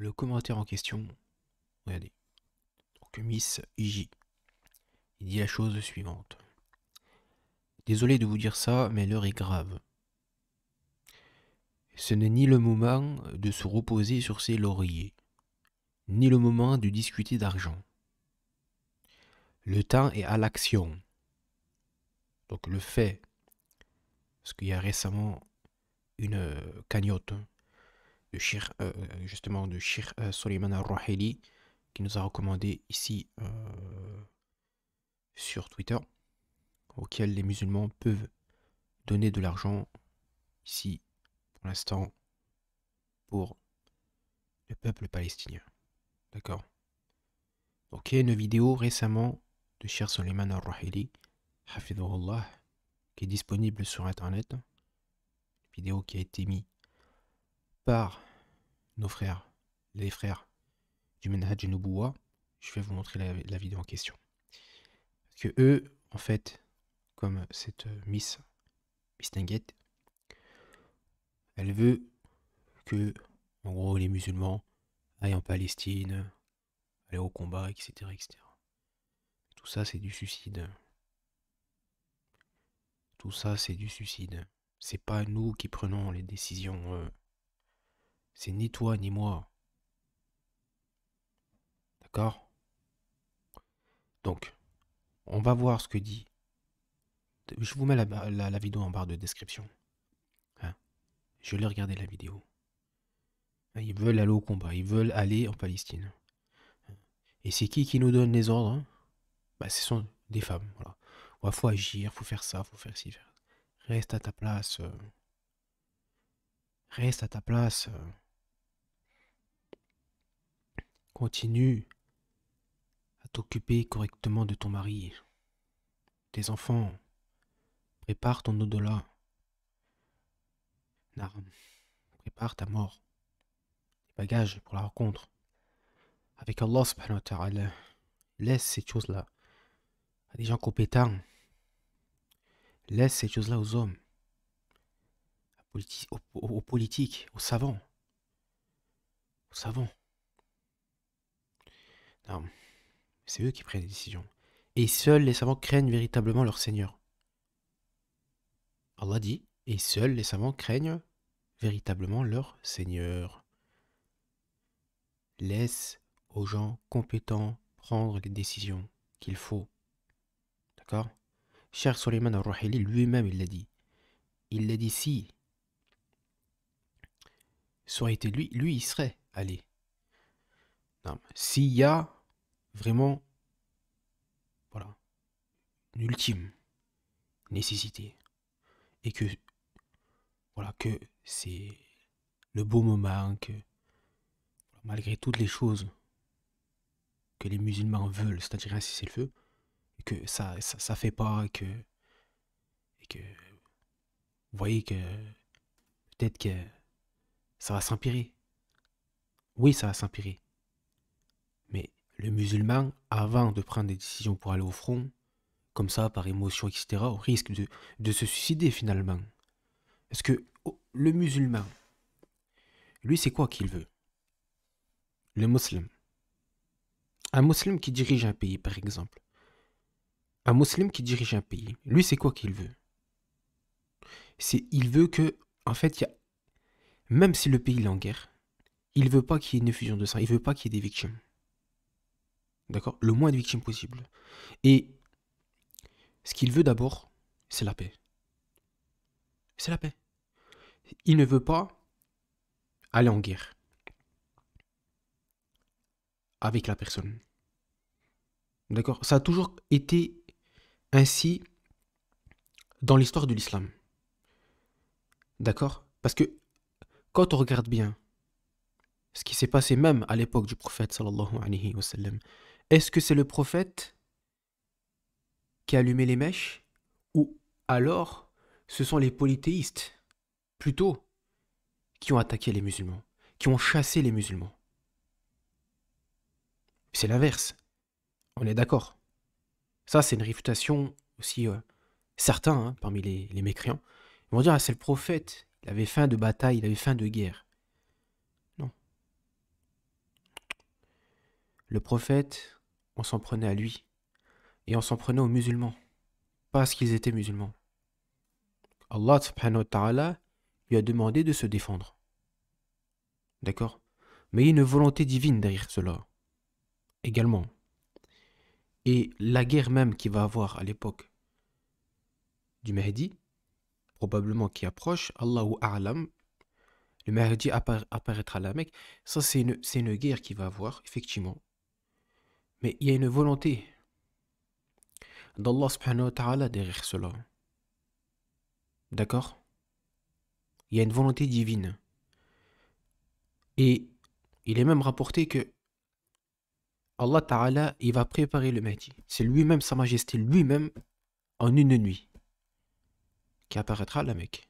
le commentaire en question, regardez, donc Miss IJ, il dit la chose suivante. Désolé de vous dire ça, mais l'heure est grave. Ce n'est ni le moment de se reposer sur ses lauriers, ni le moment de discuter d'argent. Le temps est à l'action. Donc le fait, parce qu'il y a récemment une cagnotte hein, de euh, justement de Shir euh, Soleiman al-Rahili, qui nous a recommandé ici euh, sur Twitter, auquel les musulmans peuvent donner de l'argent ici, pour l'instant, pour le peuple palestinien. D'accord Donc il y a une vidéo récemment de Shir Soliman al-Rahili, qui est disponible sur Internet, vidéo qui a été mise par nos frères, les frères du Ménage Nubuwa, je vais vous montrer la, vidéo en question. Parce que eux, en fait, comme cette euh, Miss Miss Tinguette, elle veut que, en gros, les musulmans aillent en Palestine, aller au combat, etc. etc. Tout ça, c'est du suicide. Tout ça, c'est du suicide. C'est pas nous qui prenons les décisions. Euh, c'est ni toi ni moi. D'accord Donc, on va voir ce que dit. Je vous mets la, vidéo en barre de description. Hein. Je l'ai regardé la vidéo. Hein, ils veulent aller au combat, ils veulent aller en Palestine. Et c'est qui qui nous donne les ordres hein bah, Ce sont des femmes. Voilà. faut agir, faut faire ça, faut faire ci, faire Reste à ta place. Euh. Reste à ta place. Euh. Continue à t'occuper correctement de ton mari, tes enfants. Prépare ton au-delà. Prépare ta mort. Tes bagages pour la rencontre. Avec Allah subhanahu wa ta'ala. Laisse ces choses-là à des gens compétents. Laisse ces choses-là aux hommes, aux, politiques, aux savants. Aux savants. C'est eux qui prennent les décisions. Et seuls les savants craignent véritablement leur Seigneur. Allah dit, et seuls les savants craignent véritablement leur Seigneur. Laisse aux gens compétents prendre les décisions qu'il faut. D'accord Cher Soleiman al-Rahili, lui-même, il l'a dit. Il l'a dit si. Soit été lui, lui, il serait allé. S'il y a vraiment, voilà, une ultime nécessité. Et que, voilà, que c'est le beau moment, que malgré toutes les choses que les musulmans veulent, c'est-à-dire un c'est le feu que ça, ça, fait pas, que, et que, vous voyez que peut-être que ça va s'empirer. Oui, ça va s'empirer le musulman, avant de prendre des décisions pour aller au front, comme ça, par émotion, etc., risque de, se suicider finalement. Parce que oh, le musulman, lui, c'est quoi qu'il veut Le musulman. Un musulman qui dirige un pays, par exemple. Un musulman qui dirige un pays, lui, c'est quoi qu'il veut C'est il veut que, en fait, y a, même si le pays est en guerre, il veut pas qu'il y ait une fusion de sang, il veut pas qu'il y ait des victimes. D'accord Le moins de victimes possible. Et ce qu'il veut d'abord, c'est la paix. C'est la paix. Il ne veut pas aller en guerre avec la personne. D'accord Ça a toujours été ainsi dans l'histoire de l'islam. D'accord Parce que quand on regarde bien ce qui s'est passé même à l'époque du prophète sallallahu alayhi wa sallam, est-ce que c'est le prophète qui a allumé les mèches Ou alors ce sont les polythéistes, plutôt, qui ont attaqué les musulmans, qui ont chassé les musulmans C'est l'inverse. On est d'accord. Ça, c'est une réfutation aussi. Euh, certaine hein, parmi les, les mécréants, ils vont dire Ah, c'est le prophète, il avait faim de bataille, il avait faim de guerre. Non. Le prophète, on s'en prenait à lui. Et on s'en prenait aux musulmans. Parce qu'ils étaient musulmans. Allah subhanahu wa ta'ala lui a demandé de se défendre. D'accord Mais il y a une volonté divine derrière cela. Également. Et la guerre même qui va avoir à l'époque du Mahdi, probablement qui approche, Allahu A'lam, le Mahdi apparaîtra à la Mecque, ça c'est une, une guerre qui va avoir, effectivement. Mais il y a une volonté d'Allah subhanahu wa ta'ala derrière cela. D'accord Il y a une volonté divine. Et il est même rapporté que Allah ta'ala, il va préparer le Mahdi. C'est lui-même, sa majesté, lui-même, en une nuit, qui apparaîtra à la Mecque.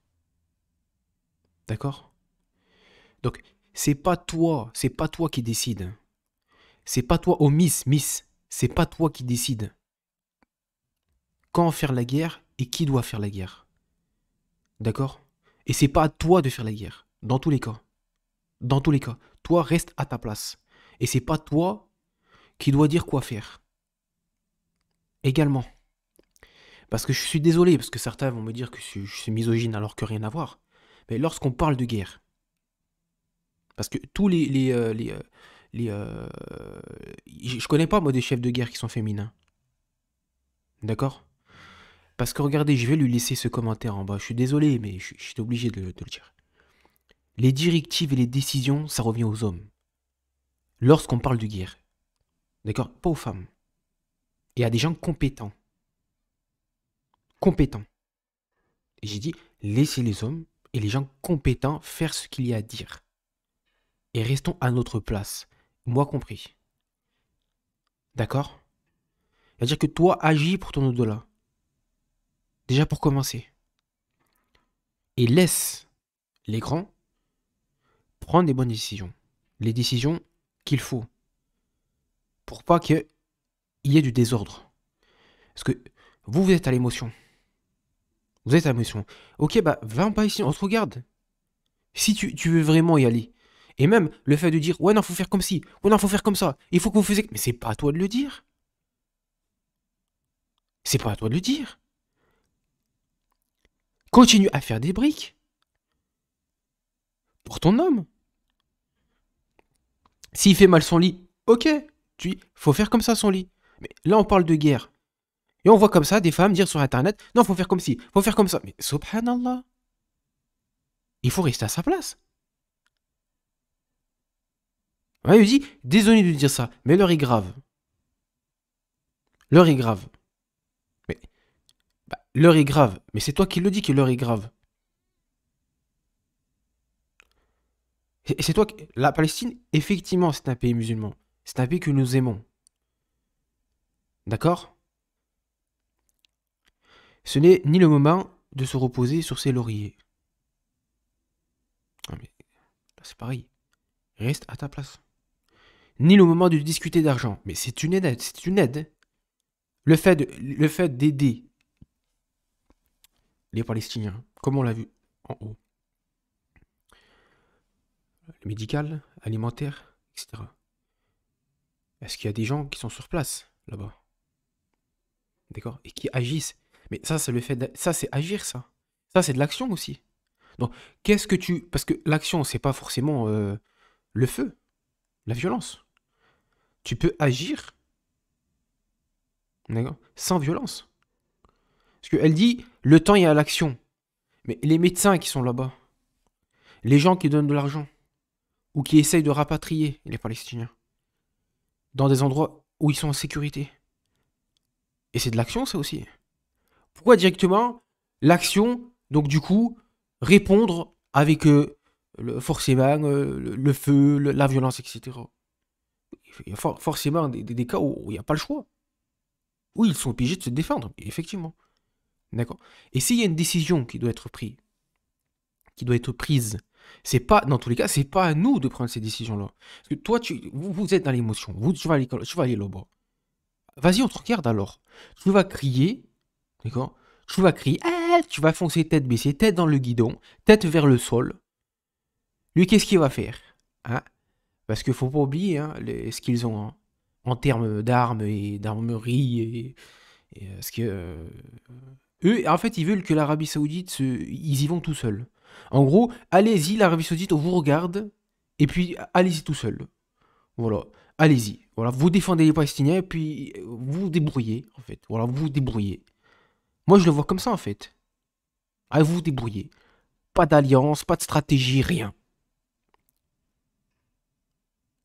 D'accord Donc, c'est pas toi, c'est pas toi qui décide c'est pas toi, oh Miss, Miss, c'est pas toi qui décide. Quand faire la guerre et qui doit faire la guerre. D'accord Et c'est pas à toi de faire la guerre, dans tous les cas. Dans tous les cas, toi reste à ta place. Et c'est pas toi qui dois dire quoi faire. Également. Parce que je suis désolé, parce que certains vont me dire que je suis misogyne alors que rien à voir. Mais lorsqu'on parle de guerre, parce que tous les, les, euh, euh, euh, je connais pas moi des chefs de guerre qui sont féminins. D'accord Parce que regardez, je vais lui laisser ce commentaire en bas. Je suis désolé, mais je, suis obligé de, le dire. Les directives et les décisions, ça revient aux hommes. Lorsqu'on parle de guerre. D'accord Pas aux femmes. Et à des gens compétents. Compétents. Et j'ai dit, laissez les hommes et les gens compétents faire ce qu'il y a à dire. Et restons à notre place moi compris. D'accord C'est-à-dire que toi, agis pour ton au-delà. Déjà pour commencer. Et laisse les grands prendre des bonnes décisions. Les décisions qu'il faut. Pour pas qu'il y ait du désordre. Parce que vous, vous êtes à l'émotion. Vous êtes à l'émotion. Ok, bah, va pas ici, on se regarde. Si tu veux vraiment y aller, et même le fait de dire ouais non faut faire comme ci, ouais non faut faire comme ça, il faut que vous fassiez... » mais c'est pas à toi de le dire. C'est pas à toi de le dire. Continue à faire des briques pour ton homme. S'il fait mal son lit, ok, tu faut faire comme ça son lit. Mais là on parle de guerre. Et on voit comme ça des femmes dire sur internet non faut faire comme ci, faut faire comme ça. Mais subhanallah. Il faut rester à sa place. Ouais, il dit Désolé de dire ça, mais l'heure est grave. L'heure est grave. Mais. Bah, l'heure est grave. Mais c'est toi qui le dis que l'heure est grave. Et c'est toi La Palestine, effectivement, c'est un pays musulman. C'est un pays que nous aimons. D'accord Ce n'est ni le moment de se reposer sur ses lauriers. Ah, mais. C'est pareil. Reste à ta place ni le moment de discuter d'argent. Mais c'est une aide, c'est une aide. Le fait, de, le fait d'aider les Palestiniens, comme on l'a vu en haut, le médical, alimentaire, etc. Est-ce qu'il y a des gens qui sont sur place là-bas D'accord Et qui agissent. Mais ça, c'est le fait ça, c'est agir, ça. Ça, c'est de l'action aussi. Donc, qu'est-ce que tu. Parce que l'action, c'est pas forcément euh, le feu, la violence tu peux agir sans violence. Parce qu'elle dit, le temps est à l'action. Mais les médecins qui sont là-bas, les gens qui donnent de l'argent, ou qui essayent de rapatrier les Palestiniens, dans des endroits où ils sont en sécurité. Et c'est de l'action, ça aussi. Pourquoi directement l'action, donc du coup, répondre avec euh, le, forcément euh, le, feu, la violence, etc il y a forcément des, cas où il n'y a pas le choix. Où ils sont obligés de se défendre, effectivement. D'accord Et s'il y a une décision qui doit être prise, qui doit être prise, c'est pas, dans tous les cas, c'est pas à nous de prendre ces décisions-là. Parce que toi, tu, vous, êtes dans l'émotion. Vous, tu vas aller, vas là-bas. Vas-y, on te regarde alors. Tu vas crier, d'accord Tu vas crier, ah tu vas foncer tête baissée, tête dans le guidon, tête vers le sol. Lui, qu'est-ce qu'il va faire hein parce qu'il faut pas oublier hein, les, ce qu'ils ont hein, en, termes d'armes et d'armerie. Et, euh, ce que, euh, eux, en fait, ils veulent que l'Arabie Saoudite, ils y vont tout seuls. En gros, allez-y, l'Arabie Saoudite, on vous regarde, et puis allez-y tout seul. Voilà, allez-y. Voilà, vous défendez les Palestiniens, et puis euh, vous vous débrouillez, en fait. Voilà, vous débrouillez. Moi, je le vois comme ça, en fait. allez ah, vous vous débrouillez. Pas d'alliance, pas de stratégie, rien.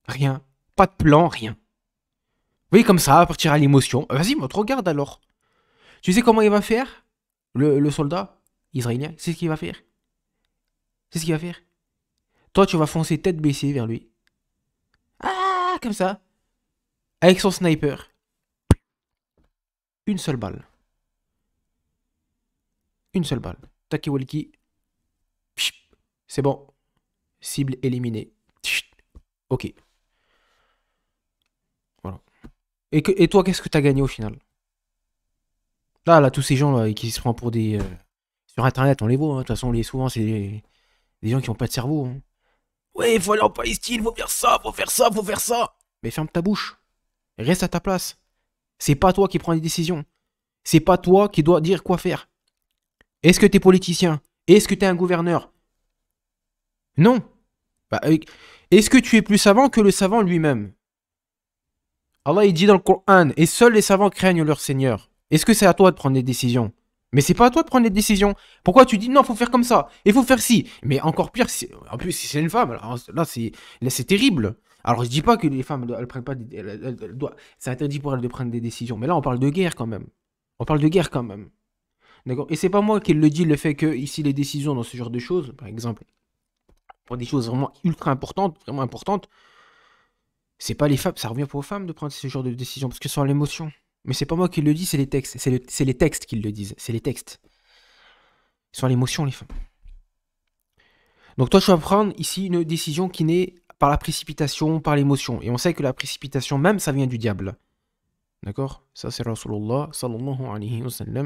Rien. Pas de plan, rien. Vous voyez, comme ça, à partir à l'émotion. Ah, vas-y, moi, te regarde alors. Tu sais comment il va faire le, soldat israélien C'est ce qu'il va faire. C'est ce qu'il va faire. Toi, tu vas foncer tête baissée vers lui. Ah, comme ça. Avec son sniper. Une seule balle. Une seule balle. Takewalki. C'est bon. Cible éliminée. Ok. Et, toi, qu'est-ce que tu as gagné au final Là, là, tous ces gens là, qui se prennent pour des. Euh, sur internet, on les voit, hein. de toute façon, on les souvent, c'est des, gens qui n'ont pas de cerveau. Oui, hein. Ouais, il faut aller en Palestine, faut faire ça, faut faire ça, faut faire ça. Mais ferme ta bouche. Reste à ta place. C'est pas toi qui prends les décisions. C'est pas toi qui dois dire quoi faire. Est-ce que t'es politicien Est-ce que t'es un gouverneur Non. Bah, euh, est-ce que tu es plus savant que le savant lui-même Allah il dit dans le Coran, et seuls les savants craignent leur Seigneur. Est-ce que c'est à toi de prendre des décisions mais c'est pas à toi de prendre des décisions. Pourquoi tu dis non, il faut faire comme ça, il faut faire ci. Mais encore pire, en plus, si c'est une femme, alors, là, c'est terrible. Alors, je dis pas que les femmes, elles, prennent pas. C'est interdit pour elles de prendre des décisions. Mais là, on parle de guerre quand même. On parle de guerre quand même. D'accord Et c'est pas moi qui le dis, le fait que, ici, les décisions dans ce genre de choses, par exemple, pour des choses vraiment ultra importantes, vraiment importantes, c'est pas les femmes, ça revient pour aux femmes de prendre ce genre de décision parce que à l'émotion. Mais c'est pas moi qui le dis, c'est les textes, c'est les textes qui le disent, c'est les textes. Sont l'émotion les femmes. Donc toi tu vas prendre ici une décision qui naît par la précipitation, par l'émotion et on sait que la précipitation même ça vient du diable. D'accord Ça c'est Rasulullah sallallahu alayhi wa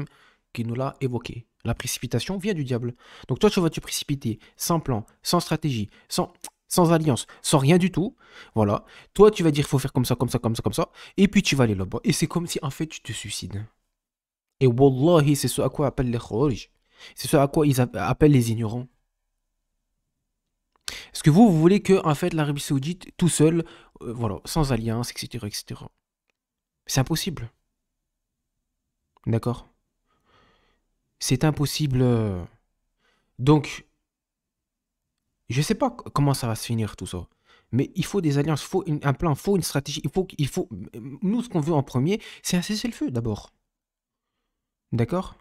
qui nous l'a évoqué. La précipitation vient du diable. Donc toi tu vas te précipiter sans plan, sans stratégie, sans sans alliance, sans rien du tout. Voilà. Toi, tu vas dire, il faut faire comme ça, comme ça, comme ça, comme ça. Et puis, tu vas aller là-bas. Et c'est comme si, en fait, tu te suicides. Et wallahi, c'est ce à quoi appellent les khorij. C'est ce à quoi ils appellent les ignorants. Est-ce que vous, vous voulez que, en fait, l'Arabie Saoudite, tout seul, euh, voilà, sans alliance, etc., etc. C'est impossible. D'accord C'est impossible. Euh. Donc, je ne sais pas comment ça va se finir tout ça. Mais il faut des alliances, il faut un plan, il faut une stratégie. Il faut, il faut... Nous, ce qu'on veut en premier, c'est un cessez-le-feu d'abord. D'accord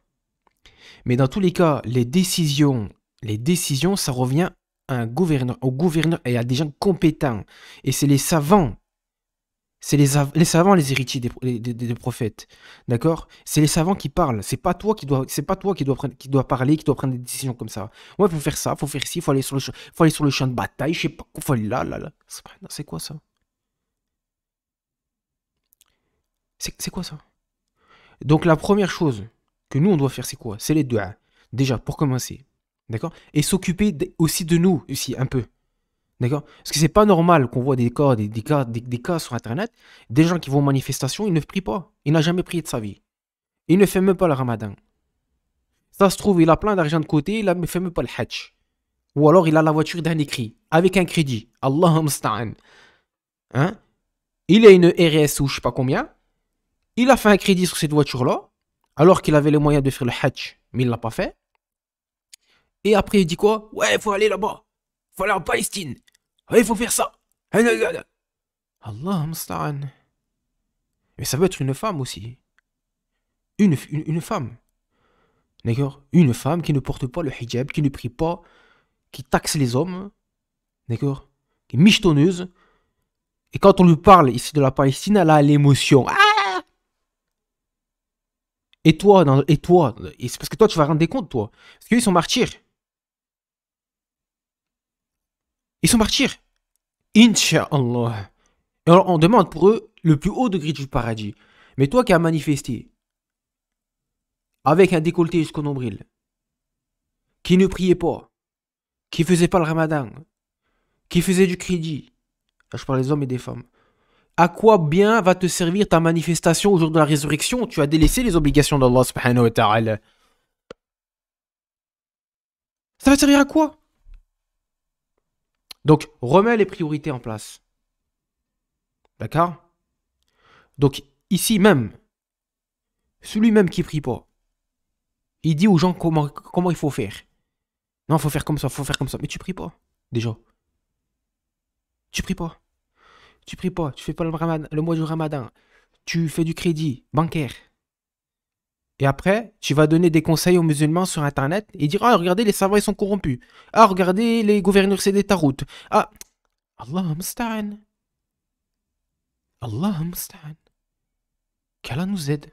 Mais dans tous les cas, les décisions, les décisions, ça revient à un gouverneur, au gouverneur et à des gens compétents. Et c'est les savants c'est les, savants les héritiers des, prophètes. D'accord C'est les savants qui parlent. C'est pas toi qui dois, c'est pas toi qui dois qui doit parler, qui doit prendre des décisions comme ça. Ouais, faut faire ça, faut faire ci, faut aller sur le, faut aller sur le champ de bataille, je sais pas faut aller là, là, là. C'est quoi ça C'est quoi ça Donc la première chose que nous on doit faire, c'est quoi C'est les deux. Hein. Déjà, pour commencer. D'accord Et s'occuper aussi de nous, ici un peu. D'accord Parce que c'est pas normal qu'on voit des cas, des, cas, des, cas sur Internet, des gens qui vont aux manifestations, ils ne prient pas. Il n'ont jamais prié de sa vie. Il ne fait même pas le ramadan. Ça se trouve, il a plein d'argent de côté, il ne fait même pas le hajj. Ou alors il a la voiture d'un écrit, avec un crédit. Allah Hein Il a une RS ou je sais pas combien. Il a fait un crédit sur cette voiture-là, alors qu'il avait les moyens de faire le hajj, mais il ne l'a pas fait. Et après, il dit quoi Ouais, il faut aller là-bas. Il faut aller en Palestine il faut faire ça. Allah Mais ça peut être une femme aussi. Une, femme. D'accord Une femme qui ne porte pas le hijab, qui ne prie pas, qui taxe les hommes. D'accord Qui est michetonneuse. Et quand on lui parle ici de la Palestine, elle a l'émotion. Ah et toi, dans, et toi, c'est parce que toi, tu vas rendre compte, comptes, toi. Parce qu'ils sont martyrs. Ils sont martyrs. Inch'Allah. Et alors on demande pour eux le plus haut degré du paradis. Mais toi qui as manifesté, avec un décolleté jusqu'au nombril, qui ne priait pas, qui faisait pas le ramadan, qui faisait du crédit, je parle des hommes et des femmes, à quoi bien va te servir ta manifestation au jour de la résurrection Tu as délaissé les obligations d'Allah subhanahu wa ta'ala. Ça va servir à quoi donc, remets les priorités en place. D'accord Donc, ici même, celui-même qui prie pas, il dit aux gens comment, comment il faut faire. Non, il faut faire comme ça, il faut faire comme ça. Mais tu pries pas, déjà. Tu pries pas. Tu pries pas, tu fais pas le, ramadan, le mois du ramadan. Tu fais du crédit bancaire. Et après, tu vas donner des conseils aux musulmans sur Internet et dire Ah, regardez, les savants, ils sont corrompus. Ah, regardez, les gouverneurs, c'est des taroutes. Ah, Allah musta'an. Allah Qu'Allah nous aide.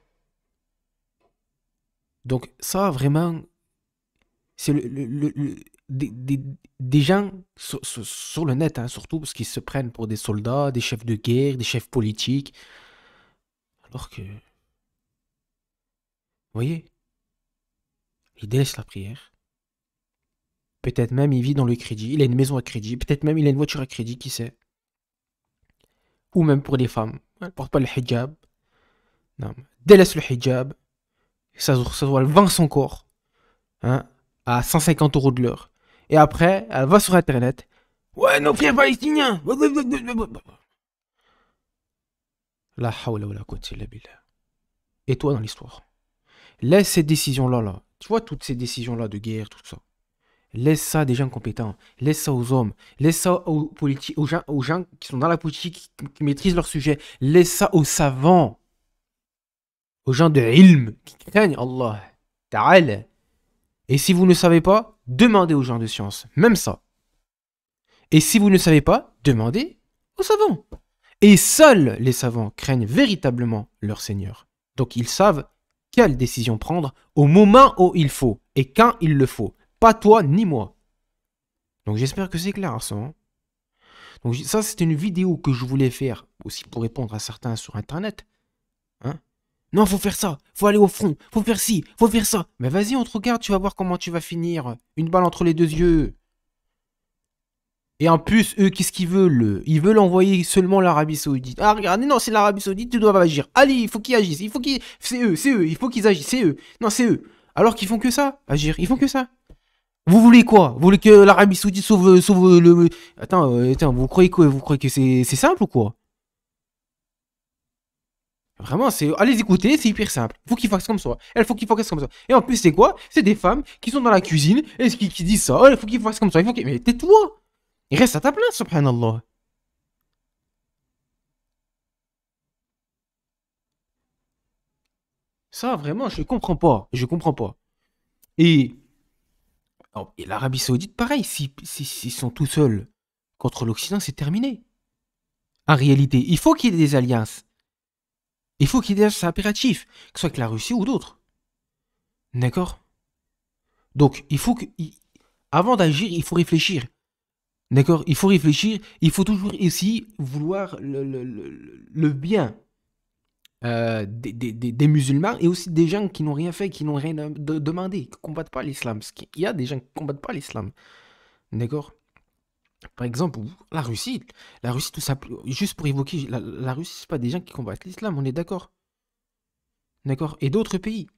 Donc, ça, vraiment, c'est le, des, gens sur, le net, hein, surtout, parce qu'ils se prennent pour des soldats, des chefs de guerre, des chefs politiques. Alors que voyez Il délaisse la prière. Peut-être même il vit dans le crédit, il a une maison à crédit, peut-être même il a une voiture à crédit, qui sait Ou même pour des femmes, Elle ne porte pas le hijab. Non, délaisse le hijab, ça, ça doit vendre son corps hein, à 150 euros de l'heure. Et après, elle va sur Internet. Ouais, nos frères palestiniens La hawla wa la Et toi dans l'histoire Laisse ces décisions-là. Là. Tu vois, toutes ces décisions-là de guerre, tout ça. Laisse ça des gens compétents. Laisse ça aux hommes. Laisse ça aux, aux, gens, aux gens qui sont dans la politique, qui, maîtrisent leur sujet. Laisse ça aux savants. Aux gens de ilm, qui craignent Allah. Ta'ala. Et si vous ne savez pas, demandez aux gens de science. Même ça. Et si vous ne savez pas, demandez aux savants. Et seuls les savants craignent véritablement leur Seigneur. Donc ils savent quelle décision prendre au moment où il faut et quand il le faut. Pas toi ni moi. Donc j'espère que c'est clair ça. Hein. Donc ça c'est une vidéo que je voulais faire aussi pour répondre à certains sur internet. Hein non, faut faire ça, faut aller au front, faut faire ci, faut faire ça. Mais vas-y, on te regarde, tu vas voir comment tu vas finir. Une balle entre les deux yeux. Et en plus, eux, qu'est-ce qu'ils veulent Ils veulent envoyer seulement l'Arabie Saoudite. Ah, regardez, non, c'est l'Arabie Saoudite, ils doivent agir. Allez, il faut qu'ils agissent. Il faut qu'ils. C'est eux, c'est eux, il faut qu'ils agissent, c'est eux. Non, c'est eux. Alors qu'ils font que ça, agir. Ils font que ça. Vous voulez quoi Vous voulez que l'Arabie Saoudite sauve, sauve le. Attends, euh, vous croyez quoi Vous croyez que c'est simple ou quoi Vraiment, c'est allez écouter, c'est hyper simple. Faut qu'ils fassent comme ça. Elle faut qu'ils fassent comme ça. Et en plus, c'est quoi C'est des femmes qui sont dans la cuisine et qui, disent ça. il faut qu'ils fassent comme ça. faut qu'ils. Mais tais-toi il reste à ta place, subhanallah. Ça, vraiment, je comprends pas. Je comprends pas. Et, oh, l'Arabie Saoudite, pareil, s'ils sont tout seuls contre l'Occident, c'est terminé. En réalité, il faut qu'il y ait des alliances. Il faut qu'il y ait des impératifs, que ce soit avec la Russie ou d'autres. D'accord Donc, il faut que. Avant d'agir, il faut réfléchir. D'accord Il faut réfléchir, il faut toujours ici vouloir le, bien euh, des, musulmans et aussi des gens qui n'ont rien fait, qui n'ont rien demandé, qui ne combattent pas l'islam. Il y a des gens qui ne combattent pas l'islam. D'accord Par exemple, la Russie, la Russie, tout ça, juste pour évoquer, la, Russie, ce pas des gens qui combattent l'islam, on est d'accord D'accord Et d'autres pays.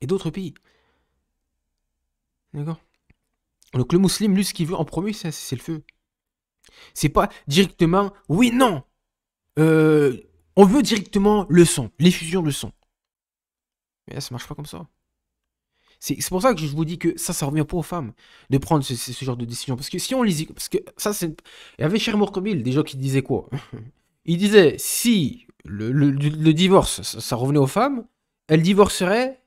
Et d'autres pays. D'accord donc le musulman, lui, ce qu'il veut en premier, c'est le feu. C'est pas directement oui, non. Euh, on veut directement le son, l'effusion de son. Mais ça marche pas comme ça. C'est pour ça que je vous dis que ça, ça revient pas aux femmes de prendre ce, genre de décision. Parce que si on les. Parce que ça, c'est. Il y avait Cher des gens qui disaient quoi Il disait si le, divorce, ça, ça revenait aux femmes, elles divorceraient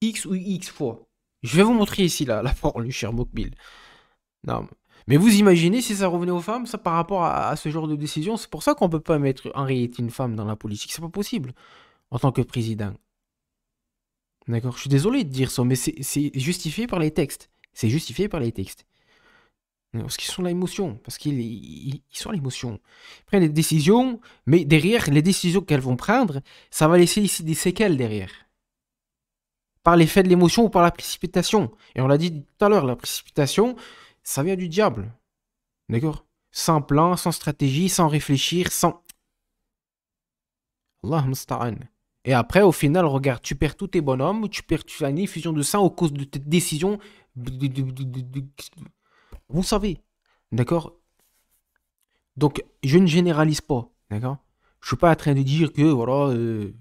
X ou X fois. Je vais vous montrer ici la, la formule cher Non. Mais vous imaginez si ça revenait aux femmes, ça par rapport à, ce genre de décision, c'est pour ça qu'on ne peut pas mettre en une femme dans la politique, c'est pas possible en tant que président. D'accord Je suis désolé de dire ça, mais c'est justifié par les textes. C'est justifié par les textes. Parce qu'ils sont l'émotion, parce qu'ils sont l'émotion. Ils prennent des décisions, mais derrière les décisions qu'elles vont prendre, ça va laisser ici des séquelles derrière par l'effet de l'émotion ou par la précipitation. Et on l'a dit tout à l'heure, la précipitation, ça vient du diable. D'accord Sans plan, sans stratégie, sans réfléchir, sans... Allah Et après, au final, regarde, tu perds tous tes bonhommes, tu perds une diffusion de sang au cause de tes décisions. Vous savez, d'accord Donc, je ne généralise pas, d'accord Je suis pas en train de dire que, voilà, euh,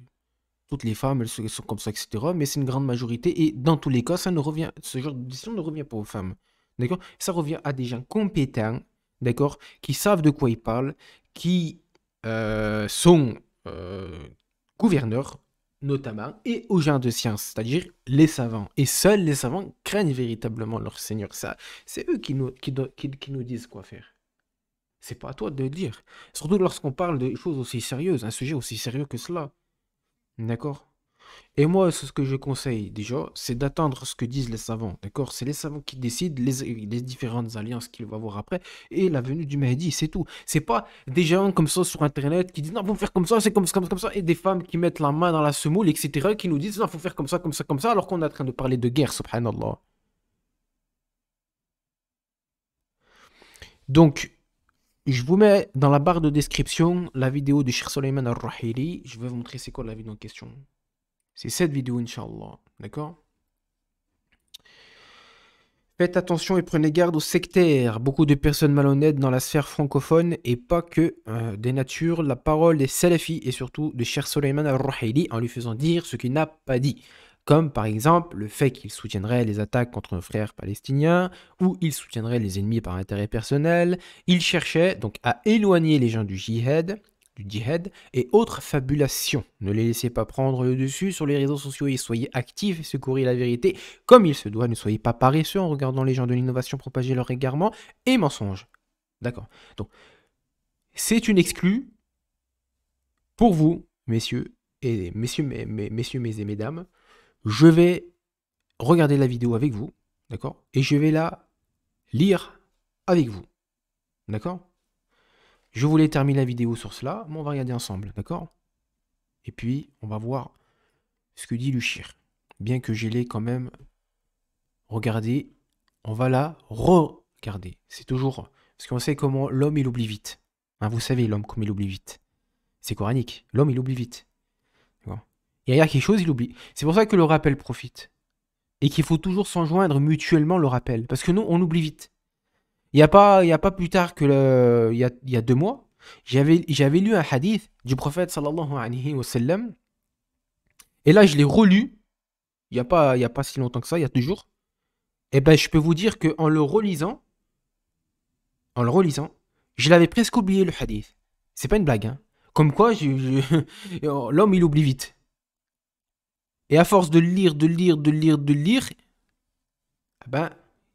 toutes les femmes, elles sont comme ça, etc. Mais c'est une grande majorité. Et dans tous les cas, ça ne revient, ce genre de décision ne revient pas aux femmes. D'accord Ça revient à des gens compétents, d'accord Qui savent de quoi ils parlent, qui euh, sont euh, gouverneurs, notamment, et aux gens de science, c'est-à-dire les savants. Et seuls les savants craignent véritablement leur Seigneur. Ça, c'est eux qui nous, qui, qui, nous disent quoi faire. C'est pas à toi de le dire. Surtout lorsqu'on parle de choses aussi sérieuses, un sujet aussi sérieux que cela. D'accord Et moi, ce que je conseille déjà, c'est d'attendre ce que disent les savants. D'accord C'est les savants qui décident les, différentes alliances qu'il va avoir après et la venue du Mahdi, c'est tout. C'est pas des gens comme ça sur Internet qui disent non, faut faire comme ça, c'est comme ça, comme, comme ça, et des femmes qui mettent la main dans la semoule, etc., qui nous disent non, faut faire comme ça, comme ça, comme ça, alors qu'on est en train de parler de guerre, subhanallah. Donc, je vous mets dans la barre de description la vidéo de Sheikh Soleiman al-Rahili. Je vais vous montrer c'est quoi la vidéo en question. C'est cette vidéo, Inch'Allah. D'accord Faites attention et prenez garde aux sectaires. Beaucoup de personnes malhonnêtes dans la sphère francophone et pas que euh, des natures. La parole des salafis et surtout de Cher Soleiman al-Rahili en lui faisant dire ce qu'il n'a pas dit comme par exemple le fait qu'il soutiendrait les attaques contre nos frères palestiniens ou il soutiendrait les ennemis par intérêt personnel, il cherchait donc à éloigner les gens du jihad, du djihad et autres fabulations. Ne les laissez pas prendre le dessus sur les réseaux sociaux et soyez actifs et secourez la vérité comme il se doit. Ne soyez pas paresseux en regardant les gens de l'innovation propager leur égarement et mensonges. D'accord. Donc, c'est une exclue pour vous, messieurs et messieurs, mes, messieurs, et mesdames je vais regarder la vidéo avec vous, d'accord Et je vais la lire avec vous, d'accord Je voulais terminer la vidéo sur cela, mais on va regarder ensemble, d'accord Et puis, on va voir ce que dit Luchir. Bien que je l'ai quand même regardé, on va la regarder. C'est toujours... Parce qu'on sait comment l'homme, il oublie vite. Hein, vous savez, l'homme, comme il oublie vite. C'est coranique. L'homme, il oublie vite a quelque chose, il oublie. C'est pour ça que le rappel profite. Et qu'il faut toujours s'en joindre mutuellement le rappel. Parce que nous, on oublie vite. Il n'y a, pas, y a pas plus tard que il, y a, deux mois, j'avais lu un hadith du prophète sallallahu alayhi wa sallam. Et là, je l'ai relu. Il n'y a, pas, y a pas si longtemps que ça, il y a deux jours. Et eh ben, je peux vous dire qu'en le relisant, en le relisant, je l'avais presque oublié le hadith. C'est pas une blague, hein. Comme quoi, l'homme, il oublie vite. Et à force de lire, de lire, de lire, de lire, eh ben,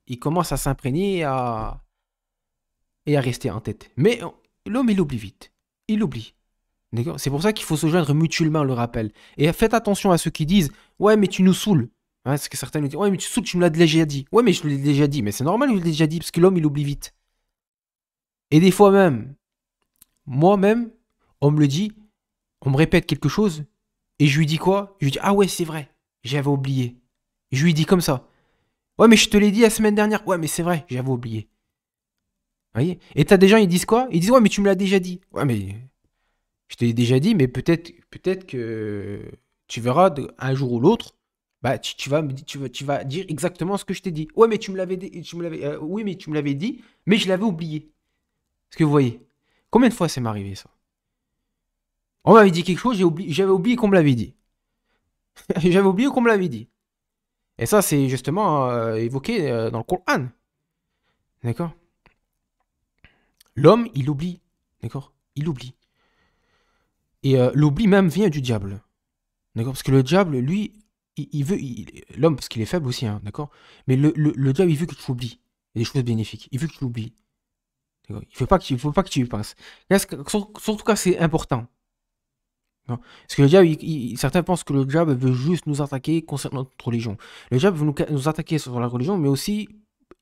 il commence à s'imprégner et à... et à rester en tête. Mais l'homme, il oublie vite. Il oublie. C'est pour ça qu'il faut se joindre mutuellement, le rappel. Et faites attention à ceux qui disent Ouais, mais tu nous saoules. Hein que certains nous disent Ouais, mais tu saoules, tu me l'as déjà dit. Ouais, mais je l'ai déjà dit. Mais c'est normal, je l'ai déjà dit, parce que l'homme, il oublie vite. Et des fois même, moi-même, on me le dit, on me répète quelque chose, et je lui dis quoi Je lui dis Ah ouais, c'est vrai, j'avais oublié. Je lui dis comme ça. Ouais, mais je te l'ai dit la semaine dernière. Ouais, mais c'est vrai, j'avais oublié. voyez Et t'as des gens, ils disent quoi Ils disent Ouais, mais tu me l'as déjà dit. Ouais, mais je te l'ai déjà dit, mais peut-être peut-être que tu verras un jour ou l'autre, bah, tu, vas, tu, tu vas dire exactement ce que je t'ai dit. Ouais, mais tu me l'avais dit. Euh, oui, mais tu me l'avais dit, mais je l'avais oublié. Est-ce que vous voyez Combien de fois c'est m'arrivé ça on m'avait dit quelque chose, j'avais oublié, qu'on me l'avait dit. j'avais oublié qu'on me l'avait dit. Et ça, c'est justement euh, évoqué euh, dans le Coran. D'accord L'homme, il oublie. D'accord Il oublie. Et euh, l'oubli même vient du diable. D'accord Parce que le diable, lui, il, veut. L'homme, parce qu'il est faible aussi, hein, d'accord Mais le, diable, il veut que tu oublies. Il des choses bénéfiques. Il veut que tu l'oublies. Il ne faut pas que tu, faut pas que tu y penses. Surtout, surtout quand c'est important. Parce que le certains pensent que le diable veut juste nous attaquer concernant notre religion. Le diable veut nous, attaquer sur la religion, mais aussi,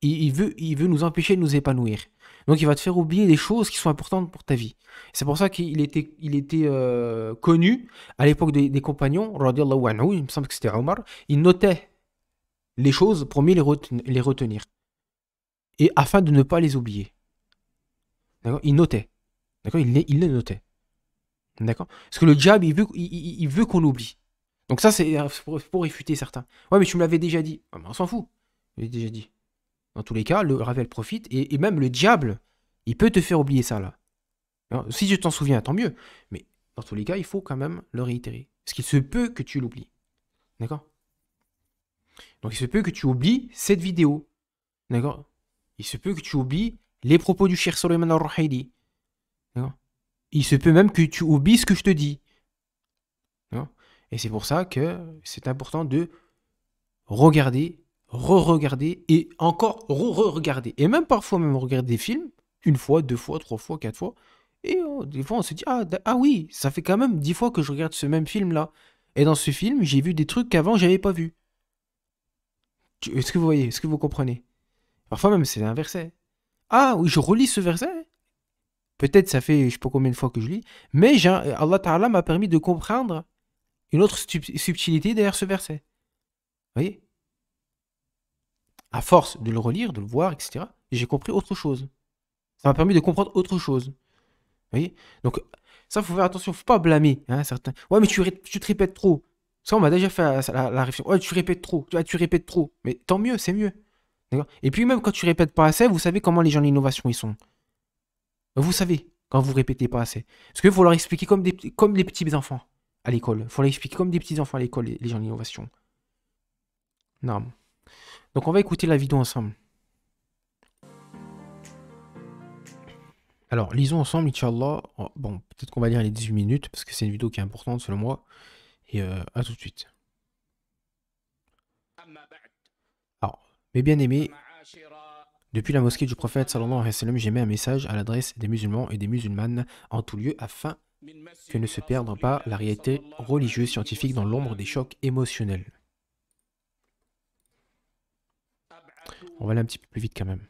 il, veut, nous empêcher de nous épanouir. Donc, il va te faire oublier des choses qui sont importantes pour ta vie. C'est pour ça qu'il était, euh, connu à l'époque des, compagnons, il me semble que c'était Omar, il notait les choses pour mieux les, retenir, Et afin de ne pas les oublier. D'accord Il notait. D'accord il il les notait. D'accord Parce que le diable, il veut, il, veut qu'on oublie. Donc ça, euh, c'est pour, réfuter certains. Ouais, mais tu me l'avais déjà dit. Ah, on s'en fout. Je déjà dit. Dans tous les cas, le Ravel profite. Et, même le diable, il peut te faire oublier ça, là. si je t'en souviens, tant mieux. Mais dans tous les cas, il faut quand même le réitérer. Parce qu'il se peut que tu l'oublies. D'accord Donc il se peut que tu oublies cette vidéo. D'accord Il se peut que tu oublies les propos du cher Solomon al-Ruhaidi il se peut même que tu oublies ce que je te dis. et c'est pour ça que c'est important de regarder, re-regarder et encore re-regarder. Et même parfois, même regarder des films, une fois, deux fois, trois fois, quatre fois. Et oh, des fois, on se dit ah, ah oui, ça fait quand même dix fois que je regarde ce même film-là. Et dans ce film, j'ai vu des trucs qu'avant, j'avais pas vu. Est-ce que vous voyez Est-ce que vous comprenez Parfois même, c'est verset. Hein. Ah oui, je relis ce verset Peut-être ça fait je ne sais pas combien de fois que je lis, mais Allah Ta'ala m'a permis de comprendre une autre subtilité derrière ce verset. Vous voyez À force de le relire, de le voir, etc., j'ai compris autre chose. Ça m'a permis de comprendre autre chose. Vous voyez Donc, ça, faut faire attention, faut pas blâmer hein, certains. Ouais, mais tu, te répètes trop. Ça, on m'a déjà fait la, réflexion. Ouais, tu répètes trop. Tu, tu répètes trop. Mais tant mieux, c'est mieux. Et puis, même quand tu répètes pas assez, vous savez comment les gens de l'innovation ils sont. Vous savez, quand vous répétez pas assez. Parce qu'il faut leur expliquer comme, des, comme les petits enfants à l'école. Il faut leur expliquer comme des petits enfants à l'école, les, gens d'innovation. Non. Donc on va écouter la vidéo ensemble. Alors, lisons ensemble, Inch'Allah. Oh, bon, peut-être qu'on va lire les 18 minutes, parce que c'est une vidéo qui est importante selon moi. Et euh, à tout de suite. Alors, mes bien-aimés, depuis la mosquée du prophète sallallahu alayhi wa un message à l'adresse des musulmans et des musulmanes en tout lieu afin que ne se perde pas la réalité religieuse scientifique dans l'ombre des chocs émotionnels. On va aller un petit peu plus vite quand même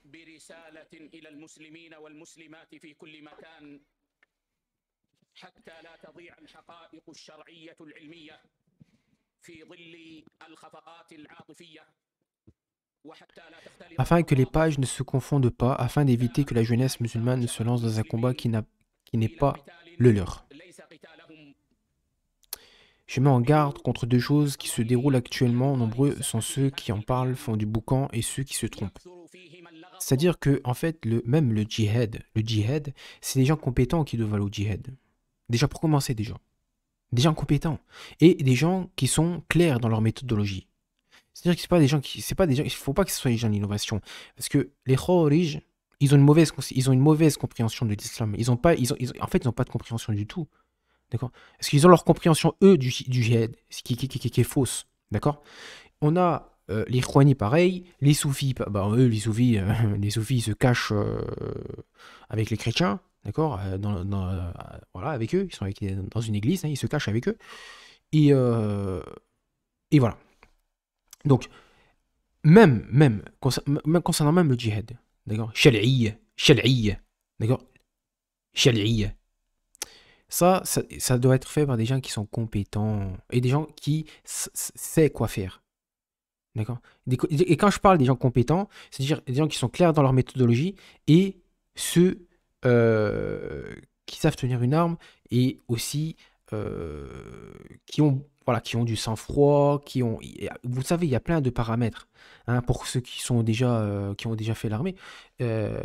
afin que les pages ne se confondent pas, afin d'éviter que la jeunesse musulmane ne se lance dans un combat qui n'est pas le leur. Je mets en garde contre deux choses qui se déroulent actuellement. Nombreux sont ceux qui en parlent, font du boucan et ceux qui se trompent. C'est-à-dire que, en fait, le, même le djihad, le djihad, c'est des gens compétents qui doivent aller au djihad. Déjà pour commencer, des gens. Des gens compétents. Et des gens qui sont clairs dans leur méthodologie. C'est-à-dire que c'est pas des gens qui, c'est pas des gens, il faut pas que ce soit des gens d'innovation. parce que les khorij, ils ont une mauvaise, ils ont une mauvaise compréhension de l'islam. Ils ont pas, ils ont, en fait, ils n'ont pas de compréhension du tout, d'accord Parce qu'ils ont leur compréhension eux du, du jihad, qui, qui, qui, qui est fausse, d'accord On a euh, les Khouanis, pareil. Les Soufis, bah, eux, les Soufis, euh, les soufis se cachent euh, avec les chrétiens, d'accord dans, Voilà, avec eux, ils sont avec, dans une église, hein, ils se cachent avec eux. Et, et voilà. Donc, même, même, concernant même le djihad, d'accord Shali'iyya, d'accord Shali'iyya. Ça, ça, doit être fait par des gens qui sont compétents et des gens qui savent quoi faire. D'accord Et quand je parle des gens compétents, c'est-à-dire des gens qui sont clairs dans leur méthodologie et ceux euh, qui savent tenir une arme et aussi euh, qui ont voilà, qui ont du sang-froid, qui ont, vous savez, il y a plein de paramètres. Hein, pour ceux qui sont déjà, euh, qui ont déjà fait l'armée, euh,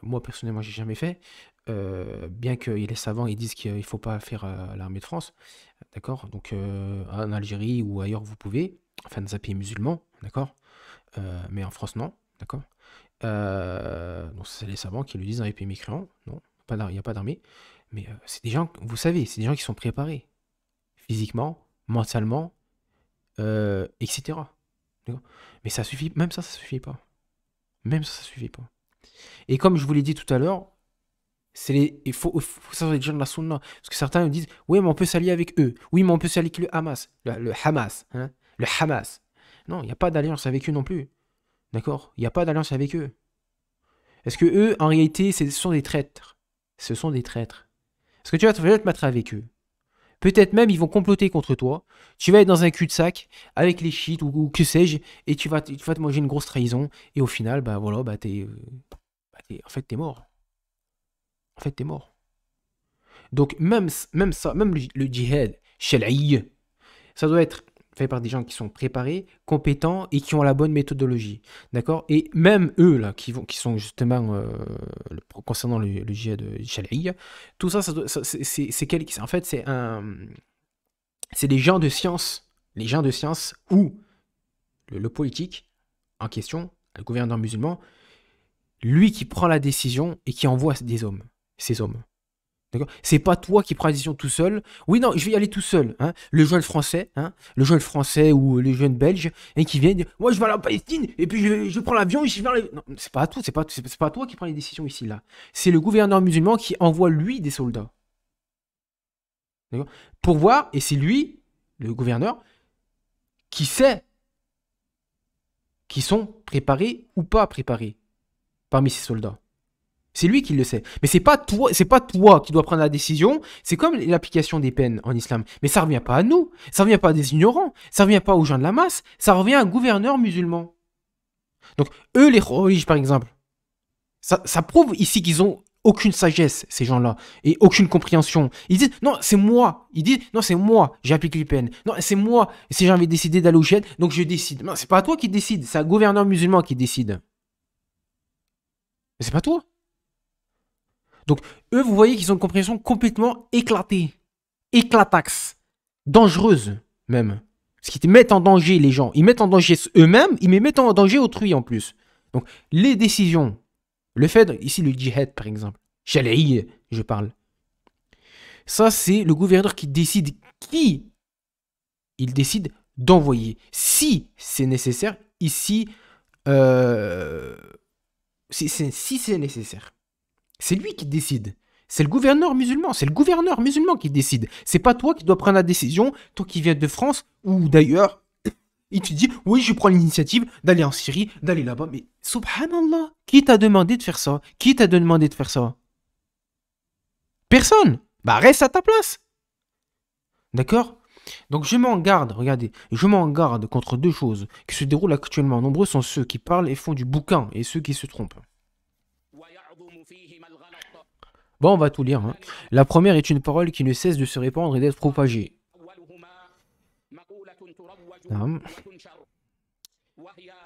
moi personnellement, j'ai jamais fait. bien que les savants ils disent qu'il ne faut pas faire l'armée de France, d'accord. Donc en Algérie ou ailleurs vous pouvez, enfin dans un pays musulman, d'accord. mais en France non, d'accord. donc c'est les savants qui le disent dans les pays mécréants, non. Il n'y a pas d'armée. Mais euh, c'est des gens, vous savez, c'est des gens qui sont préparés physiquement, mentalement, euh, etc. Mais ça suffit, même ça, ça suffit pas. Même ça, ça suffit pas. Et comme je vous l'ai dit tout à l'heure, c'est il faut, faut savoir les gens de la sunna. Parce que certains disent, oui, mais on peut s'allier avec eux. Oui, mais on peut s'allier avec le Hamas. Le, Hamas. Hein, le Hamas. Non, il n'y a pas d'alliance avec eux non plus. D'accord Il n'y a pas d'alliance avec eux. Est-ce que eux, en réalité, ce sont des traîtres Ce sont des traîtres. Parce que tu vas te mettre avec eux. Peut-être même ils vont comploter contre toi. Tu vas être dans un cul-de-sac avec les shit ou, que sais-je, et tu vas, tu te manger une grosse trahison. Et au final, bah voilà, bah t'es, euh, bah, en fait t'es mort. En fait t'es mort. Donc même, même ça, même le, djihad, ça doit être fait par des gens qui sont préparés, compétents et qui ont la bonne méthodologie. D'accord Et même eux, là, qui, vont, qui sont justement euh, concernant le, le de chalai, euh, tout ça, c'est quel En fait, c'est des gens de science, les gens de science où le, politique en question, le gouverneur musulman, lui qui prend la décision et qui envoie des hommes, ces hommes. C'est pas toi qui prends la décision tout seul. Oui, non, je vais y aller tout seul. Hein. Le jeune français, hein. le jeune français ou le jeune belge, hein, qui viennent dire Moi, je vais aller en Palestine, et puis je, prends l'avion, et je vais Non, c'est pas à toi, c'est pas, c'est, pas toi qui prends les décisions ici, là. C'est le gouverneur musulman qui envoie, lui, des soldats. Pour voir, et c'est lui, le gouverneur, qui sait qui sont préparés ou pas préparés parmi ces soldats. C'est lui qui le sait. Mais c'est pas toi, c'est pas toi qui dois prendre la décision. C'est comme l'application des peines en islam. Mais ça revient pas à nous. Ça revient pas à des ignorants. Ça revient pas aux gens de la masse. Ça revient à un gouverneur musulman. Donc eux, les religieux par exemple, ça, prouve ici qu'ils ont aucune sagesse ces gens-là et aucune compréhension. Ils disent non, c'est moi. Ils disent non, c'est moi. J'ai appliqué les peines. Non, c'est moi. Si j'avais décidé d'aller au jet, donc je décide. Non, c'est pas toi qui décide. C'est un gouverneur musulman qui décide. Mais c'est pas toi. Donc, eux, vous voyez qu'ils ont une compréhension complètement éclatée, éclataxe, dangereuse même. qui te met en danger les gens. Ils mettent en danger eux-mêmes, ils mettent en danger autrui en plus. Donc, les décisions, le fait, ici le djihad par exemple, Chalaï, je parle. Ça, c'est le gouverneur qui décide qui il décide d'envoyer. Si c'est nécessaire, ici, euh, si c'est nécessaire. C'est lui qui décide. C'est le gouverneur musulman, c'est le gouverneur musulman qui décide. C'est pas toi qui dois prendre la décision, toi qui viens de France ou d'ailleurs. il tu dis, oui, je prends l'initiative d'aller en Syrie, d'aller là-bas. Mais subhanallah, qui t'a demandé de faire ça Qui t'a demandé de faire ça Personne Bah reste à ta place D'accord donc je m'en garde, regardez, je m'en garde contre deux choses qui se déroulent actuellement. Nombreux sont ceux qui parlent et font du bouquin et ceux qui se trompent. Bon, on va tout lire. Hein. La première est une parole qui ne cesse de se répandre et d'être propagée.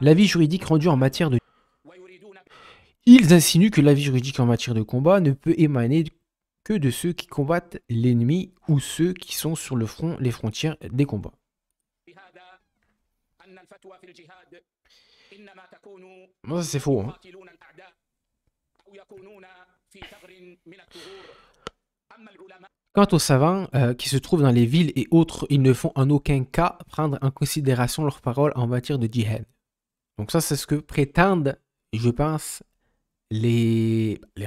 L'avis juridique rendu en matière de... Ils insinuent que l'avis juridique en matière de combat ne peut émaner que de ceux qui combattent l'ennemi ou ceux qui sont sur le front, les frontières des combats. c'est faux. Hein. Quant aux savants euh, qui se trouvent dans les villes et autres, ils ne font en aucun cas prendre en considération leurs paroles en matière de djihad. Donc ça, c'est ce que prétendent, je pense, les, les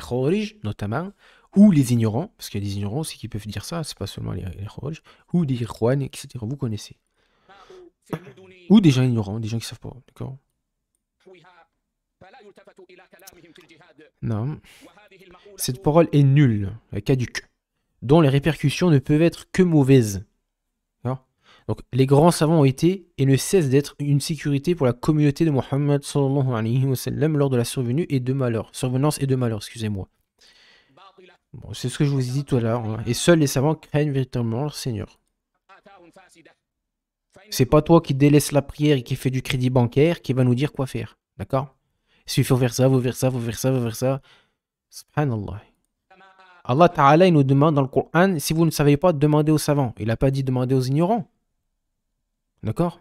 notamment, ou les ignorants, parce qu'il y a des ignorants aussi qui peuvent dire ça, c'est pas seulement les, les ou des Irwan, etc. Vous connaissez. Ou des gens ignorants, des gens qui savent pas, d'accord Non. Cette parole est nulle, caduque, dont les répercussions ne peuvent être que mauvaises. Donc les grands savants ont été et ne cessent d'être une sécurité pour la communauté de Mohammed lors de la survenue et de malheur, survenance et de malheur, excusez-moi. c'est ce que je vous ai dit tout à l'heure. Hein. Et seuls les savants craignent véritablement leur Seigneur. C'est pas toi qui délaisse la prière et qui fait du crédit bancaire qui va nous dire quoi faire. D'accord S'il faut faire ça, vous faire ça, vous faire ça, vous faire ça, Subhanallah. Allah Ta'ala, nous demande dans le Coran, si vous ne savez pas, demandez aux savants. Il n'a pas dit demandez aux ignorants. D'accord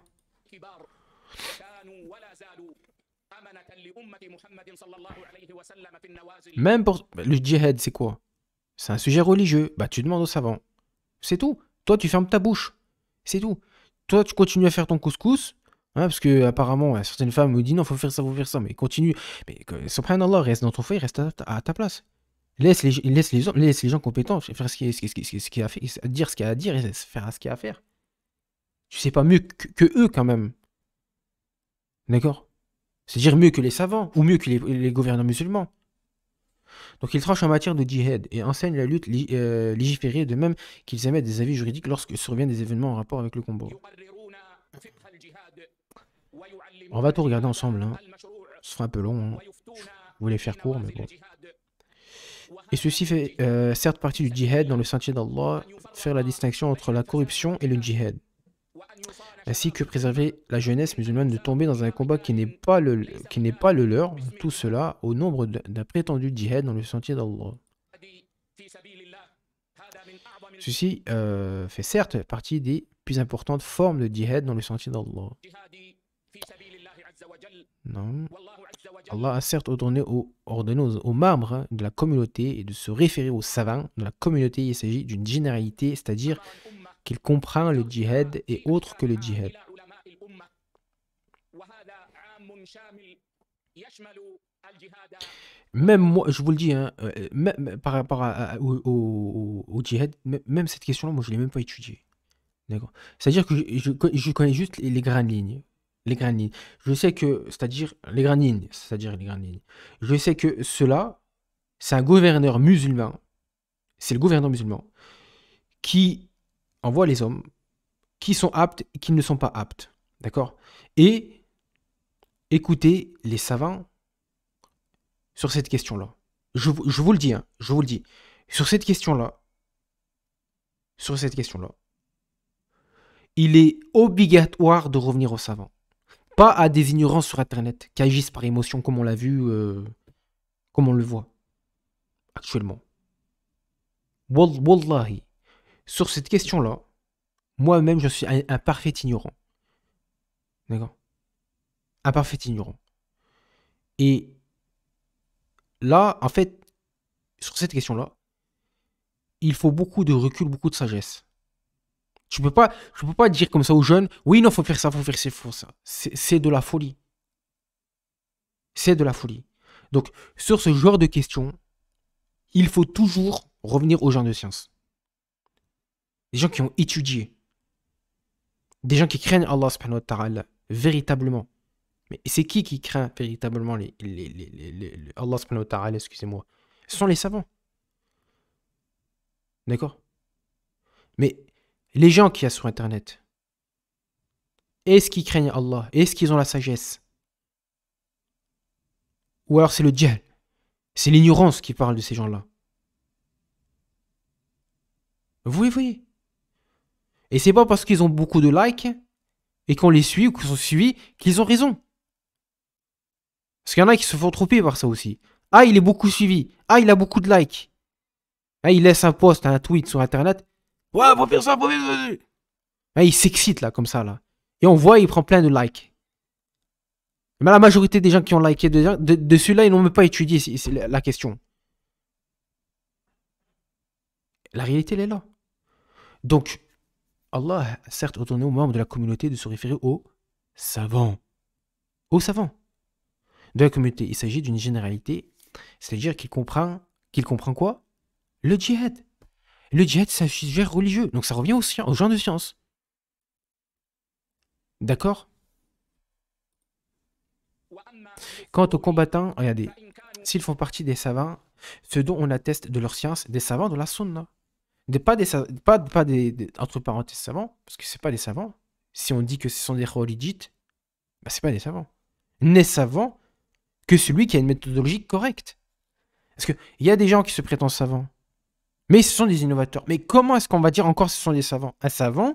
Même pour le djihad, c'est quoi C'est un sujet religieux. Bah, tu demandes aux savants. C'est tout. Toi, tu fermes ta bouche. C'est tout. Toi, tu continues à faire ton couscous parce que apparemment, certaines femmes me disent non, faut faire ça, faut faire ça, mais continue. Mais subhanallah, reste dans ton foyer, reste à ta, place. Laisse les, laisse les, gens, les gens compétents faire ce qu'il qui, ce, qui a fait, dire ce qu'il y a à dire et faire ce qu'il y a à faire. Tu sais pas mieux que, eux quand même. D'accord C'est-à-dire mieux que les savants ou mieux que les, gouvernants musulmans. Donc ils tranchent en matière de djihad et enseignent la lutte euh, légiférée de même qu'ils émettent des avis juridiques lorsque surviennent des événements en rapport avec le combat. On va tout regarder ensemble. Hein. Ce sera un peu long. Hein. Je voulais faire court, mais bon. Et ceci fait euh, certes partie du djihad dans le sentier d'Allah, faire la distinction entre la corruption et le djihad, ainsi que préserver la jeunesse musulmane de tomber dans un combat qui n'est pas, le, pas le leur, tout cela au nombre d'un prétendu djihad dans le sentier d'Allah. Ceci euh, fait certes partie des plus importantes formes de djihad dans le sentier d'Allah. Non. Allah a certes ordonné aux, ordonné aux, aux, membres hein, de la communauté et de se référer aux savants. de la communauté, il s'agit d'une généralité, c'est-à-dire qu'il comprend le djihad et autre que le djihad. Même moi, je vous le dis, hein, euh, euh, même, par rapport au, djihad, même cette question-là, moi, je ne l'ai même pas étudiée. C'est-à-dire que je, je, connais juste les grandes lignes les Je sais que, c'est-à-dire les granines, c'est-à-dire les Je sais que cela, c'est un gouverneur musulman, c'est le gouverneur musulman, qui envoie les hommes qui sont aptes et qui ne sont pas aptes. D'accord Et écoutez les savants sur cette question-là. Je, vous le dis, hein, je vous le dis. Sur cette question-là, sur cette question-là, il est obligatoire de revenir aux savants pas à des ignorants sur Internet qui agissent par émotion comme on l'a vu, euh, comme on le voit actuellement. Wallahi, sur cette question-là, moi-même, je suis un parfait ignorant. D'accord Un parfait ignorant. Et là, en fait, sur cette question-là, il faut beaucoup de recul, beaucoup de sagesse. Je peux pas, peux pas dire comme ça aux jeunes, oui, non, faut faire ça, faut faire ça, faut ça. C'est de la folie. C'est de la folie. Donc, sur ce genre de questions, il faut toujours revenir aux gens de science. Des gens qui ont étudié. Des gens qui craignent Allah subhanahu véritablement. Mais c'est qui qui craint véritablement les, Allah subhanahu excusez-moi Ce sont les savants. D'accord Mais les gens qu'il y a sur Internet Est-ce qu'ils craignent Allah Est-ce qu'ils ont la sagesse Ou alors c'est le djihad C'est l'ignorance qui parle de ces gens-là. Vous voyez Et c'est pas parce qu'ils ont beaucoup de likes et qu'on les suit ou qu'ils sont suivis qu'ils ont raison. Parce qu'il y en a qui se font tromper par ça aussi. Ah, il est beaucoup suivi. Ah, il a beaucoup de likes. Ah, il laisse un post, un tweet sur Internet. Ouais, il s'excite là, comme ça là. Et on voit, il prend plein de likes. Mais la majorité des gens qui ont liké de, de, dessus là, ils n'ont même pas étudié la question. La réalité, elle est là. Donc, Allah a certes ordonné aux membres de la communauté de se référer aux savants. Aux savants. De la communauté, il s'agit d'une généralité, c'est-à-dire qu'il comprend, qu'il comprend quoi Le djihad. Le djihad, c'est un sujet religieux, donc ça revient aux, aux gens de science. D'accord Quant aux combattants, regardez, s'ils font partie des savants, ce dont on atteste de leur science, des savants de la sunna. pas des, pas, des, entre parenthèses, savants, parce que ce pas des savants. Si on dit que ce sont des religites, bah, pas des savants. N'est savant que celui qui a une méthodologie correcte. Parce qu'il y a des gens qui se prétendent savants, mais ce sont des innovateurs. Mais comment est-ce qu'on va dire encore ce sont des savants Un savant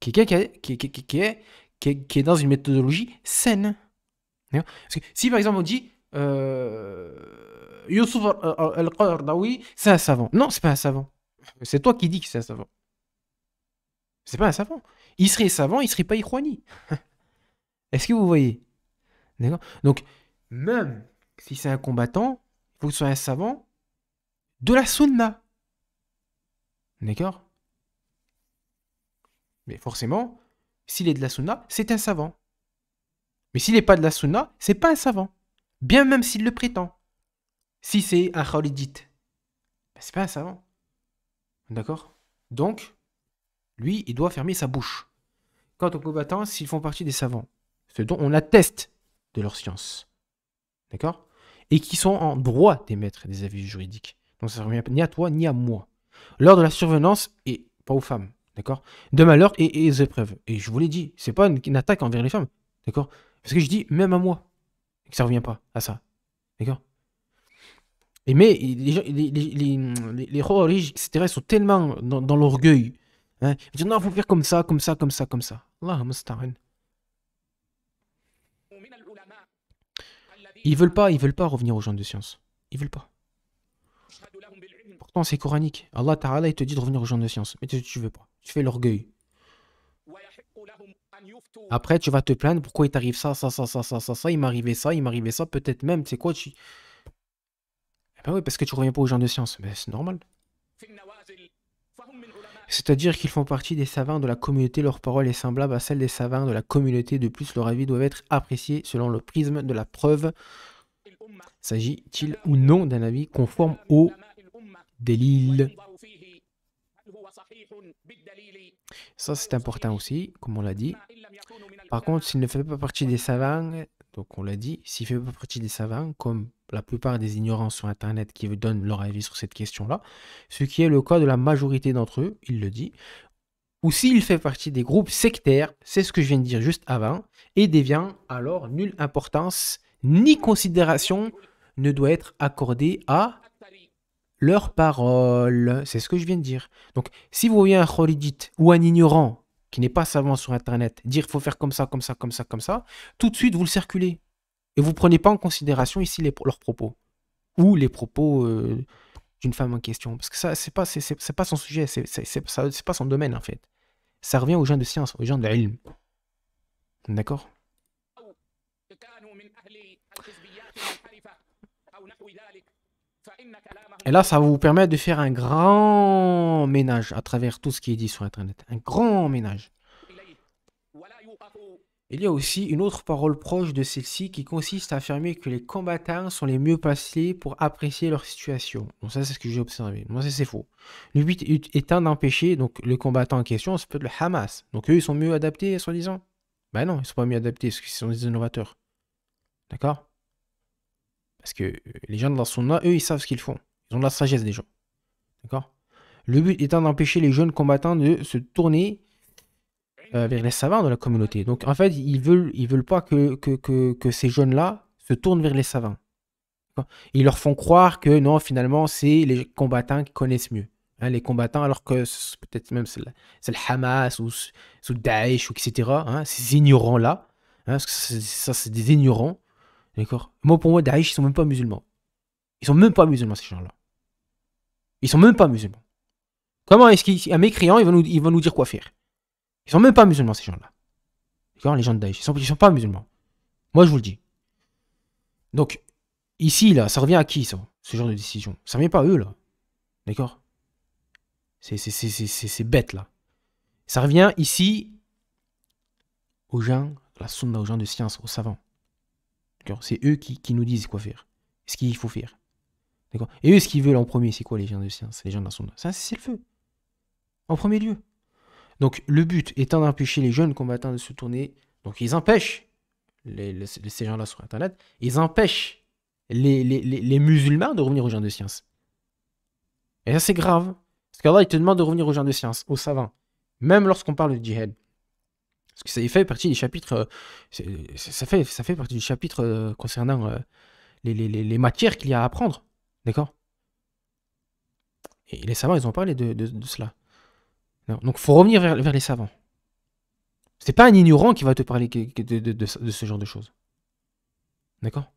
qui est, qui, est, dans une méthodologie saine. Hein? si par exemple on dit euh, al-Qardawi, c'est un savant. Non, c'est pas un savant. C'est toi qui dis que c'est un savant. C'est pas un savant. Il serait savant, il serait pas Ikhwani. Est-ce que vous voyez Donc, même si c'est un combattant, il faut que ce soit un savant de la sunna. D'accord Mais forcément, s'il est de la sunna, c'est un savant. Mais s'il n'est pas de la sunna, c'est pas un savant. Bien même s'il le prétend. Si c'est un khalidite, ben c'est pas un savant. D'accord Donc, lui, il doit fermer sa bouche. Quant aux combattants, s'ils font partie des savants, ce dont on atteste de leur science. D'accord Et qui sont en droit d'émettre des avis juridiques. Donc ça ne revient ni à toi ni à moi. Lors de la survenance et pas aux femmes, d'accord De malheur et, des épreuves. Et je vous l'ai dit, c'est pas une, attaque envers les femmes, d'accord Parce que je dis même à moi que ça revient pas à ça, d'accord Et mais les, gens, etc., sont tellement dans, l'orgueil. Hein. Ils disent non, il faut faire comme ça, comme ça, comme ça, comme ça. Ils veulent pas, ils veulent pas revenir aux gens de science. Ils veulent pas c'est coranique. Allah Ta'ala, il te dit de revenir aux gens de science. Mais tu veux pas. Tu fais l'orgueil. Après, tu vas te plaindre. Pourquoi il t'arrive ça, ça, ça, ça, ça, ça, ça. Il m'arrivait ça, il m'arrivait ça. Peut-être même, tu sais quoi, tu... Eh ben oui, parce que tu reviens pas aux gens de science. Mais ben, c'est normal. C'est-à-dire qu'ils font partie des savants de la communauté, leur parole est semblable à celle des savants de la communauté, de plus leur avis doit être apprécié selon le prisme de la preuve. S'agit-il ou non d'un avis conforme au délil. Ça, c'est important aussi, comme on l'a dit. Par contre, s'il ne fait pas partie des savants, donc on l'a dit, s'il fait pas partie des savants, comme la plupart des ignorants sur Internet qui donnent leur avis sur cette question-là, ce qui est le cas de la majorité d'entre eux, il le dit, ou s'il fait partie des groupes sectaires, c'est ce que je viens de dire juste avant, et devient alors nulle importance ni considération ne doit être accordée à leur paroles. C'est ce que je viens de dire. Donc, si vous voyez un choridite ou un ignorant qui n'est pas savant sur Internet dire faut faire comme ça, comme ça, comme ça, comme ça, tout de suite vous le circulez. Et vous ne prenez pas en considération ici les, leurs propos. Ou les propos euh, d'une femme en question. Parce que ça, ce n'est pas, c'est pas son sujet, ce n'est pas son domaine en fait. Ça revient aux gens de science, aux gens de l'ilm. D'accord Et là, ça va vous permettre de faire un grand ménage à travers tout ce qui est dit sur Internet. Un grand ménage. Il y a aussi une autre parole proche de celle-ci qui consiste à affirmer que les combattants sont les mieux placés pour apprécier leur situation. Donc ça, c'est ce que j'ai observé. Moi, c'est faux. Le but étant d'empêcher, donc, le combattant en question, c'est peut être le Hamas. Donc, eux, ils sont mieux adaptés, soi-disant. Ben non, ils ne sont pas mieux adaptés parce qu'ils sont des innovateurs. D'accord parce que euh, les gens dans son eux, ils savent ce qu'ils font. Ils ont de la sagesse des gens. D'accord Le but étant d'empêcher les jeunes combattants de se tourner euh, vers les savants de la communauté. Donc en fait, ils veulent, ils veulent pas que, que, que, ces jeunes-là se tournent vers les savants. Ils leur font croire que non, finalement, c'est les combattants qui connaissent mieux. Hein, les combattants, alors que peut-être même c'est le, Hamas ou, ou Daesh, ou etc. Hein, ces ignorants-là, hein, ça c'est des ignorants, D'accord Moi, pour moi, Daesh, ils sont même pas musulmans. Ils sont même pas musulmans, ces gens-là. Ils sont même pas musulmans. Comment est-ce qu'un mécréant, il va, nous, ils nous dire quoi faire Ils sont même pas musulmans, ces gens-là. D'accord Les gens de Daesh, ils sont, sont pas musulmans. Moi, je vous le dis. Donc, ici, là, ça revient à qui, ça Ce genre de décision Ça revient pas à eux, là. D'accord C'est bête, là. Ça revient ici aux gens, la sunna, aux gens de science, aux savants. C'est eux qui, nous disent quoi faire, ce qu'il faut faire. D'accord Et eux, ce qu'ils veulent en premier, c'est quoi les gens de science, les gens son Ça, c'est le feu. En premier lieu. Donc, le but étant d'empêcher les jeunes combattants de se tourner, donc ils empêchent ces gens-là sur Internet, ils empêchent les, les, musulmans de revenir aux gens de science. Et ça, c'est grave. Parce qu'Allah, il te demande de revenir aux gens de science, aux savants, même lorsqu'on parle de djihad. Parce que ça fait partie des chapitres. Euh, ça, fait, ça fait partie du chapitre euh, concernant euh, les, matières qu'il y a à apprendre. D'accord Et les savants, ils ont parlé de, cela. Donc, Donc, faut revenir vers, les savants. C'est pas un ignorant qui va te parler de, ce genre de choses. D'accord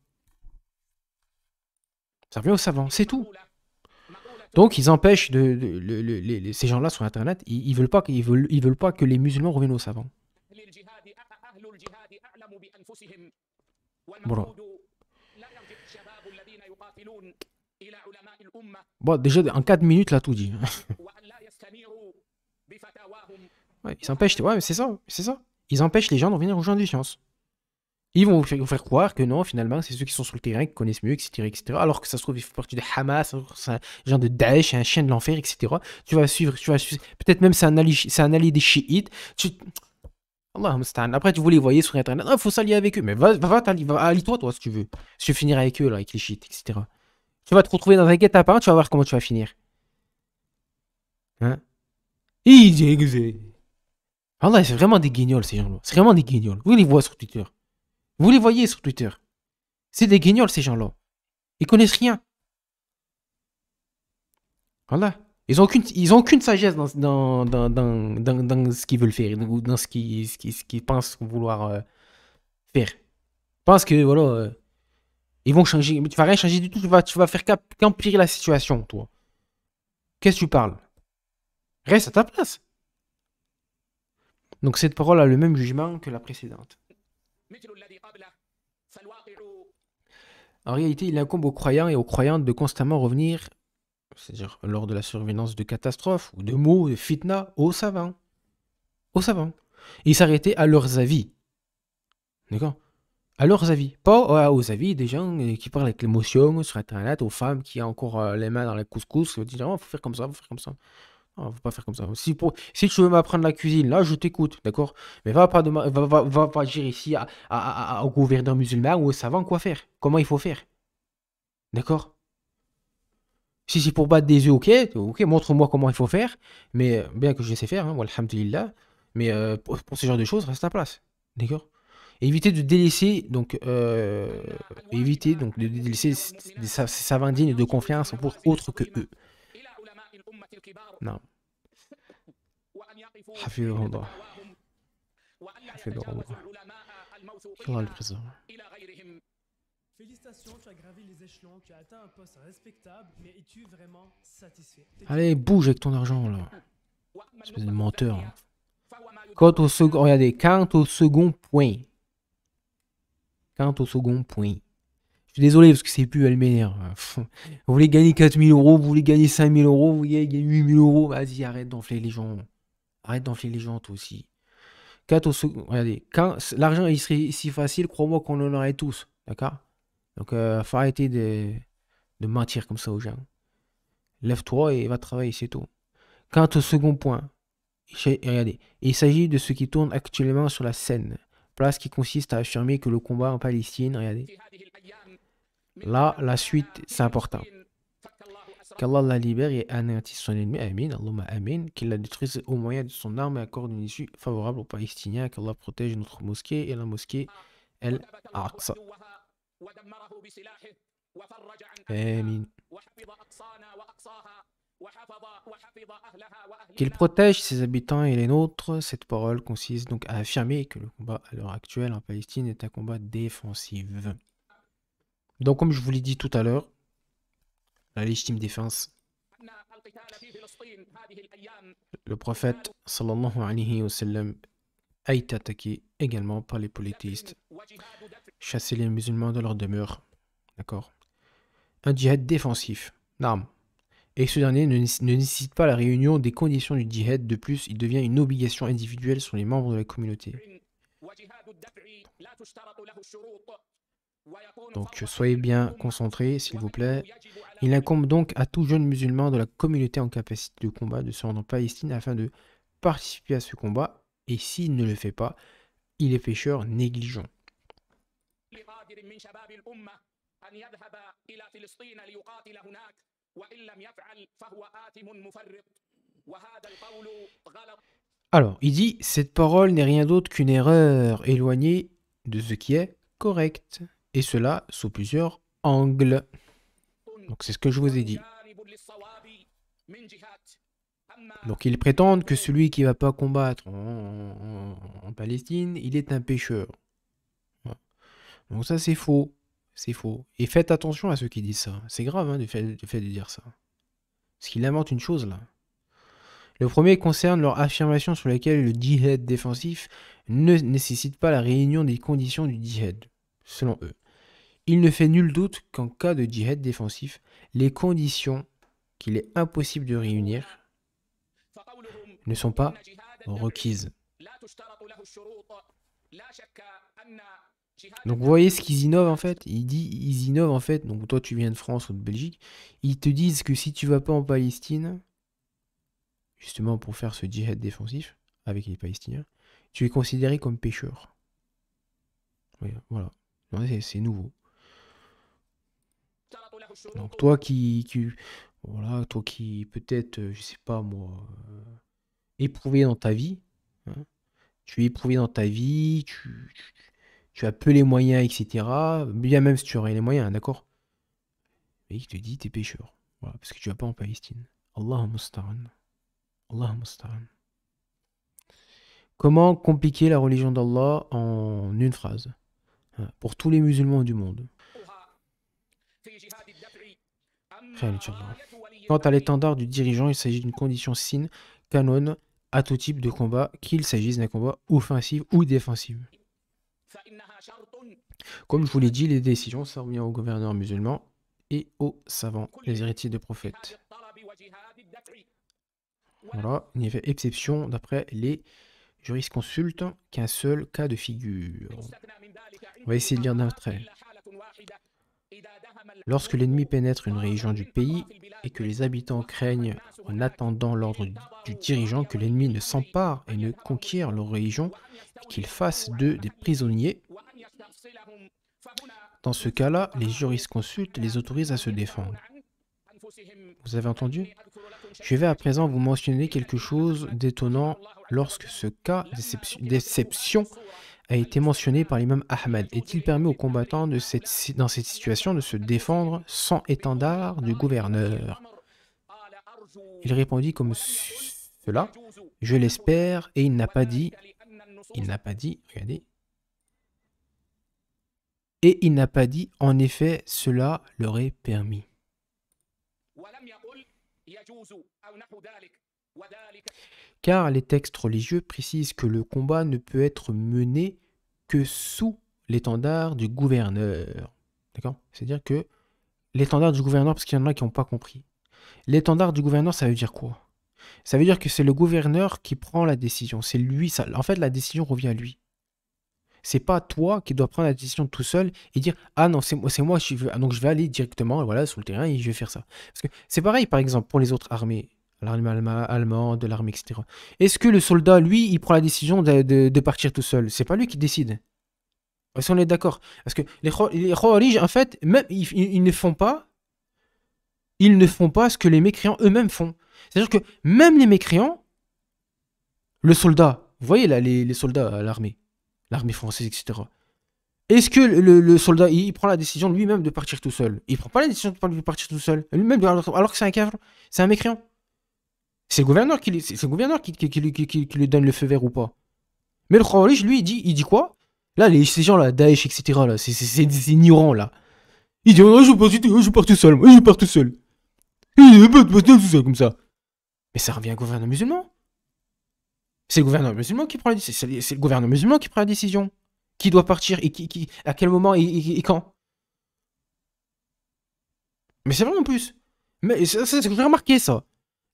Ça revient aux savants, c'est tout. Donc ils empêchent de, ces gens-là sur Internet, ils, ne veulent pas, qu'ils veulent pas que les musulmans reviennent aux savants. Bon, déjà, en 4 minutes, là, tout dit. ils empêchent... Ouais, c'est ça, c'est ça. Ils empêchent les gens de venir rejoindre de chance. Ils vont vous faire croire que non, finalement, c'est ceux qui sont sur le terrain qui connaissent mieux, etc., etc. Alors que ça se trouve, ils font partie de Hamas, c'est un genre de Daesh, un chien de l'enfer, etc. Tu vas suivre, tu vas Peut-être même c'est un allié, c'est un allié des chiites. Tu... Allah Musta'an. Après, vous les voyez sur Internet. Il faut s'allier avec eux. Mais va, va, allie-toi, toi, si tu veux. Je tu veux finir avec eux, là, avec les shit, etc. Tu vas te retrouver dans un guet part, tu vas voir comment tu vas finir. Hein Allah, c'est vraiment des guignols, ces gens-là. C'est vraiment des guignols. Vous les voyez sur Twitter. Vous les voyez sur Twitter. C'est des guignols, ces gens-là. Ils connaissent rien. Allah. Ils ont aucune, ils sagesse dans, dans, ce qu'ils veulent faire, ou dans ce qu'ils, ce qu'ils, ce pensent vouloir euh, faire. pense que, voilà, euh, ils vont changer. Mais tu vas rien changer du tout, tu vas, tu vas faire qu'empirer la situation, toi. Qu'est-ce que tu parles Reste à ta place. Donc cette parole a le même jugement que la précédente. En réalité, il incombe aux croyants et aux croyantes de constamment revenir c'est-à-dire lors de la surveillance de catastrophes ou de maux, de fitna, aux savants. Aux savants. ils s'arrêtaient à leurs avis. D'accord À leurs avis. Pas aux avis des gens euh, qui parlent avec l'émotion sur Internet, aux femmes qui ont encore euh, les mains dans la couscous, qui disent oh, faut faire comme ça, faut faire comme ça. Non, faut pas faire comme ça. Si, si tu veux m'apprendre la cuisine, là, je t'écoute, d'accord Mais va pas, demander va, pas dire ici à, au gouverneur musulman ou aux savants quoi faire, comment il faut faire. D'accord si c'est pour battre des œufs, ok, ok, montre-moi comment il faut faire. Mais euh, bien que je sais faire, hein, mais euh, pour, ce genre de choses, reste à place. D'accord Évitez de délaisser, donc, euh, évitez donc, de délaisser des savants dignes de confiance pour autres que eux. Non. le Félicitations, tu as les échelons, tu as atteint un poste respectable, mais es-tu vraiment satisfait Allez, bouge avec ton argent là. Espèce mmh. de menteur. Hein. Quand au second, regardez, quant au second point. Quant au second point. Je suis désolé parce que c'est plus, elle m'énerve. Vous voulez gagner 4000 euros, vous voulez gagner 5000 euros, vous voulez gagner 8000 euros. Vas-y, arrête d'enfler les gens. Arrête d'enfler les gens, toi aussi. Quant au second, regardez, quand l'argent serait si facile, crois-moi qu'on en aurait tous. D'accord donc, euh, faut arrêter de, mentir comme ça aux gens. Lève-toi et va travailler, c'est tout. Quant au second point, regardez, il s'agit de ce qui tourne actuellement sur la scène, place qui consiste à affirmer que le combat en Palestine, regardez, là, la suite, c'est important. Qu'Allah la libère et anéantisse son ennemi, Amin, Amin, qu'il la détruise au moyen de son arme et accorde une issue favorable aux Palestiniens, qu'Allah protège notre mosquée et la mosquée El-Aqsa qu'il protège ses habitants et les nôtres. Cette parole consiste donc à affirmer que le combat à l'heure actuelle en Palestine est un combat défensif. Donc comme je vous l'ai dit tout à l'heure, la légitime défense, le prophète sallallahu alayhi wa sallam a été attaqué également par les politistes chasser les musulmans de leur demeure. D'accord Un djihad défensif. L'arme. Et ce dernier ne, nécessite pas la réunion des conditions du djihad. De plus, il devient une obligation individuelle sur les membres de la communauté. Donc soyez bien concentrés, s'il vous plaît. Il incombe donc à tout jeune musulman de la communauté en capacité de combat de se rendre en Palestine afin de participer à ce combat. Et s'il ne le fait pas, il est pêcheur négligent. Alors, il dit, cette parole n'est rien d'autre qu'une erreur éloignée de ce qui est correct, et cela sous plusieurs angles. Donc c'est ce que je vous ai dit. Donc ils prétendent que celui qui ne va pas combattre en, en, Palestine, il est un pécheur. Donc ça, c'est faux. C'est faux. Et faites attention à ceux qui disent ça. C'est grave hein, de faire fait, de dire ça. Parce qu'il invente une chose là. Le premier concerne leur affirmation sur laquelle le djihad défensif ne nécessite pas la réunion des conditions du djihad, selon eux. Il ne fait nul doute qu'en cas de djihad défensif, les conditions qu'il est impossible de réunir ne sont pas requises. Donc vous voyez ce qu'ils innovent en fait Ils disent ils innovent en fait, donc toi tu viens de France ou de Belgique, ils te disent que si tu vas pas en Palestine, justement pour faire ce djihad défensif avec les Palestiniens, tu es considéré comme pêcheur. Voilà, c'est nouveau. Donc toi qui, voilà, toi qui peut-être, euh, je sais pas moi, euh, éprouvé dans ta vie, hein, tu es éprouvé dans ta vie, tu tu as peu les moyens, etc. Bien même si tu aurais les moyens, hein, d'accord Mais il te dit, t'es pécheur. Voilà, parce que tu vas pas en Palestine. Allah musta'an. Allah musta'an. Comment compliquer la religion d'Allah en une phrase hein, Pour tous les musulmans du monde. Quant à l'étendard du dirigeant, il s'agit d'une condition sine canon, à tout type de combat, qu'il s'agisse d'un combat offensif ou défensif. Comme je vous l'ai dit, les décisions revient aux gouverneurs musulmans et aux savants, les héritiers de prophètes. Voilà, il n'y avait exception d'après les jurisconsultes qu'un seul cas de figure. On va essayer de lire d'un trait. Lorsque l'ennemi pénètre une région du pays et que les habitants craignent, en attendant l'ordre du dirigeant, que l'ennemi ne s'empare et ne conquiert leur région et qu'il fasse d'eux des prisonniers, dans ce cas-là, les juristes et les autorisent à se défendre. Vous avez entendu Je vais à présent vous mentionner quelque chose d'étonnant lorsque ce cas d'exception a été mentionné par l'imam Ahmad. Est-il permis aux combattants de cette, dans cette situation de se défendre sans étendard du gouverneur Il répondit comme cela, je l'espère, et il n'a pas dit, il n'a pas dit, regardez, et il n'a pas dit, en effet, cela leur est permis car les textes religieux précisent que le combat ne peut être mené que sous l'étendard du gouverneur. D'accord C'est-à-dire que l'étendard du gouverneur, parce qu'il y en a qui n'ont pas compris. L'étendard du gouverneur, ça veut dire quoi Ça veut dire que c'est le gouverneur qui prend la décision. C'est lui, En fait, la décision revient à lui. C'est pas toi qui dois prendre la décision tout seul et dire ah non c'est moi moi je ah, donc je vais aller directement voilà sur le terrain et je vais faire ça parce que c'est pareil par exemple pour les autres armées l'armée allemande, l'armée, etc. Est-ce que le soldat, lui, il prend la décision de, partir tout seul C'est pas lui qui décide. Est-ce on est d'accord. Parce que les, les en fait, même, ils, ne font pas ils ne font pas ce que les mécréants eux-mêmes font. C'est-à-dire que même les mécréants, le soldat, vous voyez là, les, soldats à l'armée, l'armée française, etc. Est-ce que le, soldat, il, prend la décision lui-même de partir tout seul Il prend pas la décision de partir tout seul, même alors, que c'est un c'est un mécréant. C'est le gouverneur qui, c'est gouverneur qui, qui, lui donne le feu vert ou pas. Mais le Khawarij, lui, il dit, il dit quoi Là, ces gens-là, Daesh, etc., là, c'est, des ignorants, là. Il dit, je, pars, je tout seul, je pars tout seul. Il tout seul, comme ça. Mais ça revient au gouverneur musulman. C'est le gouverneur musulman qui prend la décision. musulman qui prend la décision. Qui doit partir et qui, à quel moment et, quand. Mais c'est vrai en plus. Mais ça, que j'ai remarqué ça.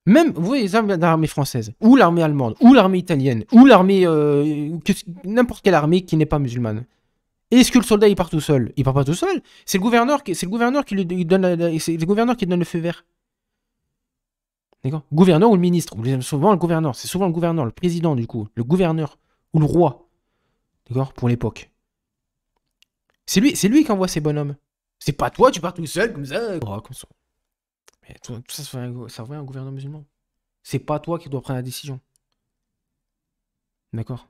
Même, vous voyez, les armées l'armée française, ou l'armée allemande, ou l'armée italienne, ou l'armée, euh, n'importe quelle armée qui n'est pas musulmane. est-ce que le soldat, il part tout seul Il part pas tout seul. C'est le gouverneur qui, le gouverneur qui donne, le qui donne le feu vert. D'accord Gouverneur ou le ministre. Souvent le gouverneur. C'est souvent le gouverneur, le président du coup, le gouverneur ou le roi. D'accord Pour l'époque. C'est lui, c'est lui qui envoie ces bonhommes. C'est pas toi, tu pars tout seul comme ça. Oh, comme ça tout, ça, ça revient un gouvernement musulman. C'est pas toi qui dois prendre la décision. D'accord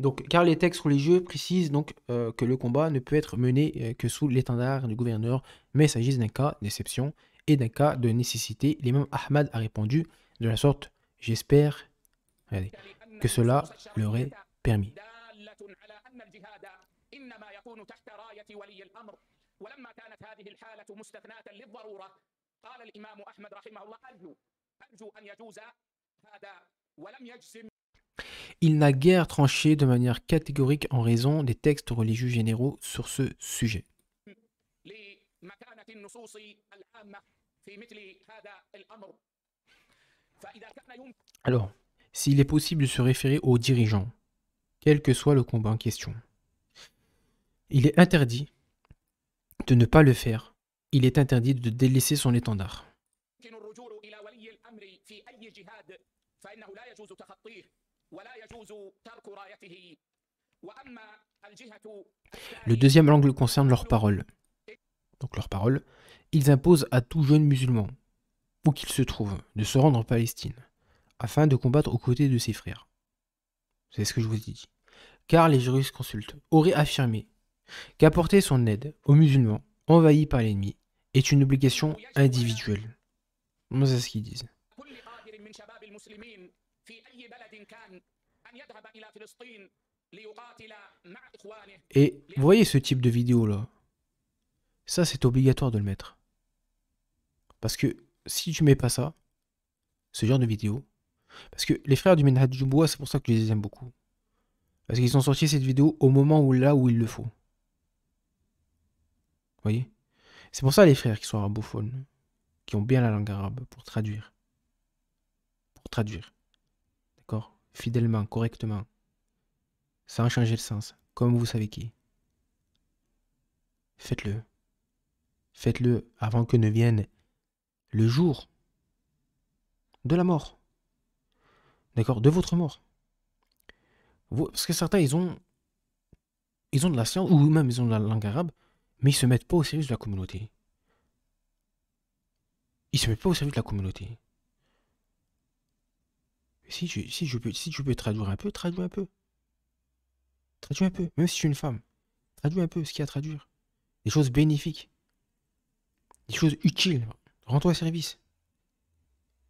donc, car les textes religieux précisent donc euh, que le combat ne peut être mené euh, que sous l'étendard du gouverneur, mais s'agisse d'un cas d'exception et d'un cas de nécessité. L'imam Ahmad a répondu de la sorte J'espère que cela leur est permis il n'a guère tranché de manière catégorique en raison des textes religieux généraux sur ce sujet. Alors, s'il est possible de se référer aux dirigeants, quel que soit le combat en question, il est interdit de ne pas le faire il est interdit de délaisser son étendard. Le deuxième angle concerne leurs paroles. Donc leurs paroles, ils imposent à tout jeune musulman, où qu'il se trouve, de se rendre en Palestine, afin de combattre aux côtés de ses frères. C'est ce que je vous ai dit. Car les jurisconsultes auraient affirmé qu'apporter son aide aux musulmans envahis par l'ennemi est une obligation individuelle. Moi, C'est ce qu'ils disent. Et vous voyez ce type de vidéo là Ça c'est obligatoire de le mettre. Parce que si tu mets pas ça, ce genre de vidéo, parce que les frères du Menhad Jouboua, c'est pour ça que je les aime beaucoup. Parce qu'ils ont sorti cette vidéo au moment où là où il le faut. Vous voyez c'est pour ça les frères qui sont arabophones, qui ont bien la langue arabe pour traduire. Pour traduire. D'accord Fidèlement, correctement. Sans changer le sens, comme vous savez qui. Faites-le. Faites-le avant que ne vienne le jour de la mort. D'accord De votre mort. parce que certains, ils ont, ils ont de la science, ou même ils ont de la langue arabe, mais ils se mettent pas au service de la communauté. Ils se mettent pas au service de la communauté. Si tu, si je peux, si tu peux traduire un peu, traduis un peu. Traduis un peu, même si tu es une femme. Traduis un peu ce qu'il y a à traduire. Des choses bénéfiques. Des choses utiles. Rends-toi service.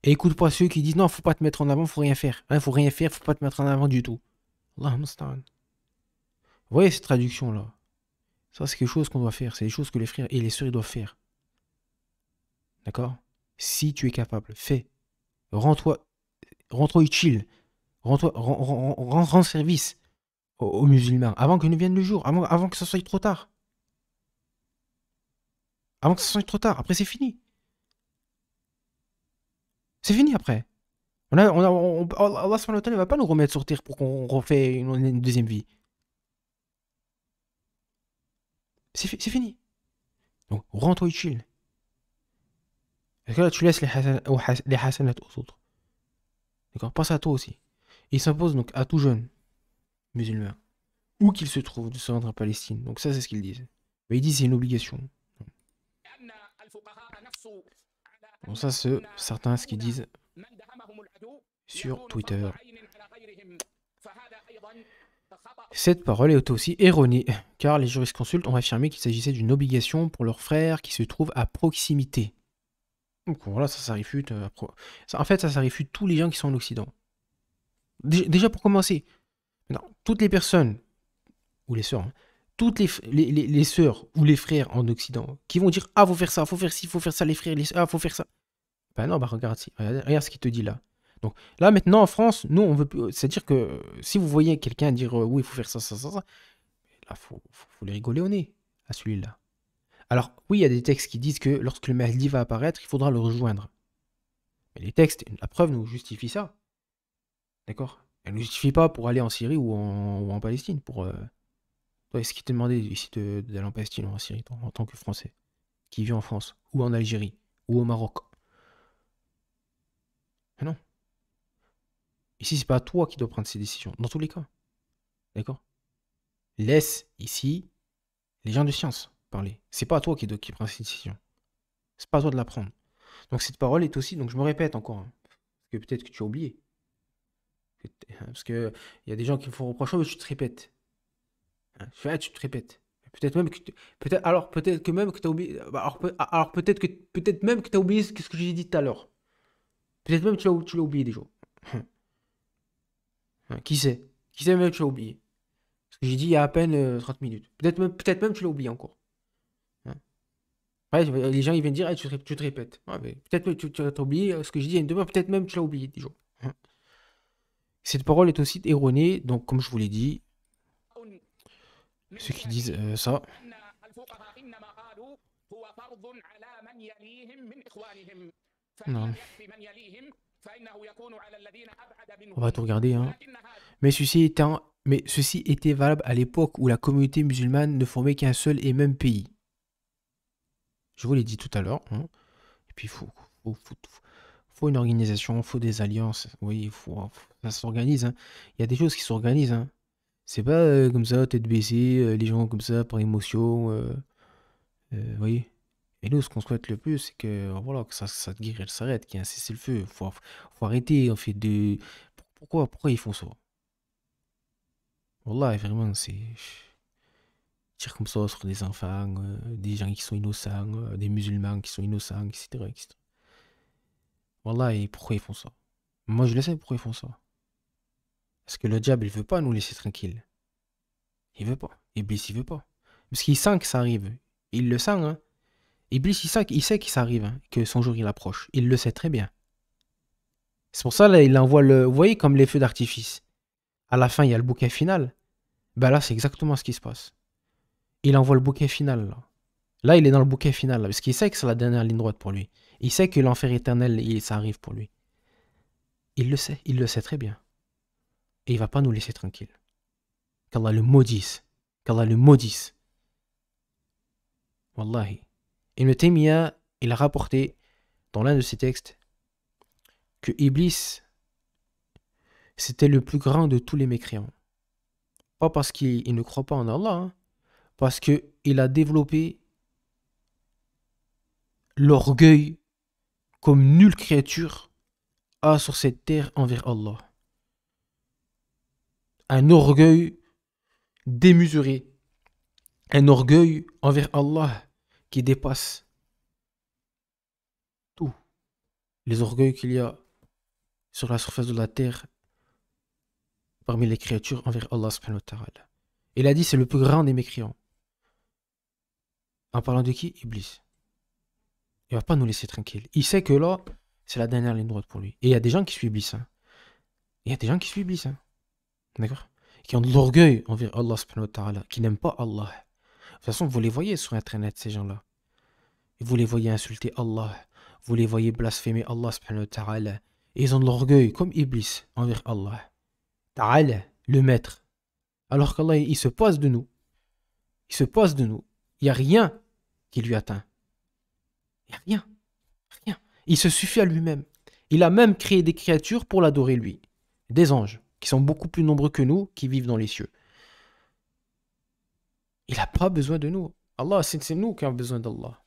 Et écoute pas ceux qui disent non, faut pas te mettre en avant, faut rien faire. ne hein, faut rien faire, faut pas te mettre en avant du tout. Allah Vous voyez cette traduction-là ça, c'est quelque chose qu'on doit faire. C'est des choses que les frères et les sœurs doivent faire. D'accord Si tu es capable, fais. Rends-toi rends utile. Rends-toi, service aux, musulmans avant que ne vienne le jour, avant, que ce soit trop tard. Avant que ce soit trop tard. Après, c'est fini. C'est fini après. On Allah ne va pas nous remettre sur terre pour qu'on refait une deuxième vie. C'est fini. Donc, rends-toi utile. Parce que là, tu laisses les, Hassanat les aux autres. D'accord Pense à toi aussi. Il s'impose donc à tout jeune musulman, où qu'il se trouve, de se rendre en Palestine. Donc, ça, c'est ce qu'ils disent. Mais ils disent c'est une obligation. Donc ça, c'est certains ce qu'ils disent sur Twitter. Cette parole est aussi erronée, car les juristes jurisconsultes ont affirmé qu'il s'agissait d'une obligation pour leurs frères qui se trouvent à proximité. Donc voilà, ça, ça réfute. Euh, en fait, ça, ça réfute tous les gens qui sont en Occident. Déjà, pour commencer, toutes les personnes, ou les sœurs, hein, toutes les, les, les, sœurs ou les frères en Occident qui vont dire Ah, faut faire ça, faut faire ci, faut faire ça, les frères, les sœurs, ah, faut faire ça. Ben non, bah regarde, regarde, regarde ce qu'il te dit là. Donc là, maintenant, en France, nous, on veut C'est-à-dire que euh, si vous voyez quelqu'un dire euh, oui, il faut faire ça, ça, ça, ça, là, faut, faut, les rigoler au nez à celui-là. Alors, oui, il y a des textes qui disent que lorsque le Mahdi va apparaître, il faudra le rejoindre. Mais les textes, la preuve nous justifie ça. D'accord Elle ne justifie pas pour aller en Syrie ou en, Palestine. Pour, euh, est-ce qu'il te demandait ici d'aller en Palestine ou en Syrie en, tant que Français qui vit en France ou en Algérie ou au Maroc Mais non. Ici, c'est pas toi qui dois prendre ces décisions, dans tous les cas. D'accord Laisse ici les gens de science parler. C'est pas à toi qui, dois, prendre ces décisions. C'est pas à toi de la prendre. Donc cette parole est aussi, donc je me répète encore, hein, Parce que peut-être que tu as oublié. Parce que il y a des gens qui me font reprocher, mais tu te répètes. Hein, ah, tu, te répètes. Peut-être même peut-être alors peut-être que même que tu as oublié bah, alors, peut-être que peut-être même que tu as oublié ce que j'ai dit tout à l'heure. Peut-être même que tu l'as oublié déjà. Hein, qui sait Qui sait, même tu l'as oublié. Ce que j'ai dit il y a à peine 30 euh, minutes. Peut-être même, peut même tu l'as oublié encore. Hein. Euh, les gens ils viennent dire eh, tu, te, répètes. peut-être que tu, as oublié euh, ce que j'ai dit il y a une peut-être même tu l'as oublié déjà. Hein. Cette parole est aussi erronée, donc comme je vous l'ai dit, ceux qui disent ça. Non. On va tout regarder. Hein. Mais, ceci était Mais ceci était valable à l'époque où la communauté musulmane ne formait qu'un seul et même pays. Je vous l'ai dit tout à l'heure. Hein. Et puis, il faut, faut, une organisation, il faut des alliances. Oui, faut, hein, ça s'organise. Hein. Il y a des choses qui s'organisent. C'est pas euh, comme ça, tête baissée, euh, les gens comme ça, par émotion. Euh, euh oui. Et nous, ce qu'on souhaite le plus, c'est que, voilà, que ça, ça elle s'arrête, qu'il y ait un cessez-le-feu. Faut, faut arrêter, on fait, de. Pourquoi, pourquoi ils font ça Wallah, vraiment, c'est. Tire comme ça sur des enfants, euh, des gens qui sont innocents, euh, des musulmans qui sont innocents, etc. etc. Wallah, et pourquoi ils font ça Moi, je le sais pourquoi ils font ça. Parce que le diable, il veut pas nous laisser tranquilles. Il veut pas. puis il veut pas. Parce qu'il sent que ça arrive. Il le sent, hein. Iblis, il sait, il sait qu'il s'arrive, hein, que son jour il approche. Il le sait très bien. C'est pour ça, là, il envoie le. Vous voyez, comme les feux d'artifice. À la fin, il y a le bouquet final. Ben là, c'est exactement ce qui se passe. Il envoie le bouquet final, là. il est dans le bouquet final, parce qu'il sait que c'est la dernière ligne droite pour lui. Il sait que l'enfer éternel, il, ça arrive pour lui. Il le sait, il le sait très bien. Et il va pas nous laisser tranquille. Qu'Allah le maudisse. Qu'Allah le maudisse. Wallahi. Et le il a rapporté dans l'un de ses textes que Iblis, c'était le plus grand de tous les mécréants. Pas parce qu'il ne croit pas en Allah, hein, parce qu'il a développé l'orgueil comme nulle créature a sur cette terre envers Allah. Un orgueil démesuré, un orgueil envers Allah qui dépasse tout. Les orgueils qu'il y a sur la surface de la terre parmi les créatures envers Allah subhanahu wa ta'ala. Il a dit c'est le plus grand des mécréants. En parlant de qui Iblis. Il va pas nous laisser tranquille. Il sait que là, c'est la dernière ligne droite pour lui. Et il y a des gens qui subissent hein. Il y a des gens qui suivent hein. D'accord Qui ont de l'orgueil envers Allah subhanahu wa ta'ala, qui n'aiment pas Allah toute façon, vous les voyez sur Internet, ces gens-là. Vous les voyez insulter Allah. Vous les voyez blasphémer Allah subhanahu wa Et ils ont de l'orgueil, comme Iblis, envers Allah. Ta'ala, le maître. Alors qu'Allah, il se pose de nous. Il se passe de nous. Il n'y a rien qui lui atteint. Il n'y a rien. Rien. Il se suffit à lui-même. Il a même créé des créatures pour l'adorer lui. Des anges, qui sont beaucoup plus nombreux que nous, qui vivent dans les cieux. Il n'a pas besoin de nous. Allah, c'est nous qui avons besoin d'Allah.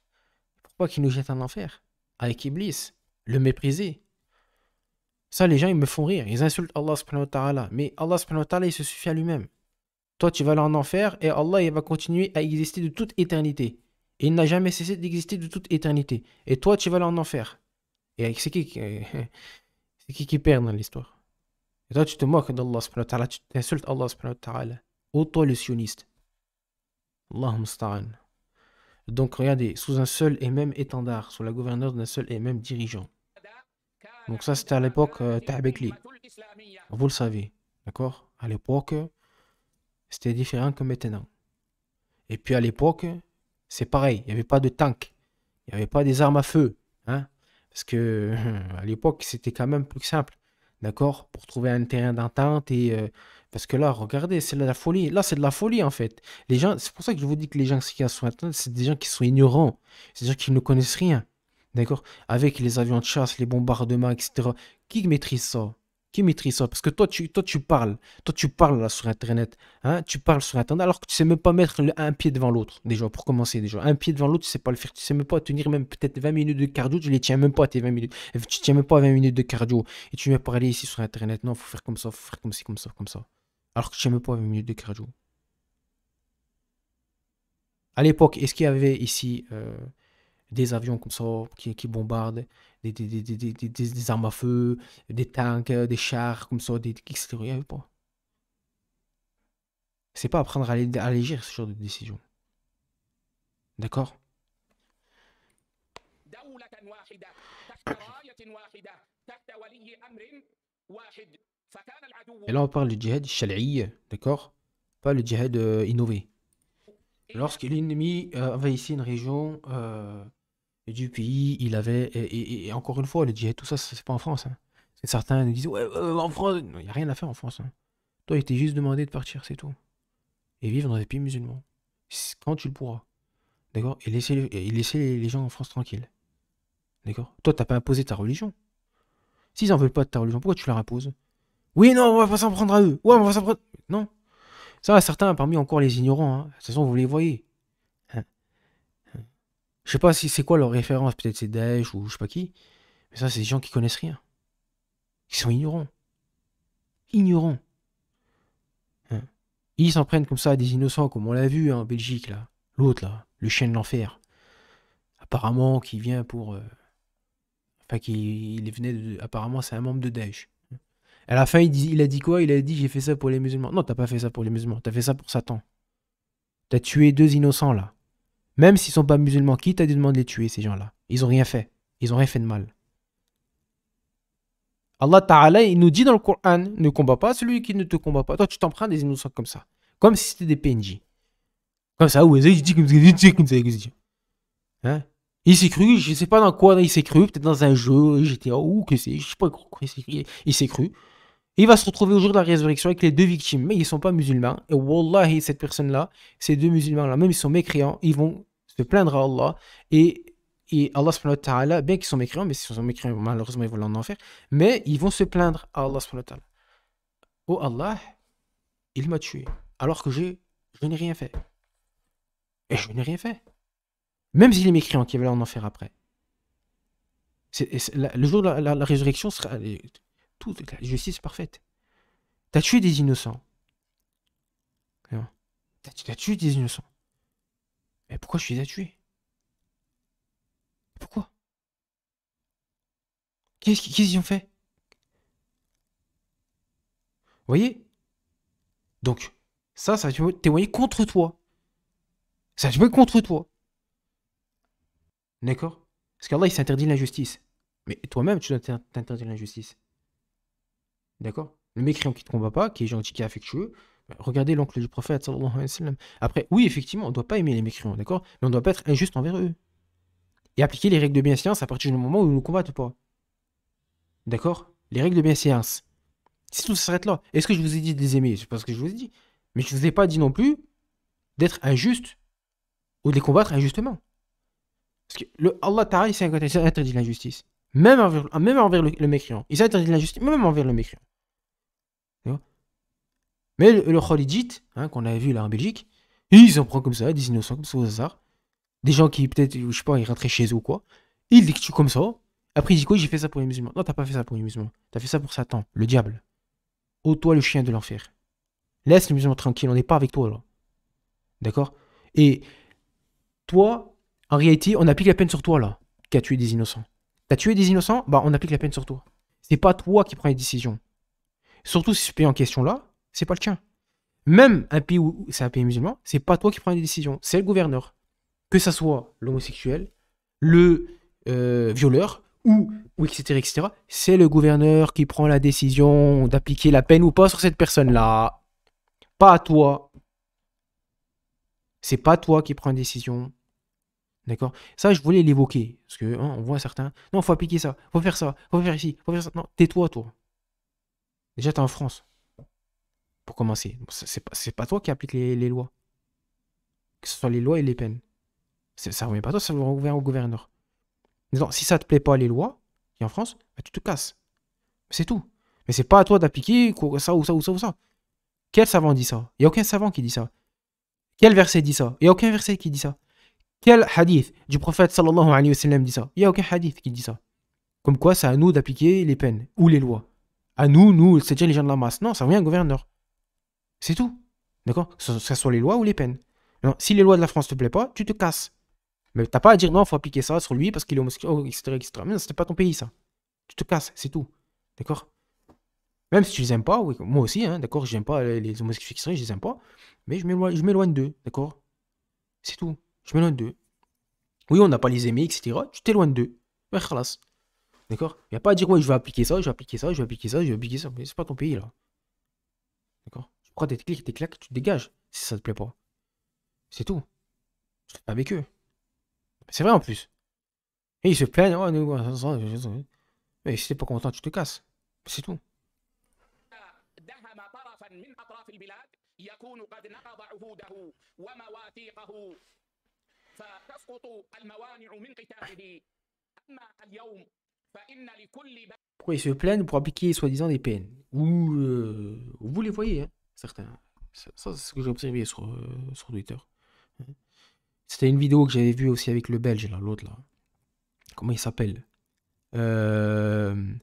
Pourquoi qu'il nous jette en enfer Avec Iblis, le mépriser. Ça, les gens, ils me font rire. Ils insultent Allah Mais Allah il se suffit à lui-même. Toi, tu vas aller en enfer et Allah, il va continuer à exister de toute éternité. il n'a jamais cessé d'exister de toute éternité. Et toi, tu vas aller en enfer. Et c'est qui c'est qui, qui perd dans l'histoire Et toi, tu te moques d'Allah Tu t'insultes Allah subhanahu Ô toi, le sioniste. Donc regardez, sous un seul et même étendard, sous la gouvernance d'un seul et même dirigeant. Donc ça c'était à l'époque euh, Ta'bekli. Vous le savez, d'accord À l'époque, c'était différent que maintenant. Et puis à l'époque, c'est pareil, il n'y avait pas de tank, il n'y avait pas des armes à feu, hein Parce que à l'époque, c'était quand même plus simple, d'accord Pour trouver un terrain d'entente et... Euh, parce que là, regardez, c'est la folie. Là, c'est de la folie, en fait. Les gens, c'est pour ça que je vous dis que les gens qui sont sur Internet, c'est des gens qui sont ignorants. C'est des gens qui ne connaissent rien. D'accord Avec les avions de chasse, les bombardements, etc. Qui maîtrise ça Qui maîtrise ça Parce que toi tu, toi, tu parles. Toi, tu parles là sur Internet. Hein tu parles sur Internet alors que tu sais même pas mettre un pied devant l'autre. Déjà, pour commencer, déjà. Un pied devant l'autre, tu sais pas le faire. Tu sais même pas tenir même peut-être 20 minutes de cardio. Tu les tiens même pas tes 20 minutes. Tu tiens même pas 20 minutes de cardio. Et tu viens parler ici sur Internet. Non, faut faire comme ça, faut faire comme ci, comme ça, comme ça. Alors que je sais pas 20 minutes de cardio. À l'époque, est-ce qu'il y avait ici euh, des avions comme ça qui, bombardent, des, armes à feu, des tanks, des chars comme ça, des, etc. Il n'y avait pas. C'est pas apprendre à allégir ce genre de décision. D'accord et là, on parle du djihad chalé d'accord Pas le djihad euh, innové. Lorsque l'ennemi avait euh, envahissait une région euh, du pays, il avait. Et, encore une fois, le djihad, tout ça, c'est pas en France. Hein. Certains nous disent Ouais, en France. Il n'y a rien à faire en France. Hein. Toi, il t'est juste demandé de partir, c'est tout. Et vivre dans des pays musulmans. Quand tu le pourras. D'accord et laisser, les gens en France tranquilles. D'accord Toi, t'as pas imposé ta religion. S'ils en veulent pas de ta religion, pourquoi tu leur imposes oui, non, on va pas s'en prendre à eux. Ouais, on va s'en prendre. Non. Ça, certains parmi encore les ignorants. Hein. De toute façon, vous les voyez. Hein. Hein. Je sais pas si c'est quoi leur référence. Peut-être c'est Daesh ou je sais pas qui. Mais ça, c'est des gens qui connaissent rien. Ils sont ignorants. Ignorants. Ils s'en prennent comme ça à des innocents, comme on l'a vu en Belgique, là. L'autre, là. Le chien de l'enfer. Apparemment, qui vient pour. Euh, enfin, qui il venait de... Apparemment, c'est un membre de Daesh. À la fin, il, a dit quoi Il a dit J'ai fait ça pour les musulmans. Non, t'as pas fait ça pour les musulmans, t'as fait ça pour Satan. T'as tué deux innocents là. Même s'ils sont pas musulmans, qui t'a demandé de les tuer, ces gens-là Ils ont rien fait. Ils ont rien fait de mal. Allah Ta'ala, il nous dit dans le Coran Ne combat pas celui qui ne te combat pas. Toi, tu t'en prends des innocents comme ça. Comme si c'était des PNJ. Comme ça, où dis comme Hein il s'est cru, je sais pas dans quoi il s'est cru, peut-être dans un jeu, j'étais, que c'est, je sais pas quoi Il s'est cru il va se retrouver au jour de la résurrection avec les deux victimes, mais ils ne sont pas musulmans. Et wallahi, cette personne-là, ces deux musulmans-là, même ils sont mécréants, ils vont se plaindre à Allah. Et, Allah, wa bien qu'ils soient mécréants, mais s'ils sont mécréants, malheureusement, ils vont en enfer, mais ils vont se plaindre à Allah, Oh Allah, il m'a tué, alors que je, n'ai rien fait. Et je n'ai rien fait. Même s'il est mécréant qui va aller en enfer après. c'est le jour de la résurrection sera toute la justice parfaite. T'as tué des innocents. T'as tué des innocents. Mais pourquoi je les ai tués Pourquoi Qu'est-ce qu'ils ont fait Vous voyez Donc, ça, ça va témoigner contre toi. Ça va contre toi. D'accord Parce qu'Allah, il s'interdit l'injustice. Mais toi-même, tu dois t'interdire l'injustice. D'accord Le mécréant qui ne te combat pas, qui est gentil, qui est affectueux, euh, regardez l'oncle du prophète. Après, oui, effectivement, on ne doit pas aimer les mécréants, d'accord Mais on ne doit pas être injuste envers eux. Et appliquer les règles de bienséance à partir du moment où ils nous combattent pas. D'accord Les règles de bienséance. Si tout s'arrête là, est-ce que je vous ai dit de les aimer C'est pas ce que je vous ai dit. Mais je ne vous ai pas dit non plus d'être injuste ou de les combattre injustement. Parce que le Allah Ta'ala, interdit l'injustice même envers, le, mécréant. Ils la l'injustice, même envers le mécréant. Mais le, le hein, qu'on avait vu là en Belgique, ils en prend comme ça, des innocents comme ça au hasard. Des gens qui, peut-être, je sais pas, ils rentraient chez eux ou quoi. Ils les tuent comme ça. Après, ils disent quoi J'ai fait ça pour les musulmans. Non, t'as pas fait ça pour les musulmans. T'as fait ça pour Satan, le diable. ô toi le chien de l'enfer. Laisse les musulmans tranquilles, on n'est pas avec toi là. D'accord Et toi, en réalité, on applique la peine sur toi là, qui a tué des innocents. T'as tué des innocents, bah on applique la peine sur toi. C'est pas toi qui prends les décisions. Surtout si ce pays en question là, c'est pas le tien. Même un pays où c'est un pays musulman, c'est pas toi qui prends les décisions, c'est le gouverneur. Que ça soit l'homosexuel, le euh, violeur ou, etc etc, c'est le gouverneur qui prend la décision d'appliquer la peine ou pas sur cette personne là. Pas toi. C'est pas toi qui prends une décision. D'accord Ça, je voulais l'évoquer. Parce que hein, on voit certains. Non, faut appliquer ça, faut faire ça, faut faire ici, faut faire ça. Non, tais-toi, toi. Déjà, t'es en France. Pour commencer. C'est pas, pas toi qui applique les, lois. Que ce soit les lois et les peines. Ça ne revient pas à toi, ça revient au gouverneur. Non, si ça te plaît pas les lois, et en France, bah, tu te casses. C'est tout. Mais c'est pas à toi d'appliquer ça ou ça ou ça ou ça. Quel savant dit ça Il n'y a aucun savant qui dit ça. Quel verset dit ça Il n'y a aucun verset qui dit ça. Quel hadith du prophète sallallahu alayhi wa sallam dit ça Il n'y a aucun hadith qui dit ça. Comme quoi, c'est à nous d'appliquer les peines ou les lois. À nous, nous, c'est-à-dire les gens de la masse. Non, ça vient au gouverneur. C'est tout. D'accord Que ce soit les lois ou les peines. si les lois de la France ne te plaisent pas, tu te casses. Mais tu n'as pas à dire non, faut appliquer ça sur lui parce qu'il est homosexuel, oh, etc., Mais pas ton pays, ça. Tu te casses, c'est tout. D'accord Même si tu les aimes pas, oui, moi aussi, hein, d'accord, n'aime pas les homosexuels, je les aime pas, mais je m'éloigne d'eux, d'accord C'est tout. Je m'éloigne d'eux. Oui, on n'a pas les aimés, etc. Tu t'éloignes d'eux. Mais khalas. D'accord Il n'y a pas à dire, ouais, je vais appliquer ça, je vais appliquer ça, je vais appliquer ça, je vais appliquer ça. Mais c'est pas ton pays, là. D'accord Tu prends tes clics, tes claques, tu te dégages si ça te plaît pas. C'est tout. Je avec eux. C'est vrai en plus. Et ils se plaignent. nous... Mais si t'es pas content, tu te casses. C'est tout. Pourquoi ils se plaignent pour appliquer soi-disant des peines Ou euh, vous les voyez, hein, certains. Ça, c'est ce que j'ai observé sur, euh, sur Twitter. Hein. C'était une vidéo que j'avais vue aussi avec le Belge, là, l'autre, là. Comment il s'appelle euh,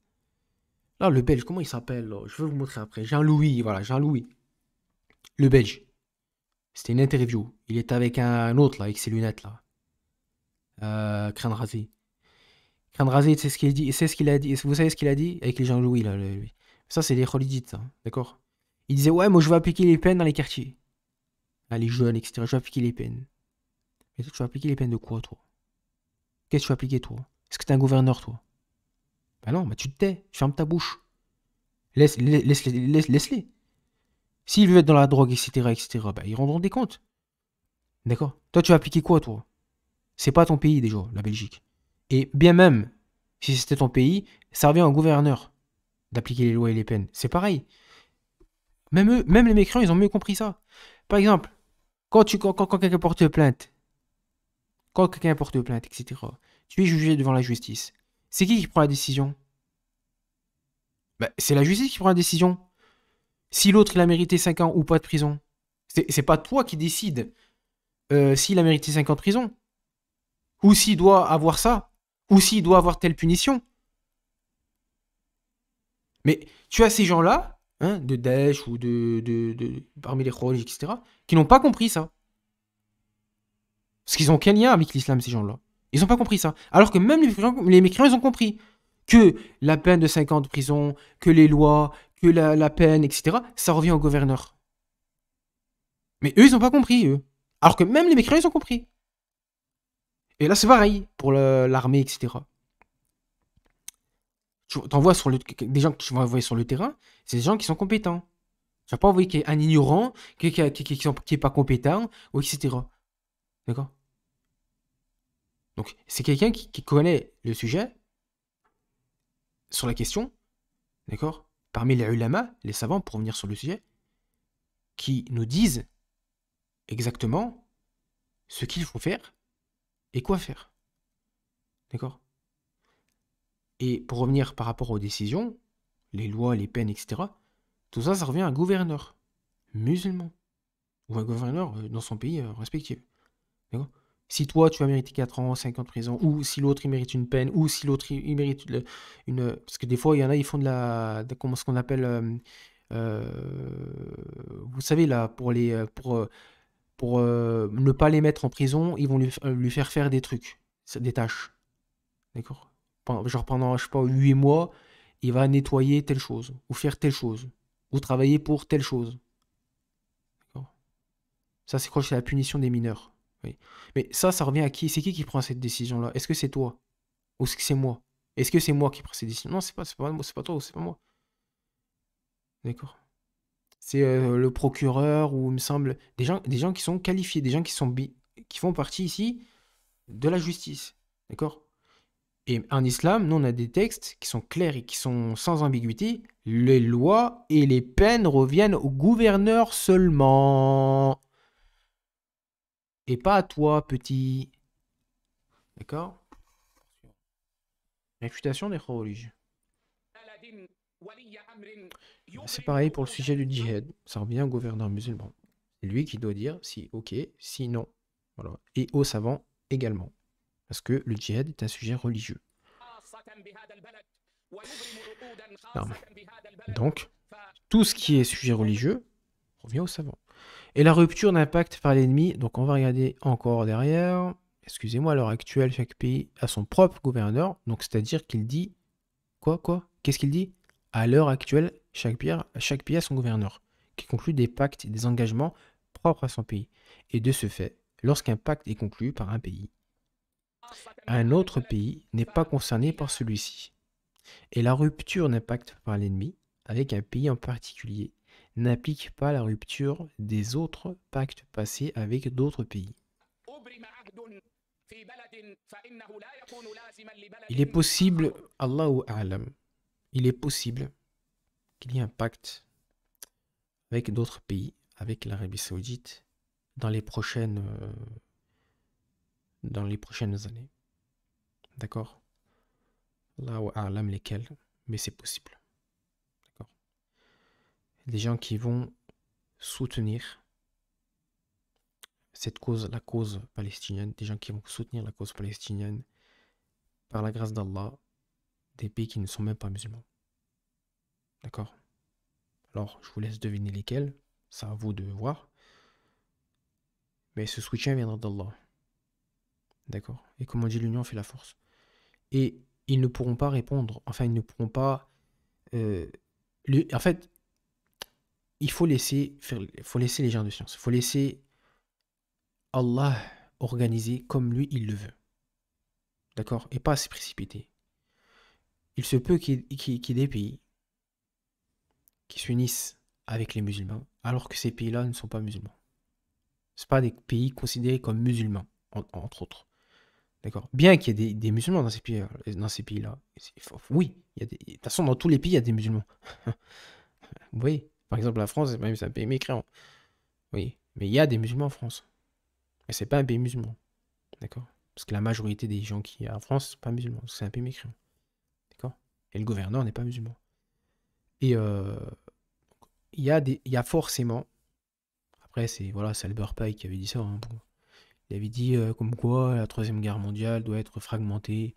Là, le Belge, comment il s'appelle Je vais vous montrer après. Jean-Louis, voilà, Jean-Louis. Le Belge. C'était une interview. Il était avec un autre là, avec ses lunettes là. Euh, Crâne rasé. Crâne rasé, c'est ce qu'il dit. C'est ce qu'il a dit. Vous savez ce qu'il a dit avec les gens Louis là. Ça, c'est les cholidites, ça, hein, d'accord Il disait ouais, moi je vais appliquer les peines dans les quartiers. Ah, les jeunes, etc. Je vais appliquer les peines. Mais toi, tu vas appliquer les peines de quoi, toi Qu'est-ce que tu vas appliquer, toi Est-ce que t'es un gouverneur, toi Bah ben non, bah tu te tais, tu fermes ta bouche. Laisse, laisse, laisse, laisse-les. S'ils veulent être dans la drogue, etc., etc., bah, ils rendront des comptes. D'accord Toi, tu vas appliquer quoi, toi C'est pas ton pays, déjà, la Belgique. Et bien même, si c'était ton pays, ça revient au gouverneur d'appliquer les lois et les peines. C'est pareil. Même eux, même les mécréants, ils ont mieux compris ça. Par exemple, quand, tu, quand, quelqu'un porte plainte, quand quelqu'un porte plainte, etc., tu es jugé devant la justice. C'est qui qui prend la décision bah, C'est la justice qui prend la décision. Si l'autre, il a mérité 5 ans ou pas de prison, c'est pas toi qui décide euh, s'il a mérité 5 ans de prison, ou s'il doit avoir ça, ou s'il doit avoir telle punition. Mais tu as ces gens-là, hein, de Daesh ou de, de, parmi les religieux, etc., qui n'ont pas compris ça. Parce qu'ils n'ont qu'un lien avec l'islam, ces gens-là. Ils n'ont pas compris ça. Alors que même les, les mécréants, ils ont compris que la peine de 5 ans de prison, que les lois, la, peine, etc., ça revient au gouverneur. Mais eux, ils n'ont pas compris, eux. Alors que même les mécréants, ils ont compris. Et là, c'est pareil pour l'armée, etc. Tu envoies sur le, des gens tu vas envoyer sur le terrain, c'est des gens qui sont compétents. Tu vas pas envoyer un ignorant, qui, qui, qui, est pas compétent, ou etc. D'accord Donc, c'est quelqu'un qui, connaît le sujet sur la question, d'accord parmi les ulama, les savants, pour revenir sur le sujet, qui nous disent exactement ce qu'il faut faire et quoi faire. D'accord Et pour revenir par rapport aux décisions, les lois, les peines, etc., tout ça, ça revient à un gouverneur musulman ou un gouverneur euh, dans son pays euh, respectif. D'accord si toi, tu vas mériter 4 ans, 5 ans de prison, ou si l'autre, il mérite une peine, ou si l'autre, il, mérite une. Parce que des fois, il y en a, ils font de la. De, comment ce qu'on appelle. Euh, euh, vous savez, là, pour les. Euh, pour, pour ne pas les mettre en prison, ils vont lui, faire faire des trucs, des tâches. D'accord Genre pendant, je sais pas, 8 mois, il va nettoyer telle chose, ou faire telle chose, ou travailler pour telle chose. Ça, c'est quoi c'est la punition des mineurs. Mais ça, ça revient à qui C'est qui qui prend cette décision-là Est-ce que c'est toi Ou est-ce que c'est moi Est-ce que c'est moi qui prends cette décision Non, c'est pas, c'est pas, c'est pas toi ou c'est pas moi. D'accord C'est euh, le procureur ou, il me semble, des gens, des gens qui sont qualifiés, des gens qui, sont qui font partie ici de la justice. D'accord et en islam, nous, on a des textes qui sont clairs et qui sont sans ambiguïté. Les lois et les peines reviennent au gouverneur seulement et pas à toi, petit. D'accord Réfutation des religieux. Ah, C'est pareil pour le sujet du djihad. Ça revient au gouverneur musulman. C'est lui qui doit dire si ok, si non. Voilà. Et aux savants également. Parce que le djihad est un sujet religieux. Donc, tout ce qui est sujet religieux revient aux savants. Et la rupture d'impact par l'ennemi, donc on va regarder encore derrière. Excusez-moi, à l'heure actuelle, chaque pays a son propre gouverneur, donc c'est-à-dire qu'il dit quoi, quoi Qu'est-ce qu'il dit À l'heure actuelle, chaque pays, chaque pays a son gouverneur, qui conclut des pactes et des engagements propres à son pays. Et de ce fait, lorsqu'un pacte est conclu par un pays, un autre pays n'est pas concerné par celui-ci. Et la rupture d'impact par l'ennemi avec un pays en particulier n'applique pas la rupture des autres pactes passés avec d'autres pays. Il est possible, Allahu A'lam, il est possible qu'il y ait un pacte avec d'autres pays, avec l'Arabie Saoudite, dans les prochaines, euh, dans les prochaines années. D'accord Allahu A'lam lesquels, mais c'est possible des gens qui vont soutenir cette cause, la cause palestinienne, des gens qui vont soutenir la cause palestinienne par la grâce d'Allah, des pays qui ne sont même pas musulmans. D'accord Alors, je vous laisse deviner lesquels, c'est à vous de voir. Mais ce soutien viendra d'Allah. D'accord Et comme on dit, l'union fait la force. Et ils ne pourront pas répondre, enfin, ils ne pourront pas... Euh, en fait, il faut laisser, faire, faut laisser les gens de science. Il faut laisser Allah organiser comme lui, il le veut. D'accord Et pas se précipiter. Il se peut qu'il y, ait des pays qui s'unissent avec les musulmans, alors que ces pays-là ne sont pas musulmans. Ce pas des pays considérés comme musulmans, entre autres. D'accord Bien qu'il y ait des, musulmans dans ces pays-là. oui, y de toute façon, dans tous les pays, il y a des musulmans. Vous voyez par exemple, la France, même c'est un pays mécréant. Oui, mais il y a des musulmans en France. Et c'est pas un pays musulman. D'accord Parce que la majorité des gens qui en France, pas musulmans, C'est un pays mécréant. D'accord Et le gouverneur n'est pas musulman. Et euh, il y, a des, y a forcément. Après, c'est voilà, Albert Pike qui avait dit ça. Hein, il avait dit euh, comme quoi la Troisième Guerre mondiale doit être fragmentée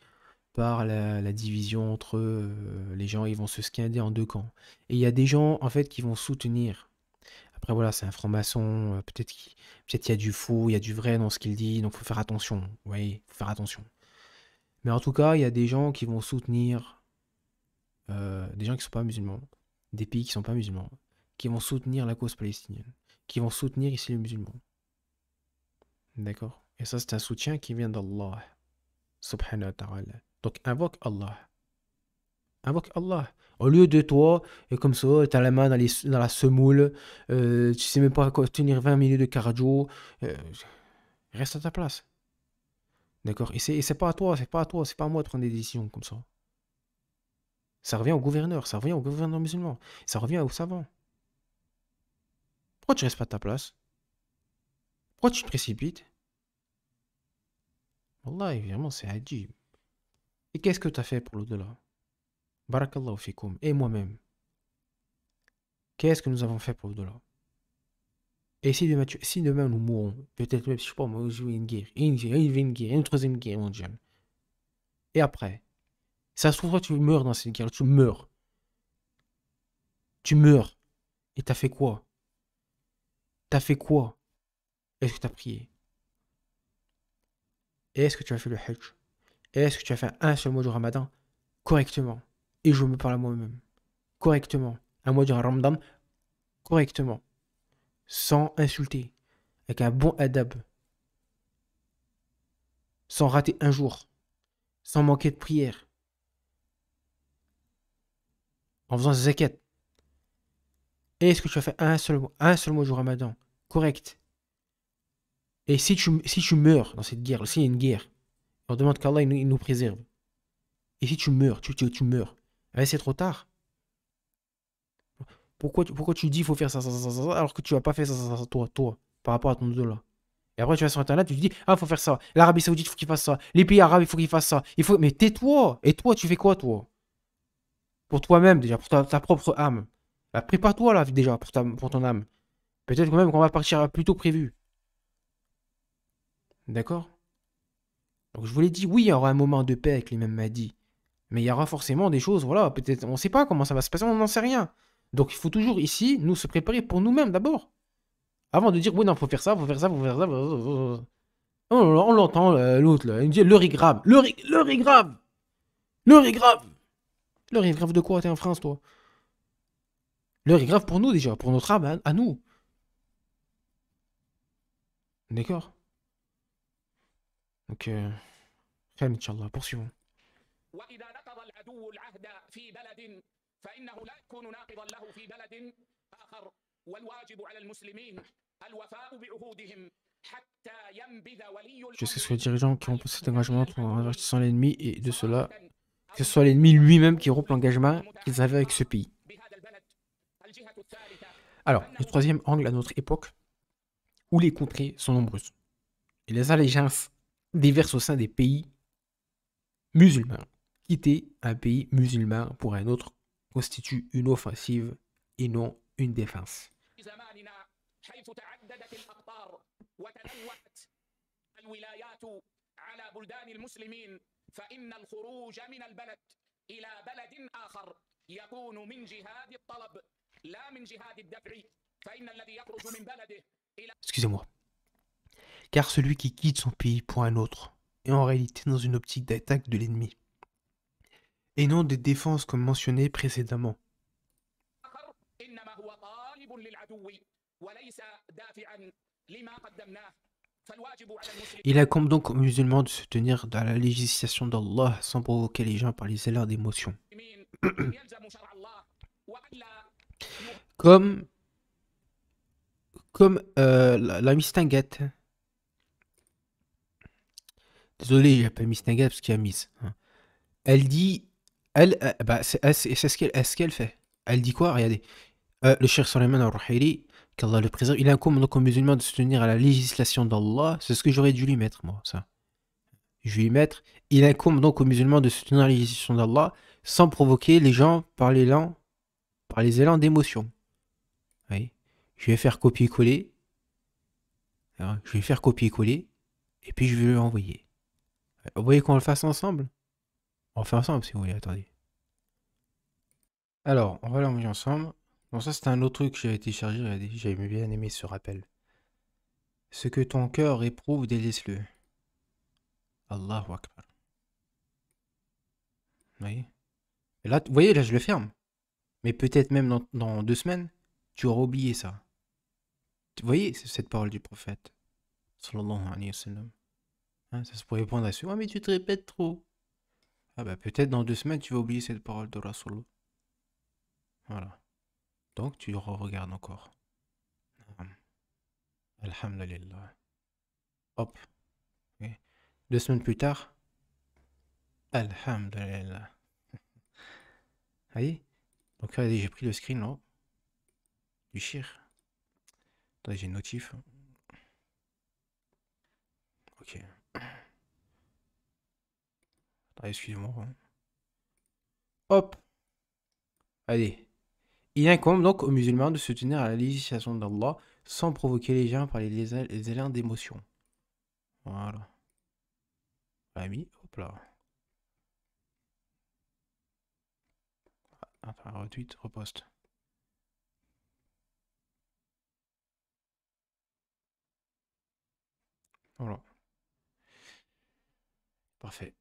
par la, division entre euh, les gens, ils vont se scinder en deux camps. Et il y a des gens en fait qui vont soutenir. Après voilà, c'est un franc-maçon, euh, peut-être qu'il y a du faux, il y a du vrai dans ce qu'il dit, donc faut faire attention. Oui, faire attention. Mais en tout cas, il y a des gens qui vont soutenir euh, des gens qui ne sont pas musulmans, des pays qui ne sont pas musulmans, qui vont soutenir la cause palestinienne, qui vont soutenir ici les musulmans. D'accord Et ça, c'est un soutien qui vient d'Allah, subhanahu wa ta'ala. Donc invoque Allah. Invoque Allah. Au lieu de toi, et comme ça, as la main dans, la semoule, euh, tu sais même pas tenir 20 minutes de cardio, euh, reste à ta place. D'accord Et c'est pas à toi, c'est pas à toi, c'est pas à moi de prendre des décisions comme ça. Ça revient au gouverneur, ça revient au gouverneur musulman, ça revient au savants. Pourquoi tu restes pas à ta place Pourquoi tu te précipites Wallah, évidemment, c'est adjib qu'est-ce que tu as fait pour l'au-delà Barakallahu fikoum. Et moi-même. Qu'est-ce que nous avons fait pour l'au-delà Et si demain, si demain nous mourons, peut-être même, je sais pas, moi, je une guerre, une guerre, une guerre, une troisième guerre mondiale. Et après, ça se trouve, tu meurs dans cette guerre, tu meurs. Tu meurs. Et t'as fait quoi T'as fait quoi Est-ce que tu as prié est-ce que tu as fait le Hajj est-ce que tu as fait un seul mois du ramadan correctement Et je me parle à moi-même. Correctement. Un mois du ramadan correctement. Sans insulter. Avec un bon adab. Sans rater un jour. Sans manquer de prière. En faisant zakat. Est-ce que tu as fait un seul, un seul mois du ramadan correct Et si tu, si tu meurs dans cette guerre, s'il y a une guerre, on demande qu'Allah nous préserve. Et si tu meurs, tu, meurs, eh, c'est trop tard. Pourquoi, tu dis il faut faire ça, alors que tu n'as pas fait ça, ça, ça, toi, toi, par rapport à ton là Et après, tu vas sur Internet, tu te dis, ah, il faut faire ça. L'Arabie Saoudite, il faut qu'il fasse ça. Les pays arabes, il faut qu'ils fassent ça. Il faut... Mais tais-toi. Et toi, tu fais quoi, toi Pour toi-même, déjà, pour ta, propre âme. Bah, prépare-toi, là, déjà, pour, pour ton âme. Peut-être quand même qu'on va partir plus tôt prévu. D'accord donc je vous l'ai dit, oui, il y aura un moment de paix avec les mêmes dit Mais il y aura forcément des choses, voilà, peut-être, on ne sait pas comment ça va se passer, on n'en sait rien. Donc il faut toujours ici nous se préparer pour nous-mêmes d'abord. Avant de dire, oui, non, faut faire ça, il faut faire ça, il faut faire ça. On, l'entend, euh, l'autre, là, il dit, l'heure est grave, l'heure est, est grave, l'heure est grave. L'heure est grave de quoi T'es en France, toi L'heure est grave pour nous déjà, pour notre âme, à nous. D'accord donc, euh, poursuivons. Je sais ce que les dirigeants qui rompent cet engagement en avertissant l'ennemi et de cela, que ce soit l'ennemi lui-même qui rompt l'engagement qu'ils avaient avec ce pays. Alors, le troisième angle à notre époque, où les contrées sont nombreuses et les allégeances Divers au sein des pays musulmans. Quitter un pays musulman pour un autre constitue une offensive et non une défense. Excusez-moi car celui qui quitte son pays pour un autre est en réalité dans une optique d'attaque de l'ennemi, et non de défenses comme mentionné précédemment. Il incombe donc aux musulmans de se tenir dans la législation d'Allah sans provoquer les gens par les élans d'émotion. comme comme euh, la, la Désolé, j'ai pas mis parce qu'il y a Miss. Hein. Elle dit. Elle, euh, bah, c'est, ce qu'elle, ce qu'elle fait. Elle dit quoi Regardez. Euh, le cher soleiman al qu'Allah le préserve, il incombe donc aux musulmans de se tenir à la législation d'Allah. C'est ce que j'aurais dû lui mettre, moi, ça. Je vais lui mettre. Il incombe donc aux musulmans de se tenir à la législation d'Allah sans provoquer les gens par l'élan, par les élans d'émotion. Je vais faire copier-coller. Je vais faire copier-coller. Et puis je vais lui envoyer. Vous voyez qu'on le fasse ensemble On le fait ensemble si vous voulez, attendez. Alors, on va l'envoyer ensemble. Bon, ça c'est un autre truc que j'avais téléchargé, J'ai j'avais bien aimé ce rappel. Ce que ton cœur éprouve, délaisse-le. Allahu Akbar. Vous voyez Et là, vous voyez, là je le ferme. Mais peut-être même dans, deux semaines, tu auras oublié ça. Vous voyez cette parole du prophète Sallallahu alayhi wa ah, ça se pourrait prendre à ce. Ouais, mais tu te répètes trop. Ah bah peut-être dans deux semaines, tu vas oublier cette parole de Rasoul. Voilà. Donc tu regardes encore. Alhamdulillah. Hop. Deux semaines plus tard. Alhamdulillah. Voyez Donc regardez, j'ai pris le screen là. Du shir. j'ai une notif. Ok. Ah, excusez-moi. Hop. Allez. Il incombe donc aux musulmans de se tenir à la législation d'Allah sans provoquer les gens par les élans d'émotion. Voilà. Ami, hop là. Ah, enfin retweet, reposte. Voilà. Parfait.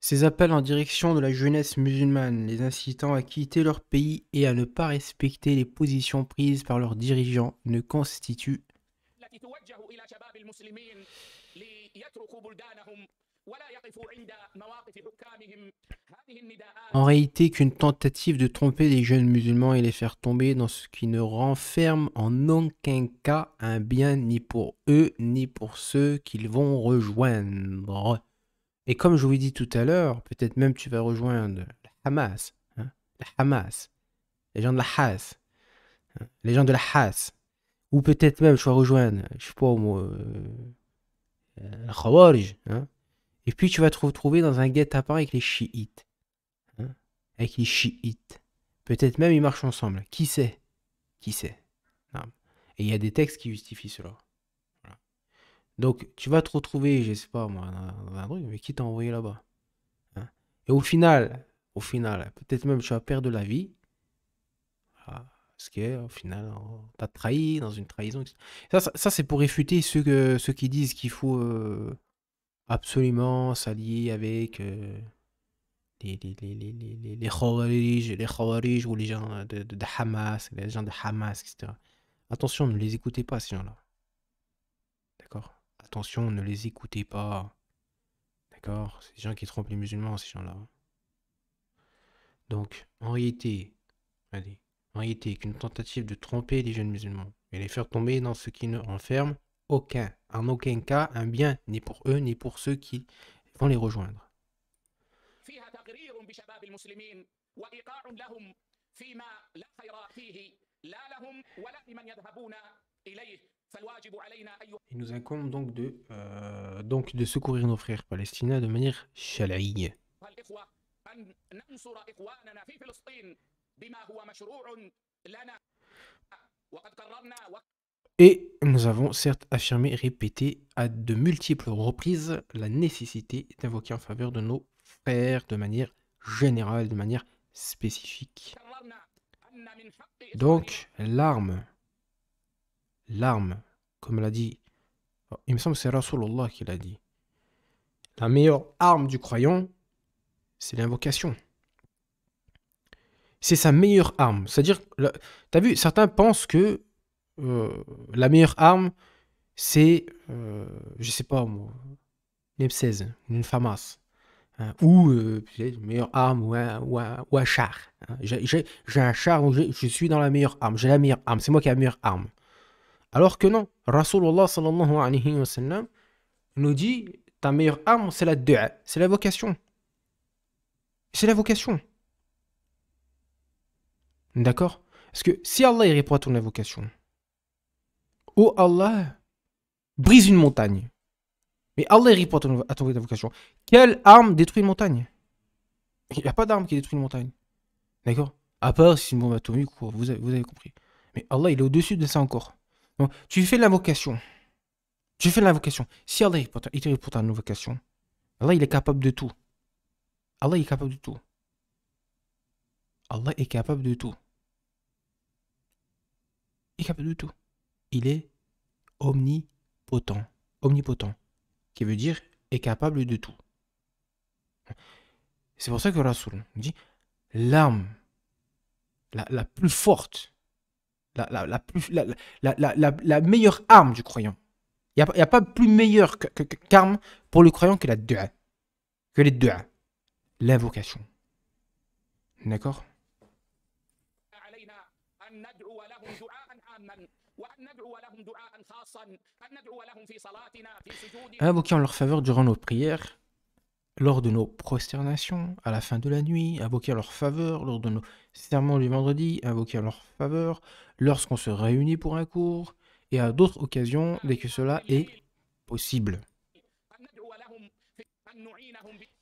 Ces appels en direction de la jeunesse musulmane, les incitant à quitter leur pays et à ne pas respecter les positions prises par leurs dirigeants, ne constituent en réalité qu'une tentative de tromper les jeunes musulmans et les faire tomber dans ce qui ne renferme en aucun cas un bien ni pour eux ni pour ceux qu'ils vont rejoindre. Et comme je vous ai dit tout à l'heure, peut-être même tu vas rejoindre le Hamas, hein, Hamas, les gens de la Haas, hein, les gens de la Haas, ou peut-être même tu vas rejoindre, je sais pas, moi, euh, euh, le Khawarij, hein. Et puis tu vas te retrouver dans un guet part avec les chiites. Hein? avec les chiites. Peut-être même ils marchent ensemble. Qui sait Qui sait Et il y a des textes qui justifient cela. Donc tu vas te retrouver, je sais pas moi, dans un truc, mais qui t'a envoyé là-bas hein? Et au final, au final, peut-être même tu vas perdre la vie. Ah, qui est au final, t'as trahi dans une trahison. Ça, ça, c'est pour réfuter ceux, que, qui disent qu'il faut. Euh, absolument s'allier avec euh, les, les, les, khawarij, les khawarij, ou les gens de, Hamas, les gens de Hamas, etc. Attention, ne les écoutez pas, ces gens-là. D'accord Attention, ne les écoutez pas. D'accord Ces gens qui trompent les musulmans, ces gens-là. Donc, en réalité, en réalité, qu'une tentative de tromper les jeunes musulmans et les faire tomber dans ce qui ne enferme, aucun, en aucun cas un bien, ni pour eux, ni pour ceux qui vont les rejoindre. Il nous incombe donc de, euh, donc de secourir nos frères palestiniens de manière chaleille. Et nous avons certes affirmé, répété à de multiples reprises la nécessité d'invoquer en faveur de nos frères de manière générale, de manière spécifique. Donc, l'arme, l'arme, comme l'a dit, il me semble que c'est Rasulullah qui l'a dit, la meilleure arme du croyant, c'est l'invocation. C'est sa meilleure arme. C'est-à-dire, t'as vu, certains pensent que euh, la meilleure arme, c'est, euh, je sais pas une m une FAMAS. Hein, ou euh, une meilleure arme ou un, ou char. Hein. J'ai un char, je suis dans la meilleure arme, j'ai la meilleure arme, c'est moi qui ai la meilleure arme. Alors que non, Rasulullah sallallahu alayhi wa sallam nous dit ta meilleure arme c'est la dua, c'est la vocation. C'est la vocation. D'accord Parce que si Allah répond à ton vocation, oh Allah, brise une montagne. Mais Allah répond à ton invocation. Quelle arme détruit une montagne Il n'y a pas d'arme qui détruit une montagne. D'accord À part si une bombe atomique vous avez, compris. Mais Allah, il est au-dessus de ça encore. Donc, tu fais l'invocation. Tu fais l'invocation. Si Allah il répond à ton invocation, Allah, il est capable de tout. Allah est capable de tout. Allah est capable de tout. Il est capable de tout il est omnipotent. Omnipotent, qui veut dire est capable de tout. C'est pour ça que Rasoul dit l'âme la, plus forte, la, la, meilleure arme du croyant. Il n'y a, pas plus meilleure qu'arme pour le croyant que la dua, que les dua, l'invocation. D'accord Invoquer en leur faveur durant nos prières, lors de nos prosternations, à la fin de la nuit, invoquer en leur faveur lors de nos sermons du vendredi, invoquer en leur faveur lorsqu'on se réunit pour un cours et à d'autres occasions dès que cela est possible.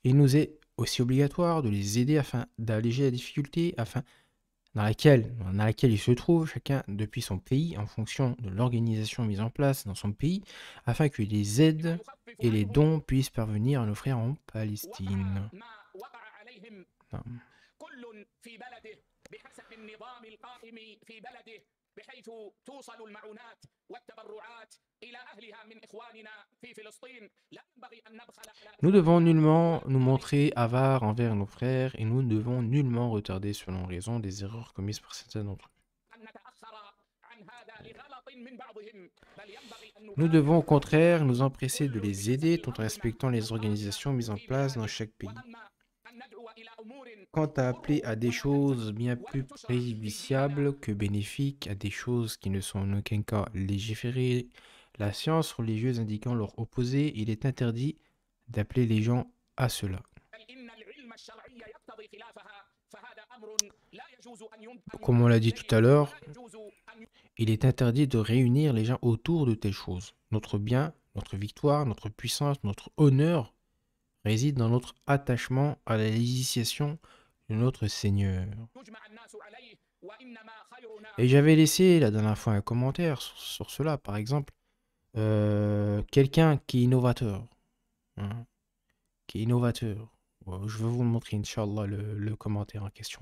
Il nous est aussi obligatoire de les aider afin d'alléger la difficulté, afin de dans laquelle, dans laquelle il se trouve, chacun depuis son pays, en fonction de l'organisation mise en place dans son pays, afin que les aides et les dons puissent parvenir à nos frères en Palestine. Nous devons nullement nous montrer avares envers nos frères et nous ne devons nullement retarder selon raison des erreurs commises par certains d'entre eux. Nous devons au contraire nous empresser de les aider tout en respectant les organisations mises en place dans chaque pays. Quant à appeler à des choses bien plus préjudiciables que bénéfiques, à des choses qui ne sont en aucun cas légiférées, la science religieuse indiquant leur opposé, il est interdit d'appeler les gens à cela. Comme on l'a dit tout à l'heure, il est interdit de réunir les gens autour de telles choses. Notre bien, notre victoire, notre puissance, notre honneur réside dans notre attachement à la législation notre Seigneur. Et j'avais laissé la dernière fois un commentaire sur, cela, par exemple, euh, quelqu'un qui est innovateur. Hein, qui est innovateur. Je vais vous montrer, Inch'Allah, le, le, commentaire en question.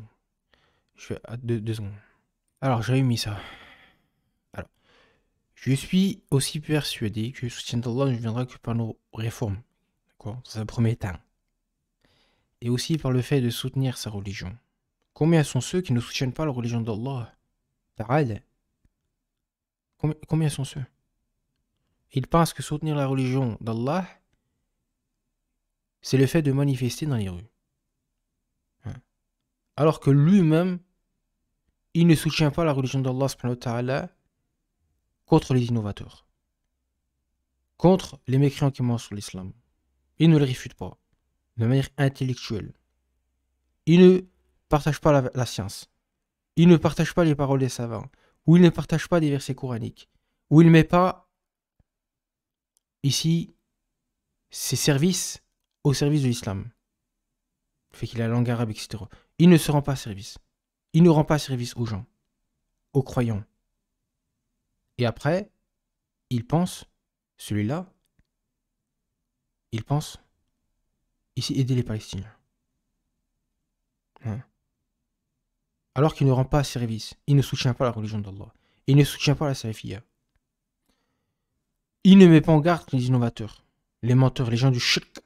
Je vais, ah, deux, deux secondes. Alors, j'avais mis ça. Alors, je suis aussi persuadé que le soutien d'Allah ne viendra que par nos réformes. D'accord C'est un premier temps et aussi par le fait de soutenir sa religion. Combien sont ceux qui ne soutiennent pas la religion d'Allah Ta'ala Combien sont ceux Ils pensent que soutenir la religion d'Allah, c'est le fait de manifester dans les rues. Hein. Alors que lui-même, il ne soutient pas la religion d'Allah contre les innovateurs, contre les mécréants qui mentent sur l'islam. Il ne les réfute pas de manière intellectuelle. Il ne partage pas la, science. Il ne partage pas les paroles des savants. Ou il ne partage pas des versets coraniques. Ou il ne met pas ici ses services au service de l'islam. Fait qu'il a la langue arabe, etc. Il ne se rend pas service. Il ne rend pas service aux gens, aux croyants. Et après, il pense, celui-là, il pense Ici aider les Palestiniens. Alors qu'il ne rend pas service, il ne soutient pas la religion d'Allah, il ne soutient pas la salafia. Il ne met pas en garde les innovateurs, les menteurs, les gens du shirk.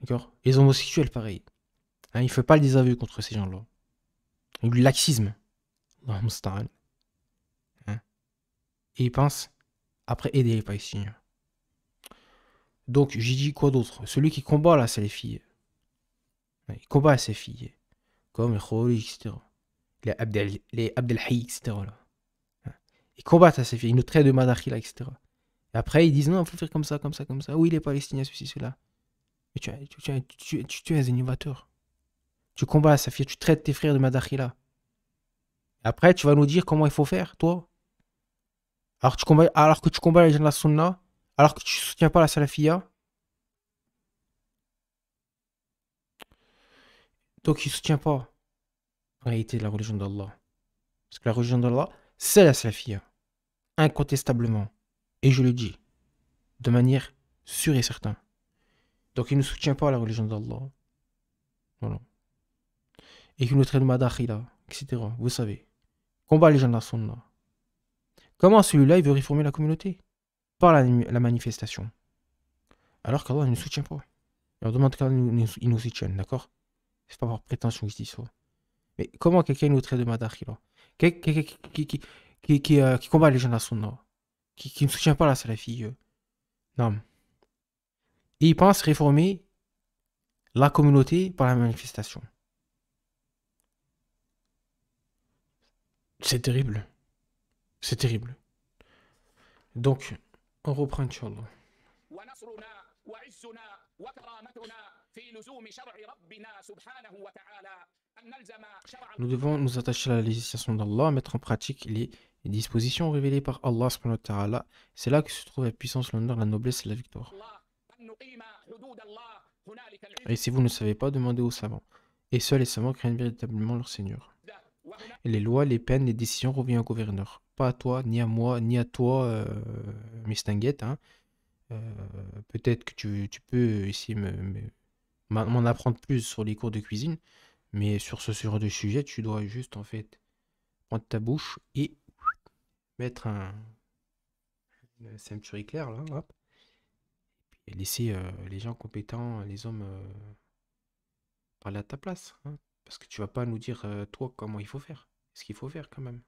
D'accord Les homosexuels, pareil. Hein, il ne fait pas le désaveu contre ces gens-là. Du laxisme. Hein et il pense après aider les Palestiniens. Donc j'ai dit quoi d'autre Celui qui combat là, c'est les filles. Il combat ses filles. Comme les Khouris, etc. Les Abdel, etc. Ils combattent à ses filles. Ils nous traitent de Madakhila, etc. Et après, ils disent non, il faut faire comme ça, comme ça, comme ça. Oui, les Palestiniens, ceci, cela. Mais tu, tu, tu, es un innovateur. Tu combats à sa fille, tu traites tes frères de Madakhila. Après, tu vas nous dire comment il faut faire, toi. Alors, tu combats, alors que tu combats les gens de la Sunna, alors que tu soutiens pas la salafia. Donc il soutient pas la réalité la religion d'Allah. Parce que la religion d'Allah, c'est la salafia. Incontestablement. Et je le dis de manière sûre et certaine. Donc il ne soutient pas la religion d'Allah. Voilà. Et qu'il nous traite madakhila, etc. Vous savez. Combat les gens de la nom Comment celui-là, il veut réformer la communauté par la, manifestation. Alors qu'Allah ne nous soutient pas. Et on demande qu'elle nous, soutienne, d'accord C'est pas avoir prétention qu'ils ça. Mais comment quelqu'un nous traite de madaki qui, qui, qui, qui, qui, euh, combat les gens à son nom qui, qui ne soutient pas la salafie. Euh. Non. Et il pense réformer la communauté par la manifestation. C'est terrible. C'est terrible. Donc, on reprend Nous devons nous attacher à la législation d'Allah, mettre en pratique les dispositions révélées par Allah. C'est là que se trouve la puissance, l'honneur, la noblesse et la victoire. Et si vous ne savez pas, demandez aux savants. Et seuls les savants craignent véritablement leur Seigneur. les lois, les peines, les décisions reviennent au gouverneur pas à toi, ni à moi, ni à toi, euh, Mistinguette. Hein. Euh, peut-être que tu, tu, peux ici m'en apprendre plus sur les cours de cuisine, mais sur ce genre de sujet, tu dois juste en fait prendre ta bouche et mettre un, une ceinture éclair là, et laisser euh, les gens compétents, les hommes euh, parler à ta place, hein, parce que tu vas pas nous dire toi comment il faut faire, ce qu'il faut faire quand même.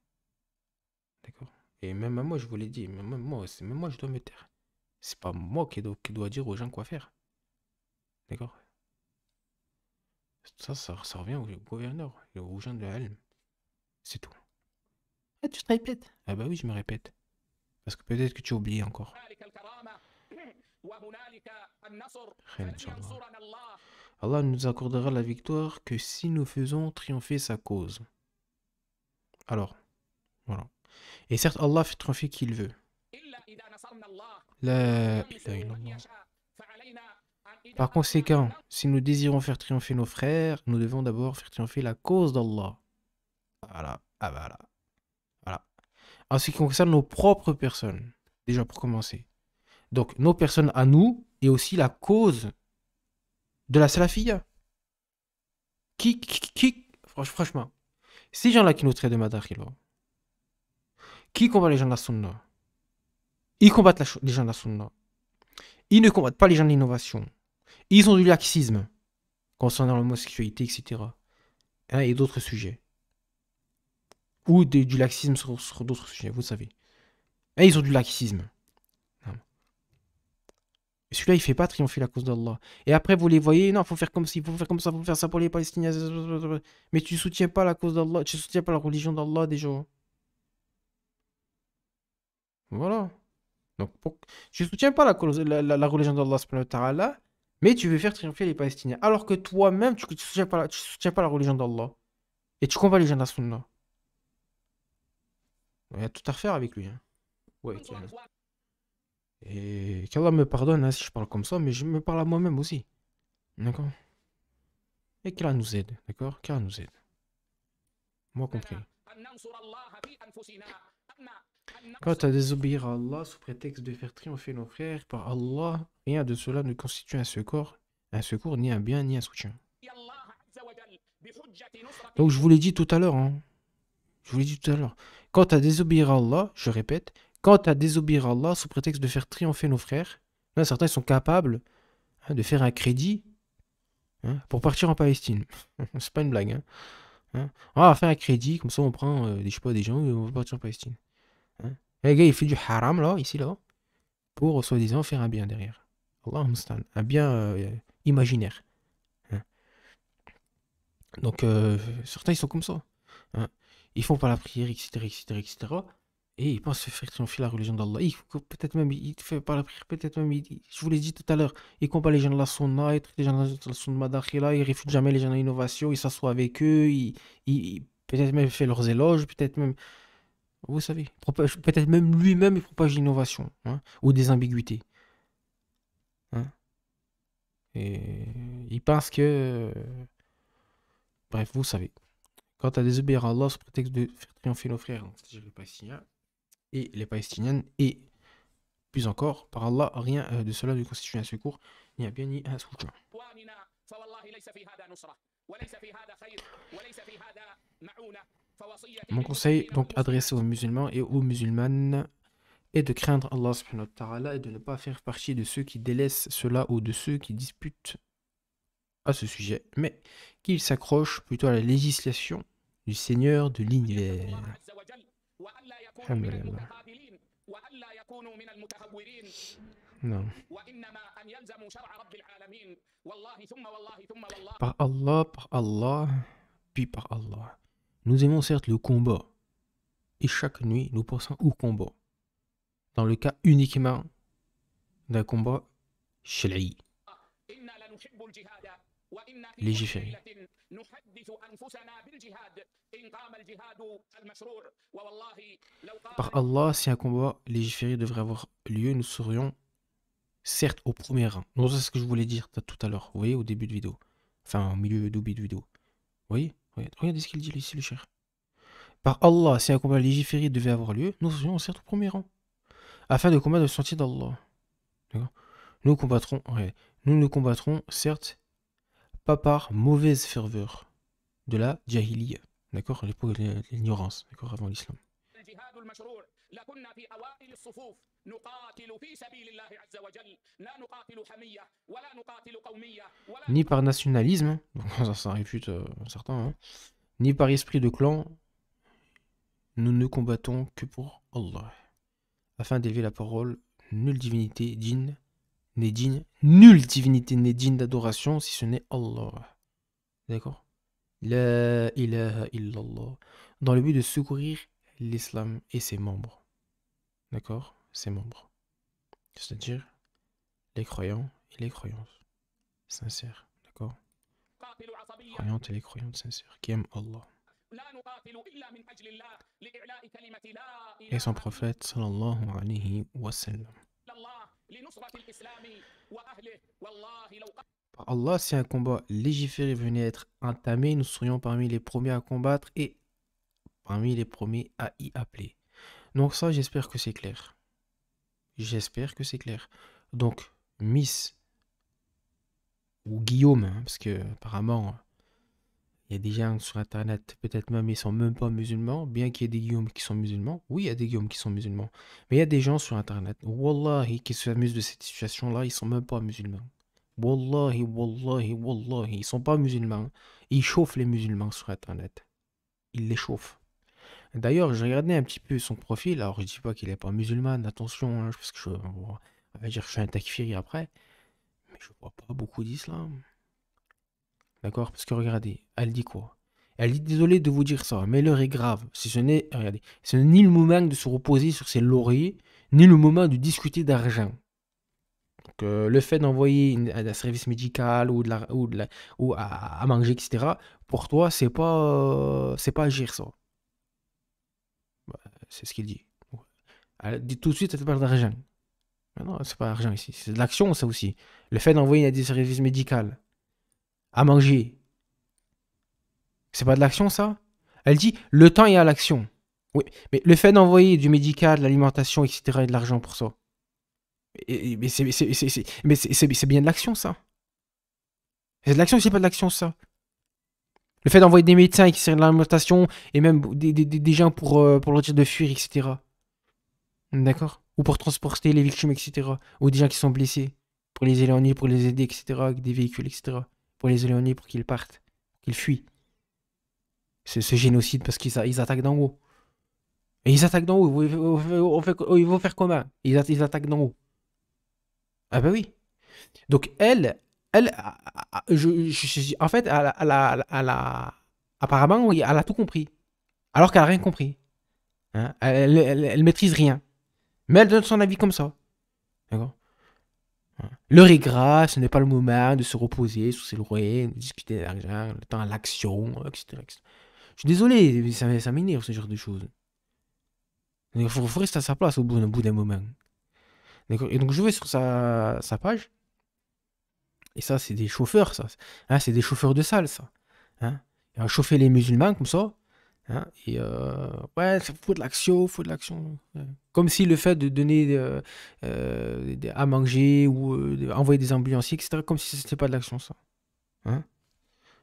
Et même à moi, je vous l'ai dit, même moi, même moi, je dois me taire. C'est pas moi qui dois, qui dire aux gens quoi faire. D'accord ça, ça, ça, revient au gouverneur aux gens de Halm. C'est tout. Ah, tu te répètes Ah bah oui, je me répète. Parce que peut-être que tu oublies encore. Allah nous accordera la victoire que si nous faisons triompher sa cause. Alors, voilà. Et certes, Allah fait triompher qui il veut. Par conséquent, si nous désirons faire triompher nos frères, nous devons d'abord faire triompher la cause d'Allah. Voilà, ah bah, voilà. voilà. En ce qui concerne nos propres personnes, déjà pour commencer. Donc, nos personnes à nous et aussi la cause de la salafia. Qui, qui, qui, franchement, ces gens-là qui nous traitent de madakhilo, qui combat les gens de la sunna Ils combattent les gens de la sunna. Ils ne combattent pas les gens de l'innovation. Ils ont du laxisme concernant l'homosexualité, etc. Hein, et d'autres sujets. Ou du laxisme sur, d'autres sujets, vous savez. Hein, ils ont du laxisme. celui-là, il ne fait pas triompher la cause d'Allah. Et après, vous les voyez, non, faut faire comme il faut faire comme ça, faut faire ça pour les Palestiniens. Mais tu soutiens pas la cause d'Allah, tu soutiens pas la religion d'Allah des gens. Voilà. Donc, je tu ne soutiens pas la, cause, la, religion d'Allah, mais tu veux faire triompher les Palestiniens. Alors que toi-même, tu ne soutiens, pas la, religion d'Allah. Et tu combats les gens de Il y a tout à faire avec lui. Hein. Et qu'Allah me pardonne hein, si je parle comme ça, mais je me parle à moi-même aussi. D'accord Et qu'Allah nous aide, d'accord Qu'Allah nous aide. Moi compris. Quant à désobéir à Allah sous prétexte de faire triompher nos frères par Allah, rien de cela ne constitue un secours, un secours ni un bien, ni un soutien. Donc je vous l'ai dit tout à l'heure. Hein. Je vous l'ai dit tout à l'heure. Quant à désobéir à Allah, je répète, quant à désobéir à Allah sous prétexte de faire triompher nos frères, là, certains sont capables hein, de faire un crédit hein, pour partir en Palestine. C'est pas une blague. on va faire un crédit, comme ça on prend euh, des je des gens et on va partir en Palestine les eh, gars, il fait du haram, là, ici, là, pour, soi-disant, faire un bien derrière. Allah un bien euh, imaginaire. Hein. Donc, euh, certains, ils sont comme ça. Hein. ils font pas la prière, etc., etc., etc. Et ils pensent faire son triompher la religion d'Allah. Peut-être même, ils fait font pas la prière, peut-être même, je vous l'ai dit tout à l'heure, ils pas les gens de la sunna, les gens de la sunna d'akhila, ils réfutent jamais les gens de l'innovation, ils s'assoient avec eux, ils, peut-être même font leurs éloges, peut-être même vous savez. Peut-être même lui-même, il propage l'innovation hein, ou des ambiguïtés. Hein. Et il pense que. Bref, vous savez. Quant à désobéir à Allah sous prétexte de faire triompher nos frères, hein, c'est-à-dire les Palestiniens et les Palestiniennes, et plus encore, par Allah, rien euh, de cela ne constitue un secours, ni un bien ni un soutien. Mon conseil, donc adressé aux musulmans et aux musulmanes, est de craindre Allah subhanahu wa et de ne pas faire partie de ceux qui délaissent cela ou de ceux qui disputent à ce sujet, mais qu'ils s'accrochent plutôt à la législation du Seigneur de l'univers. Par Allah, par Allah, puis par Allah. Nous aimons certes le combat, et chaque nuit nous pensons au combat, dans le cas uniquement d'un combat shala'i, légiféré. Par Allah, si un combat légiféré devrait avoir lieu, nous serions certes au premier rang. Non, c'est ce que je voulais dire tout à l'heure, vous voyez, au début de vidéo. Enfin, au milieu de vidéo. Vous voyez Regardez ce qu'il dit ici, le cher. Par Allah, si un combat légiféré devait avoir lieu, nous serions certes au premier rang, afin de combattre le sentier d'Allah. Nous combattrons, nous ne combattrons certes pas par mauvaise ferveur de la jahiliya, d'accord, l'ignorance, d'accord, avant l'islam ni par nationalisme ça, ça réfute euh, hein, ni par esprit de clan nous ne combattons que pour Allah afin d'élever la parole nulle divinité n'est digne nulle divinité n'est digne d'adoration si ce n'est Allah d'accord La ilaha dans le but de secourir l'islam et ses membres d'accord, ses membres, c'est-à-dire les croyants et les croyances sincères, d'accord Croyantes et les croyantes sincères qui aiment Allah et son prophète sallallahu alayhi wa sallam. Par Allah, si un combat légiféré venait être entamé, nous serions parmi les premiers à combattre et parmi les premiers à y appeler. Donc ça, j'espère que c'est clair. J'espère que c'est clair. Donc, Miss ou Guillaume, hein, parce que apparemment, il y a des gens sur Internet, peut-être même, ils sont même pas musulmans, bien qu'il y ait des Guillaume qui sont musulmans. Oui, il y a des Guillaume qui sont musulmans. Mais il y a des gens sur Internet, wallahi, qui s'amusent de cette situation-là, ils sont même pas musulmans. Wallahi, wallahi, wallahi, ils sont pas musulmans. Ils chauffent les musulmans sur Internet. Ils les chauffent. D'ailleurs, je regardais un petit peu son profil. Alors, je dis pas qu'il n'est pas musulman, attention, hein, parce que je, vais dire que je suis un takfiri après. Mais je vois pas beaucoup d'islam. D'accord Parce que regardez, elle dit quoi Elle dit désolé de vous dire ça, mais l'heure est grave. Si ce n'est, regardez, ce n'est ni le moment de se reposer sur ses lauriers, ni le moment de discuter d'argent. Donc, euh, le fait d'envoyer un service médical ou, de à, manger, etc., pour toi, c'est pas, c'est pas agir ça. C'est ce qu'il dit. dit tout de suite, elle pas d'argent. Mais non, c'est pas l'argent ici. C'est de l'action, ça aussi. Le fait d'envoyer des services médicaux à manger, c'est pas de l'action, ça Elle dit le temps est à l'action. Oui, mais le fait d'envoyer du médical, de l'alimentation, etc., et de l'argent pour ça. Et, mais c'est bien de l'action, ça. C'est de l'action, c'est pas de l'action, ça. Le fait d'envoyer des médecins qui servent de l'alimentation et même des, gens pour, euh, pour leur dire de fuir, etc. D'accord Ou pour transporter les victimes, etc. Ou des gens qui sont blessés. Pour les éloigner, pour les aider, etc. Avec des véhicules, etc. Pour les éloigner, pour qu'ils partent, qu'ils fuient. C'est ce génocide parce qu'ils ils attaquent d'en haut. Et ils attaquent d'en haut. Ils vont faire comment ils, attaquent d'en haut. Ah bah oui. Donc elle, elle, je, en fait, a, apparemment, elle a tout compris. Alors qu'elle n'a rien compris. Hein? Elle, maîtrise rien. Mais elle donne son avis comme ça. D'accord hein? L'heure est ce n'est pas le moment de se reposer sous ses loyers, de discuter d'argent, le temps à l'action, euh, etc., Je suis désolé, ça, ça m'énerve ce genre de choses. Il faut, rester à sa place au bout, bout d'un moment. Et donc je vais sur sa page. Et ça, c'est des chauffeurs, ça. Hein, c'est des chauffeurs de salle, ça. Hein. chauffer les musulmans comme ça. Hein, et euh, ouais, faut de l'action, faut de l'action. Comme si le fait de donner euh, euh, à manger ou envoyer des ambulanciers, etc., comme si ce n'était pas de l'action, ça. Hein.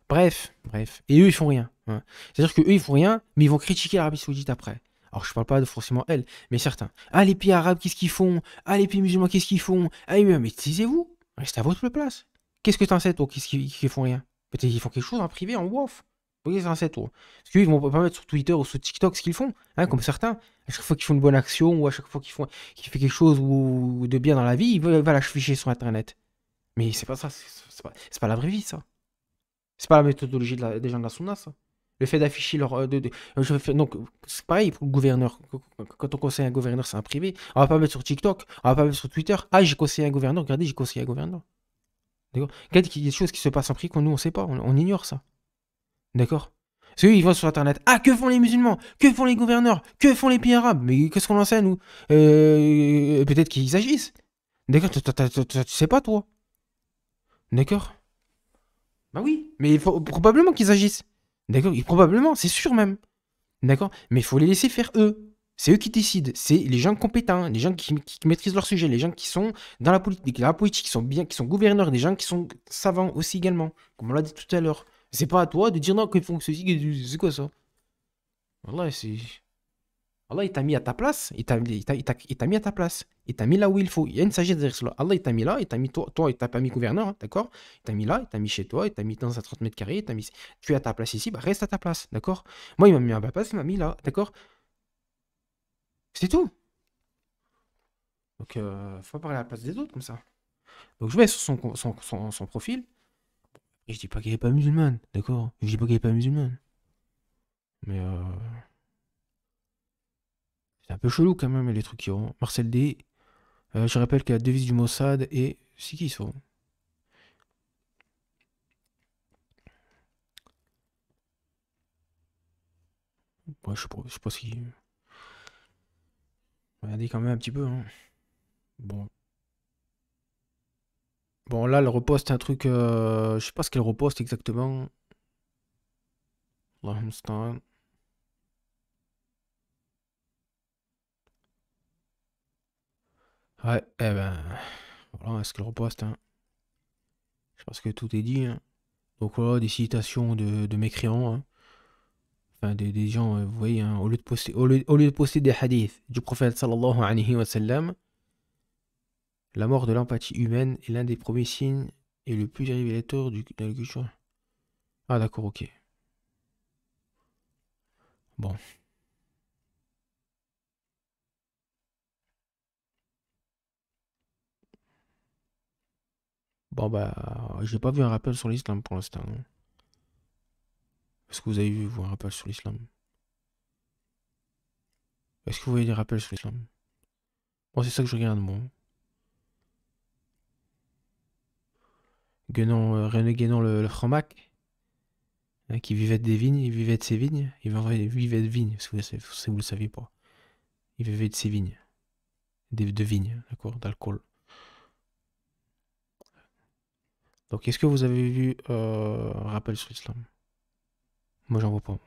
Bref, bref. Et eux, ils font rien. Hein. C'est-à-dire qu'eux, ils font rien, mais ils vont critiquer l'Arabie Saoudite après. Alors, je parle pas de forcément elle, mais certains. Ah, les pays arabes, qu'est-ce qu'ils font Ah, les pays musulmans, qu'est-ce qu'ils font Ah, mais utilisez vous restez à votre place. Qu'est-ce que un un set, qu'est-ce qu'ils font rien Peut-être qu'ils font quelque chose en privé, en wolf. Vous voyez, c'est un Parce qu'ils vont pas mettre sur Twitter ou sur TikTok ce qu'ils font, hein, comme certains. À chaque fois qu'ils font une bonne action ou à chaque fois qu'ils font qu'ils font quelque chose ou de bien dans la vie, ils veulent l'afficher sur Internet. Mais c'est pas ça, c'est pas, pas, la vraie vie, ça. C'est pas la méthodologie des gens de la Sunna, ça. Le fait d'afficher leur. Euh, euh, donc, c'est pareil pour le gouverneur. Quand on conseille un gouverneur, c'est un privé. On va pas mettre sur TikTok, on va pas mettre sur Twitter. Ah, j'ai conseillé un gouverneur, regardez, j'ai conseillé un gouverneur. D'accord quest qu'il y a des choses qui se passent en prix qu'on nous, on sait pas, on, ignore ça. D'accord Parce ils vont sur Internet. Ah, que font les musulmans Que font les gouverneurs Que font les pays arabes Mais qu'est-ce qu'on en sait, nous euh, Peut-être qu'ils agissent. D'accord Tu sais pas, toi. D'accord Bah oui, mais il faut probablement qu'ils agissent. D'accord Probablement, c'est sûr même. D'accord Mais il faut les laisser faire eux. C'est eux qui décident. C'est les gens compétents, les gens qui, maîtrisent leur sujet, les gens qui sont dans la politique, la politique, qui sont bien, qui sont gouverneurs, des gens qui sont savants aussi également, comme on l'a dit tout à l'heure. C'est pas à toi de dire non qu'ils font ceci, c'est quoi ça Allah, il t'a mis à ta place. Il t'a mis à ta place. Il t'a mis là où il faut. Il y a une sagesse derrière cela. Allah, il t'a mis là. Il t'a mis toi. Toi, il t'a pas mis gouverneur. Hein, d'accord Il t'a mis là. Il t'a mis chez toi. Il t'a mis dans un 30 mètres carrés. Il t'a mis. Tu es à ta place ici. Bah, reste à ta place. D'accord Moi, il m'a mis à ma place. Il m'a mis là. D'accord c'est tout. Donc, euh, faut pas parler à la place des autres comme ça. Donc, je vais sur son, son, son, profil. Et je dis pas qu'il est pas musulmane, d'accord Je dis pas qu'il est pas musulmane. Mais euh... c'est un peu chelou quand même les trucs qui ont. Marcel D. Euh, je rappelle que la devise du Mossad et... c'est qui sont Ouais, je sais pas, je sais pas Regardez quand même un petit peu. Hein. Bon. Bon, là, elle reposte un truc. Euh, je sais pas ce qu'elle reposte exactement. Ouais, eh ben. Voilà ce qu'elle reposte. Hein? Je pense que tout est dit. Hein. Donc voilà, des citations de, de créants. Enfin, des, gens, euh, vous voyez, hein, au, lieu de poster, au, lieu, de poster des hadiths du prophète sallallahu alayhi wa sallam, la mort de l'empathie humaine est l'un des premiers signes et le plus révélateur du, de culture. Ah d'accord, ok. Bon. Bon bah, j'ai pas vu un rappel sur l'islam pour l'instant. Hein. Est-ce que vous avez vu, un rappel sur l'islam Est-ce que vous voyez des rappels sur l'islam Bon, c'est ça que je regarde, moi. Euh, René Guénon, le, le hein, qui vivait des vignes, il vivait de ses vignes, il vivait de vignes, si vous, si vous le saviez pas. Il vivait de ses vignes. de vignes, d'accord, d'alcool. Donc, est-ce que vous avez vu euh, un Rappel sur l'islam moi, j'en vois pas.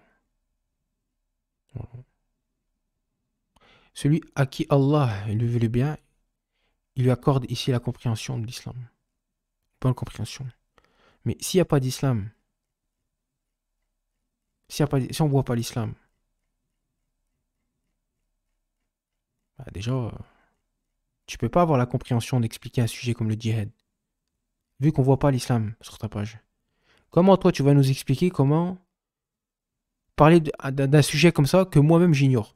Celui à qui Allah lui veut le bien, il lui accorde ici la compréhension de l'islam. Bonne compréhension. Mais s'il n'y a pas d'islam, si, on ne voit pas l'islam, bah, déjà, tu peux pas avoir la compréhension d'expliquer un sujet comme le djihad, vu qu'on ne voit pas l'islam sur ta page. Comment toi, tu vas nous expliquer comment parler ah, d'un sujet comme ça que moi-même j'ignore.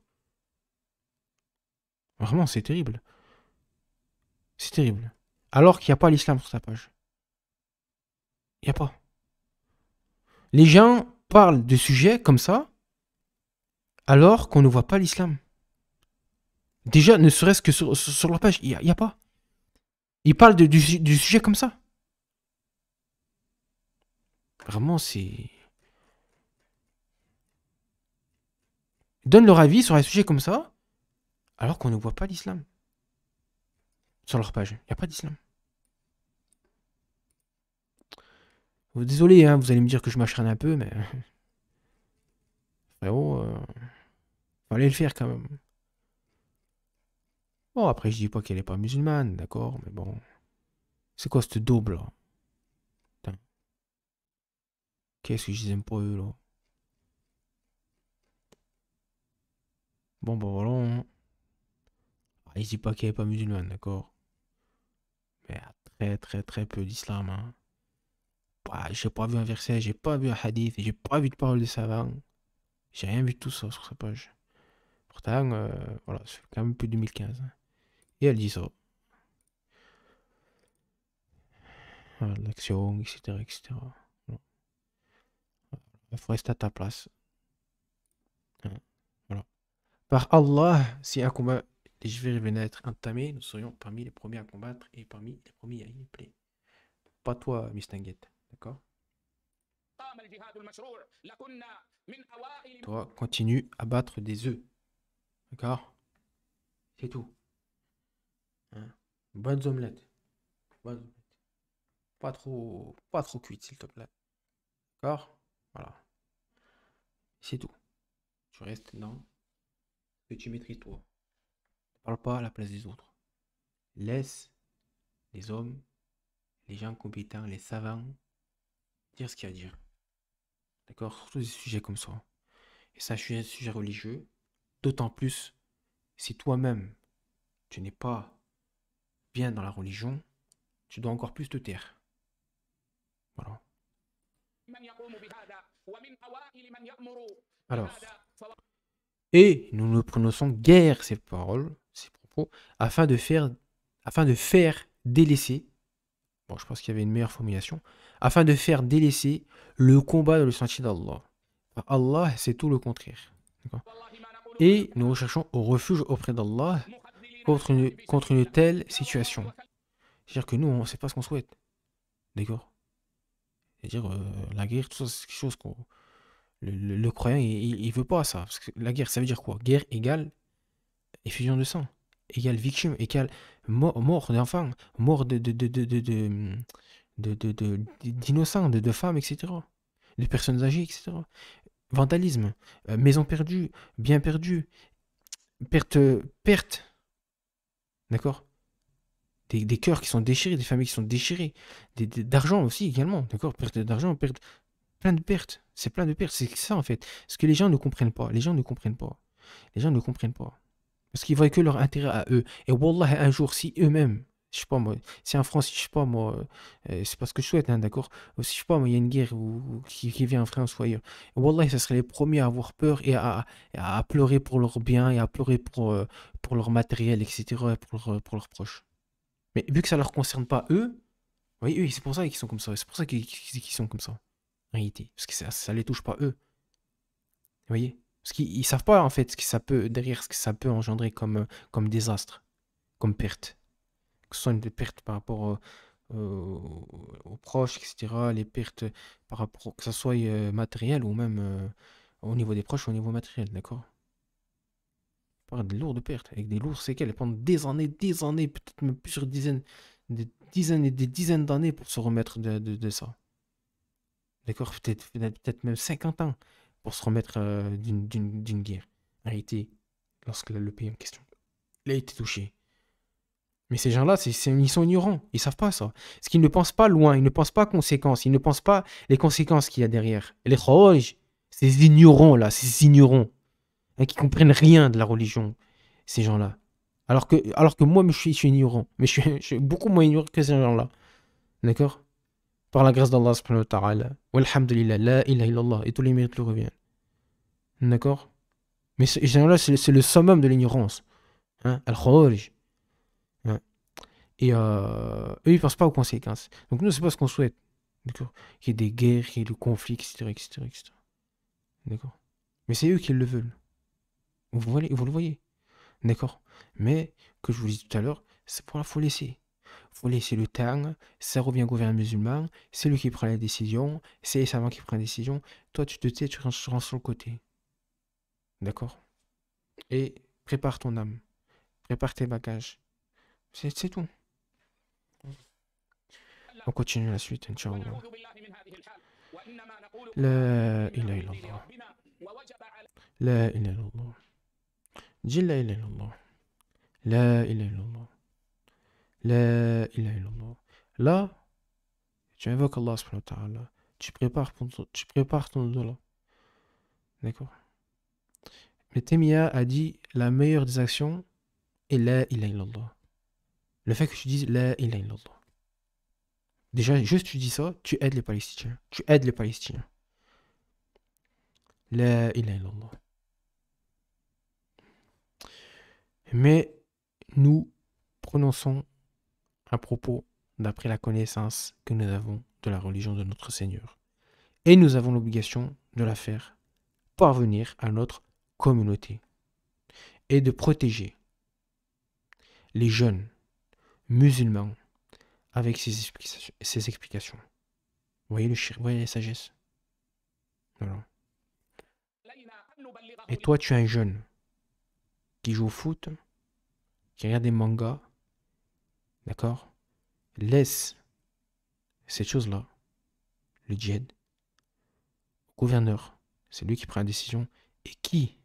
Vraiment, c'est terrible. C'est terrible. Alors qu'il n'y a pas l'islam sur sa page. Il n'y a pas. Les gens parlent de sujets comme ça alors qu'on ne voit pas l'islam. Déjà, ne serait-ce que sur, leur page, il n'y a, a, pas. Ils parlent du sujet comme ça. Vraiment, c'est. donnent leur avis sur un sujet comme ça, alors qu'on ne voit pas l'islam sur leur page. Il n'y a pas d'islam. Désolé, hein, vous allez me dire que je m'acharne un peu, mais. Frérot, euh... fallait le faire quand même. Bon, après, je dis pas qu'elle n'est pas musulmane, d'accord, mais bon. C'est quoi cette double Qu'est-ce que je disais pour eux là Bon, bon voilà. Hein. Ah, il Ah, dit pas n'y avait pas musulmane, d'accord Mais il a très, très, très peu d'islam. Hein. Bah, j'ai pas vu un verset, j'ai pas vu un hadith, j'ai pas vu de parole de savant. J'ai rien vu de tout ça sur sa page. Pourtant, euh, voilà, c'est quand même plus 2015. Hein. Et elle dit ça. l'action, etc. etc. Il faut rester à ta place. Hein. Par Allah, si un combat les juifs venaient à être entamé, nous serions parmi les premiers à combattre et parmi les premiers à y plaire. Pas toi, Mistinguette, d'accord Toi, continue à battre des œufs. D'accord C'est tout. Hein? Bonne Bonnes omelettes. Pas trop, pas trop cuites, s'il te plaît. D'accord Voilà. C'est tout. Tu restes dans que tu maîtrises toi. Ne parle pas à la place des autres. Laisse les hommes, les gens compétents, les savants dire ce qu'il y a à dire. D'accord Tous des sujets comme ça. Et ça, je suis un sujet religieux. D'autant plus si toi-même, tu n'es pas bien dans la religion, tu dois encore plus te taire. Voilà. Alors. Et nous ne prononçons guère ces paroles, ces propos, afin de faire, afin de faire délaisser, bon, je pense qu'il y avait une meilleure formulation, afin de faire délaisser le combat dans le sentier d'Allah. Allah, c'est tout le contraire. Et nous recherchons au refuge auprès d'Allah contre une, contre une telle situation. C'est-à-dire que nous, on ne sait pas ce qu'on souhaite. D'accord C'est-à-dire, euh, la guerre, tout ça, c'est quelque chose qu'on le, croyant, il, ne veut pas ça. la guerre, ça veut dire quoi Guerre égale effusion de sang, égale victime, égale mort, d'enfants, mort de, de, d'innocents, de, de, femmes, etc. De personnes âgées, etc. Vandalisme, euh, maison perdue, bien perdu perte, perte. D'accord des, cœurs qui sont déchirés, des familles qui sont déchirées, d'argent aussi également, d'accord Perte d'argent, perte plein de pertes. C'est plein de pertes. C'est ça, en fait. Ce que les gens ne comprennent pas. Les gens ne comprennent pas. Les gens ne comprennent pas. Parce qu'ils voient que leur intérêt à eux. Et Wallah, un jour, si eux-mêmes, je sais pas moi, si en France, je sais pas moi, euh, c'est pas ce que je souhaite, hein, d'accord Si je sais pas moi, il y a une guerre ou, qui, vient en France ou ailleurs. Et Wallah, ce serait les premiers à avoir peur et à, à, pleurer pour leur bien, et à pleurer pour, euh, pour leur matériel, etc., pour, euh, pour leurs proches. Mais vu que ça leur concerne pas eux, oui, c'est pour ça qu'ils sont comme ça. C'est pour ça qu'ils sont comme ça parce que ça ne les touche pas eux. Vous voyez Parce qu'ils ne savent pas, en fait, ce que ça peut, derrière ce que ça peut engendrer comme, euh, comme désastre, comme perte. Que ce soit une perte par rapport aux, proches, etc., les pertes par rapport, que ce soit euh, matériel ou même euh, au niveau des proches, au niveau matériel, d'accord Par des lourdes pertes, avec des lourdes séquelles, pendant des années, des années, peut-être même plusieurs dizaines, des dizaines et des dizaines d'années pour se remettre de ça d'accord Peut-être peut même 50 ans pour se remettre euh, d'une guerre. En lorsque le pays en question il a été touché. Mais ces gens-là, ils sont ignorants. Ils savent pas ça. Parce qu'ils ne pensent pas loin. Ils ne pensent pas conséquences. Ils ne pensent pas les conséquences qu'il y a derrière. Les roches. ces ignorants-là, ces ignorants, qui hein, qui comprennent rien de la religion, ces gens-là. Alors que, alors que moi, je suis, ignorant. Mais je suis beaucoup moins ignorant que ces gens-là. D'accord par la grâce d'Allah subhanahu wa ta'ala. Walhamdulillah, la ilaha illallah, et tous les mérites lui reviennent. D'accord Mais c'est le summum de l'ignorance. Hein, al hein. et euh, eux, ils pensent pas aux conséquences. Donc nous, c'est pas ce qu'on souhaite. D'accord Qu'il y ait des guerres, qu'il y ait du conflit, etc. etc., D'accord Mais c'est eux qui le veulent. Vous, le voyez. D'accord Mais, que je vous dis tout à l'heure, c'est pour la faut laisser faut laisser le temps, ça revient au gouvernement musulman, c'est lui qui prend la décision, c'est les savants qui prennent la décision, toi tu te tais, tu rentres sur le côté. D'accord Et prépare ton âme, prépare tes bagages. C'est tout. On continue la suite, Inch'Allah. La ilaha illallah. La ilaha illallah. la ilaha illallah. La ilaha illallah. La ilaha illallah. Là, tu invoques Allah subhanahu Tu prépares, ton, tu prépares ton D'accord Mais Temia a dit la meilleure des actions est la ilaha illallah. Le fait que tu dises la ilaha illallah. Déjà, juste tu dis ça, tu aides les Palestiniens. Tu aides les Palestiniens. La ilaha illallah. Mais nous prononçons à propos d'après la connaissance que nous avons de la religion de notre Seigneur. Et nous avons l'obligation de la faire parvenir à notre communauté et de protéger les jeunes musulmans avec ces, explications. explications. voyez, le voyez la sagesse Et toi, tu es un jeune qui joue au foot, qui regarde des mangas, D'accord Laisse cette chose-là, le djihad, gouverneur. C'est lui qui prend la décision. Et qui,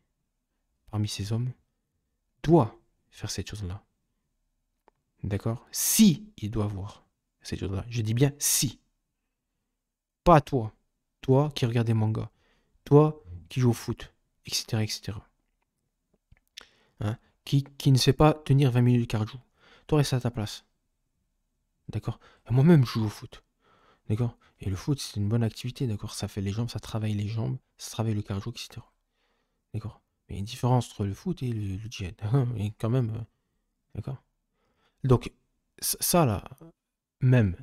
parmi ces hommes, doit faire cette chose-là D'accord Si il doit voir cette chose-là. Je dis bien si. Pas toi. Toi qui regardes des mangas. Toi qui joue au foot. Etc. etc. Hein? qui, qui ne sait pas tenir 20 minutes de cardio. Toi, reste à ta place. D'accord Moi-même, je joue au foot. D'accord Et le foot, c'est une bonne activité, d'accord Ça fait les jambes, ça travaille les jambes, ça travaille le cardio, etc. D'accord Mais il y a une différence entre le foot et le, djihad. Mais quand même, euh, d'accord Donc, ça là, même,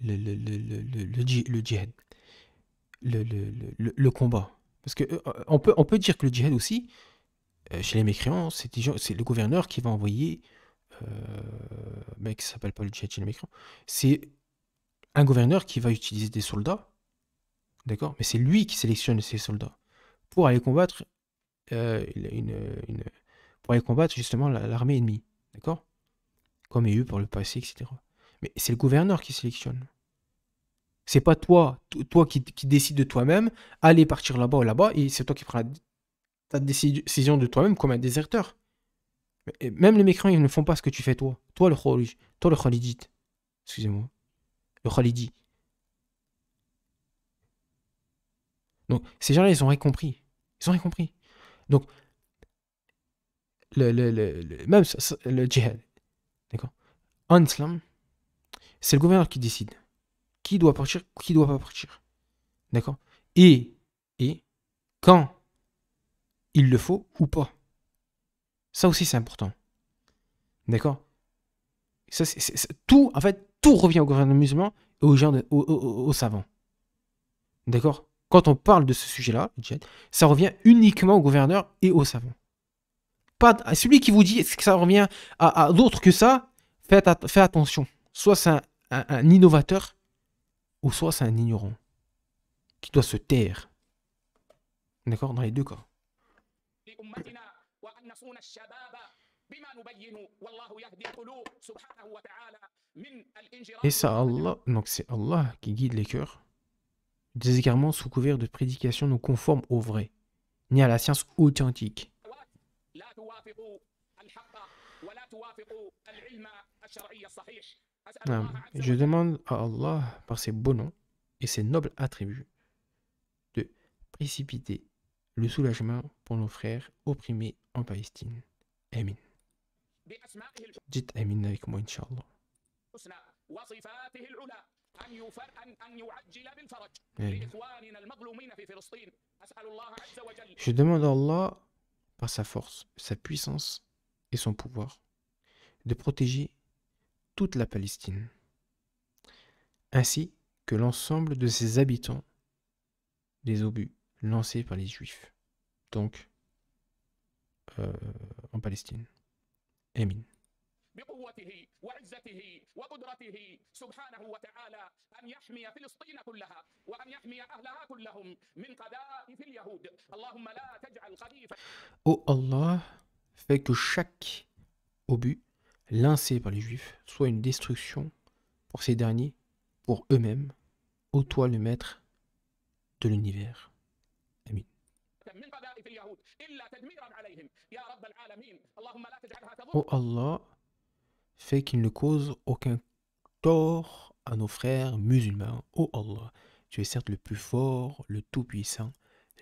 le, le, le djihad, le, combat. Parce que euh, on, peut, on peut dire que le djihad aussi, euh, chez les mécréants, c'est le gouverneur qui va envoyer euh, mec s'appelle c'est un gouverneur qui va utiliser des soldats, d'accord Mais c'est lui qui sélectionne ces soldats pour aller combattre, euh, pour aller combattre justement l'armée ennemie, d'accord Comme il y a eu pour le passé, etc. Mais c'est le gouverneur qui sélectionne. C'est pas toi, toi qui, décides de toi-même, aller partir là-bas ou là-bas, et c'est toi qui prends ta décision de toi-même comme un déserteur même les mécrans ils ne font pas ce que tu fais toi. Toi, le Khalid, toi, le Khalidite. Excusez-moi. Le Khalidi. Donc, ces gens-là, ils ont rien compris. Ils ont rien compris. Donc, le, le, le, même le djihad, d'accord En islam, c'est le gouverneur qui décide qui doit partir, qui doit pas partir. D'accord Et, et quand il le faut ou pas. Ça aussi, c'est important. D'accord ça, Tout, en fait, tout revient au gouvernement musulman et aux, gens aux, savants. D'accord Quand on parle de ce sujet-là, ça revient uniquement au gouverneur et aux savants. Pas celui qui vous dit que ça revient à, d'autres que ça, faites, attention. Soit c'est un, un innovateur, ou soit c'est un ignorant qui doit se taire. D'accord Dans les deux cas. Et ça, Allah, donc c'est Allah qui guide les cœurs, des égarements sous couvert de prédications non conformes au vrai, ni à la science authentique. Je demande à Allah, par ses beaux noms et ses nobles attributs, de précipiter le soulagement pour nos frères opprimés en Palestine. Amin. Dites Amin avec moi, Inch'Allah. Je demande à Allah par sa force, sa puissance et son pouvoir de protéger toute la Palestine ainsi que l'ensemble de ses habitants des obus lancés par les Juifs. Donc euh, en Palestine. Amin. Oh Allah fait que chaque obus lancé par les juifs soit une destruction pour ces derniers, pour eux-mêmes, ô toi le maître de l'univers. Oh Allah, fais qu'il ne cause aucun tort à nos frères musulmans. Oh Allah, tu es certes le plus fort, le tout-puissant,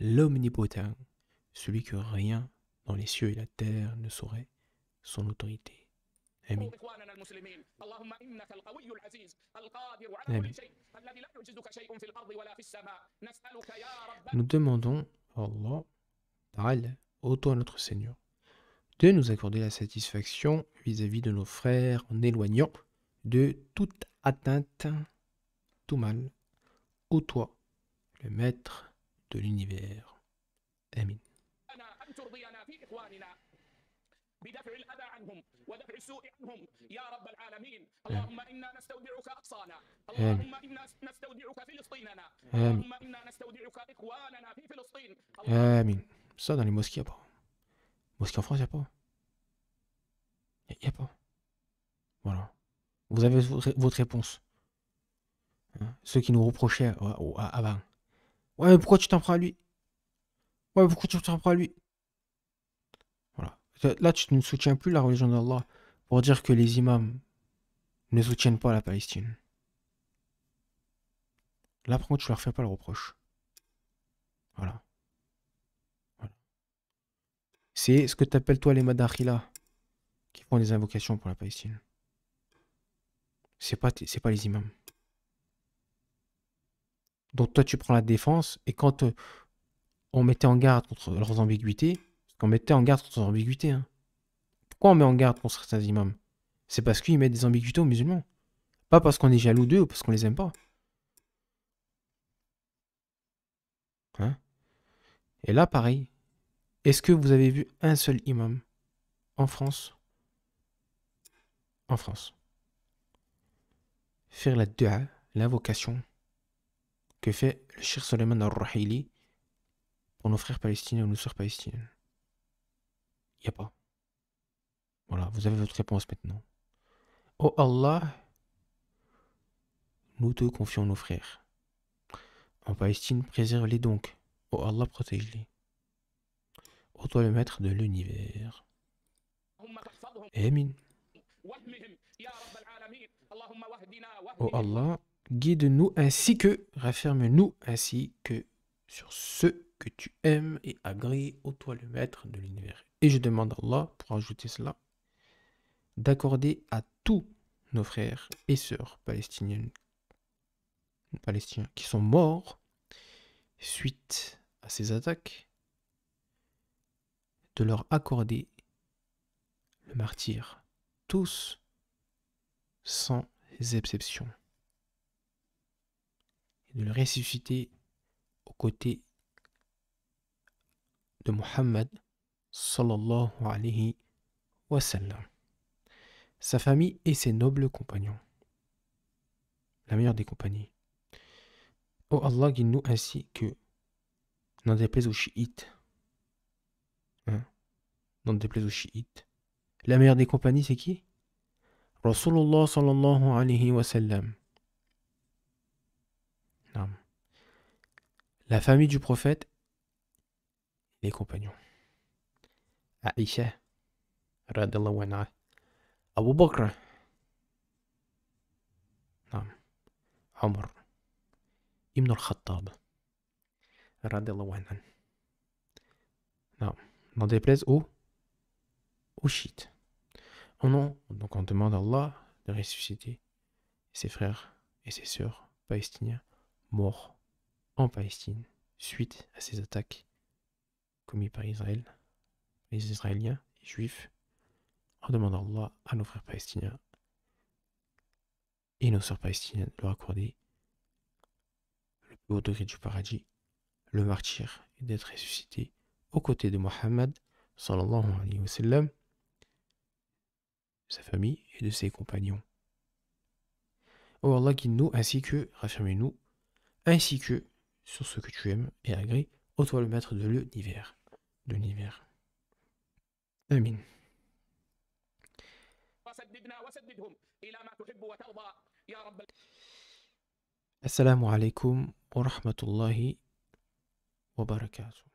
l'omnipotent, celui que rien dans les cieux et la terre ne saurait son autorité. Nous demandons oh Allah par elle, toi notre Seigneur, de nous accorder la satisfaction vis-à-vis de nos frères en éloignant de toute atteinte, tout mal, Ô toi, le Maître de l'univers. Amin. بدفع ça, dans les mosquées, il n'y a pas. Mosquées en France, il n'y a pas. Il n'y a, pas. Voilà. Vous avez votre réponse. Hein, ceux qui nous reprochaient avant. Ouais, mais pourquoi tu t'en prends à lui Ouais, mais pourquoi tu t'en prends à lui Voilà. Là, tu ne soutiens plus la religion d'Allah pour dire que les imams ne soutiennent pas la Palestine. Là, pourquoi contre, tu leur fais pas le reproche. Voilà. C'est ce que t'appelles toi les Madakhila qui font des invocations pour la Palestine. C'est pas, c'est pas les imams. Donc toi tu prends la défense et quand euh, on mettait en garde contre leurs ambiguïtés, on mettait en garde contre leurs ambiguïtés. Hein. Pourquoi on met en garde contre certains imams C'est parce qu'ils mettent des ambiguïtés aux musulmans. Pas parce qu'on est jaloux d'eux ou parce qu'on les aime pas. Hein et là, pareil. Est-ce que vous avez vu un seul imam en France En France. Faire la dua, l'invocation que fait le Cheikh Soleiman al-Rahili pour nos frères palestiniens ou nos soeurs palestiniennes. Il n'y a pas. Voilà, vous avez votre réponse maintenant. Oh Allah, nous te confions nos frères. En Palestine, préserve-les donc. Oh Allah, protège-les. Toi, le maître de l'univers. Amin. Oh Allah, guide-nous ainsi que, rafferme-nous ainsi que sur ceux que tu aimes et agrées, ô toi le maître de l'univers. Et je demande à Allah, pour ajouter cela, d'accorder à tous nos frères et sœurs palestiniennes, palestiniens qui sont morts suite à ces attaques de leur accorder le martyr, tous, sans exception, et de le ressusciter aux côtés de Muhammad sallallahu sa famille et ses nobles compagnons, la meilleure des compagnies. Oh Allah, guide-nous ainsi que, n'en déplaise aux chiites, Hein N'en déplaise aux chiites. La meilleure des compagnies, c'est qui Rasulullah sallallahu alayhi wa sallam. Non. La famille du prophète les compagnons. Aïcha, radiallahu anha. Abu Bakr. Non. Omar. Ibn al-Khattab. الله anha. Non. N'en déplaise au, au shit. Oh donc on demande à Allah de ressusciter ses frères et ses sœurs palestiniens morts en Palestine suite à ces attaques commises par Israël, les Israéliens et Juifs. On demande à Allah à nos frères palestiniens et nos sœurs palestiniennes de leur accorder le plus haut degré du paradis, le martyr et d'être ressuscité aux côtés de Mohammed, sallallahu alayhi wa sallam, sa famille et de ses compagnons. Oh Allah, guide-nous ainsi que, raffermez nous ainsi que sur ce que tu aimes et agrées, ô toi le maître de l'univers. De l'univers. Amin. Assalamu alaikum wa rahmatullahi wa barakatuh.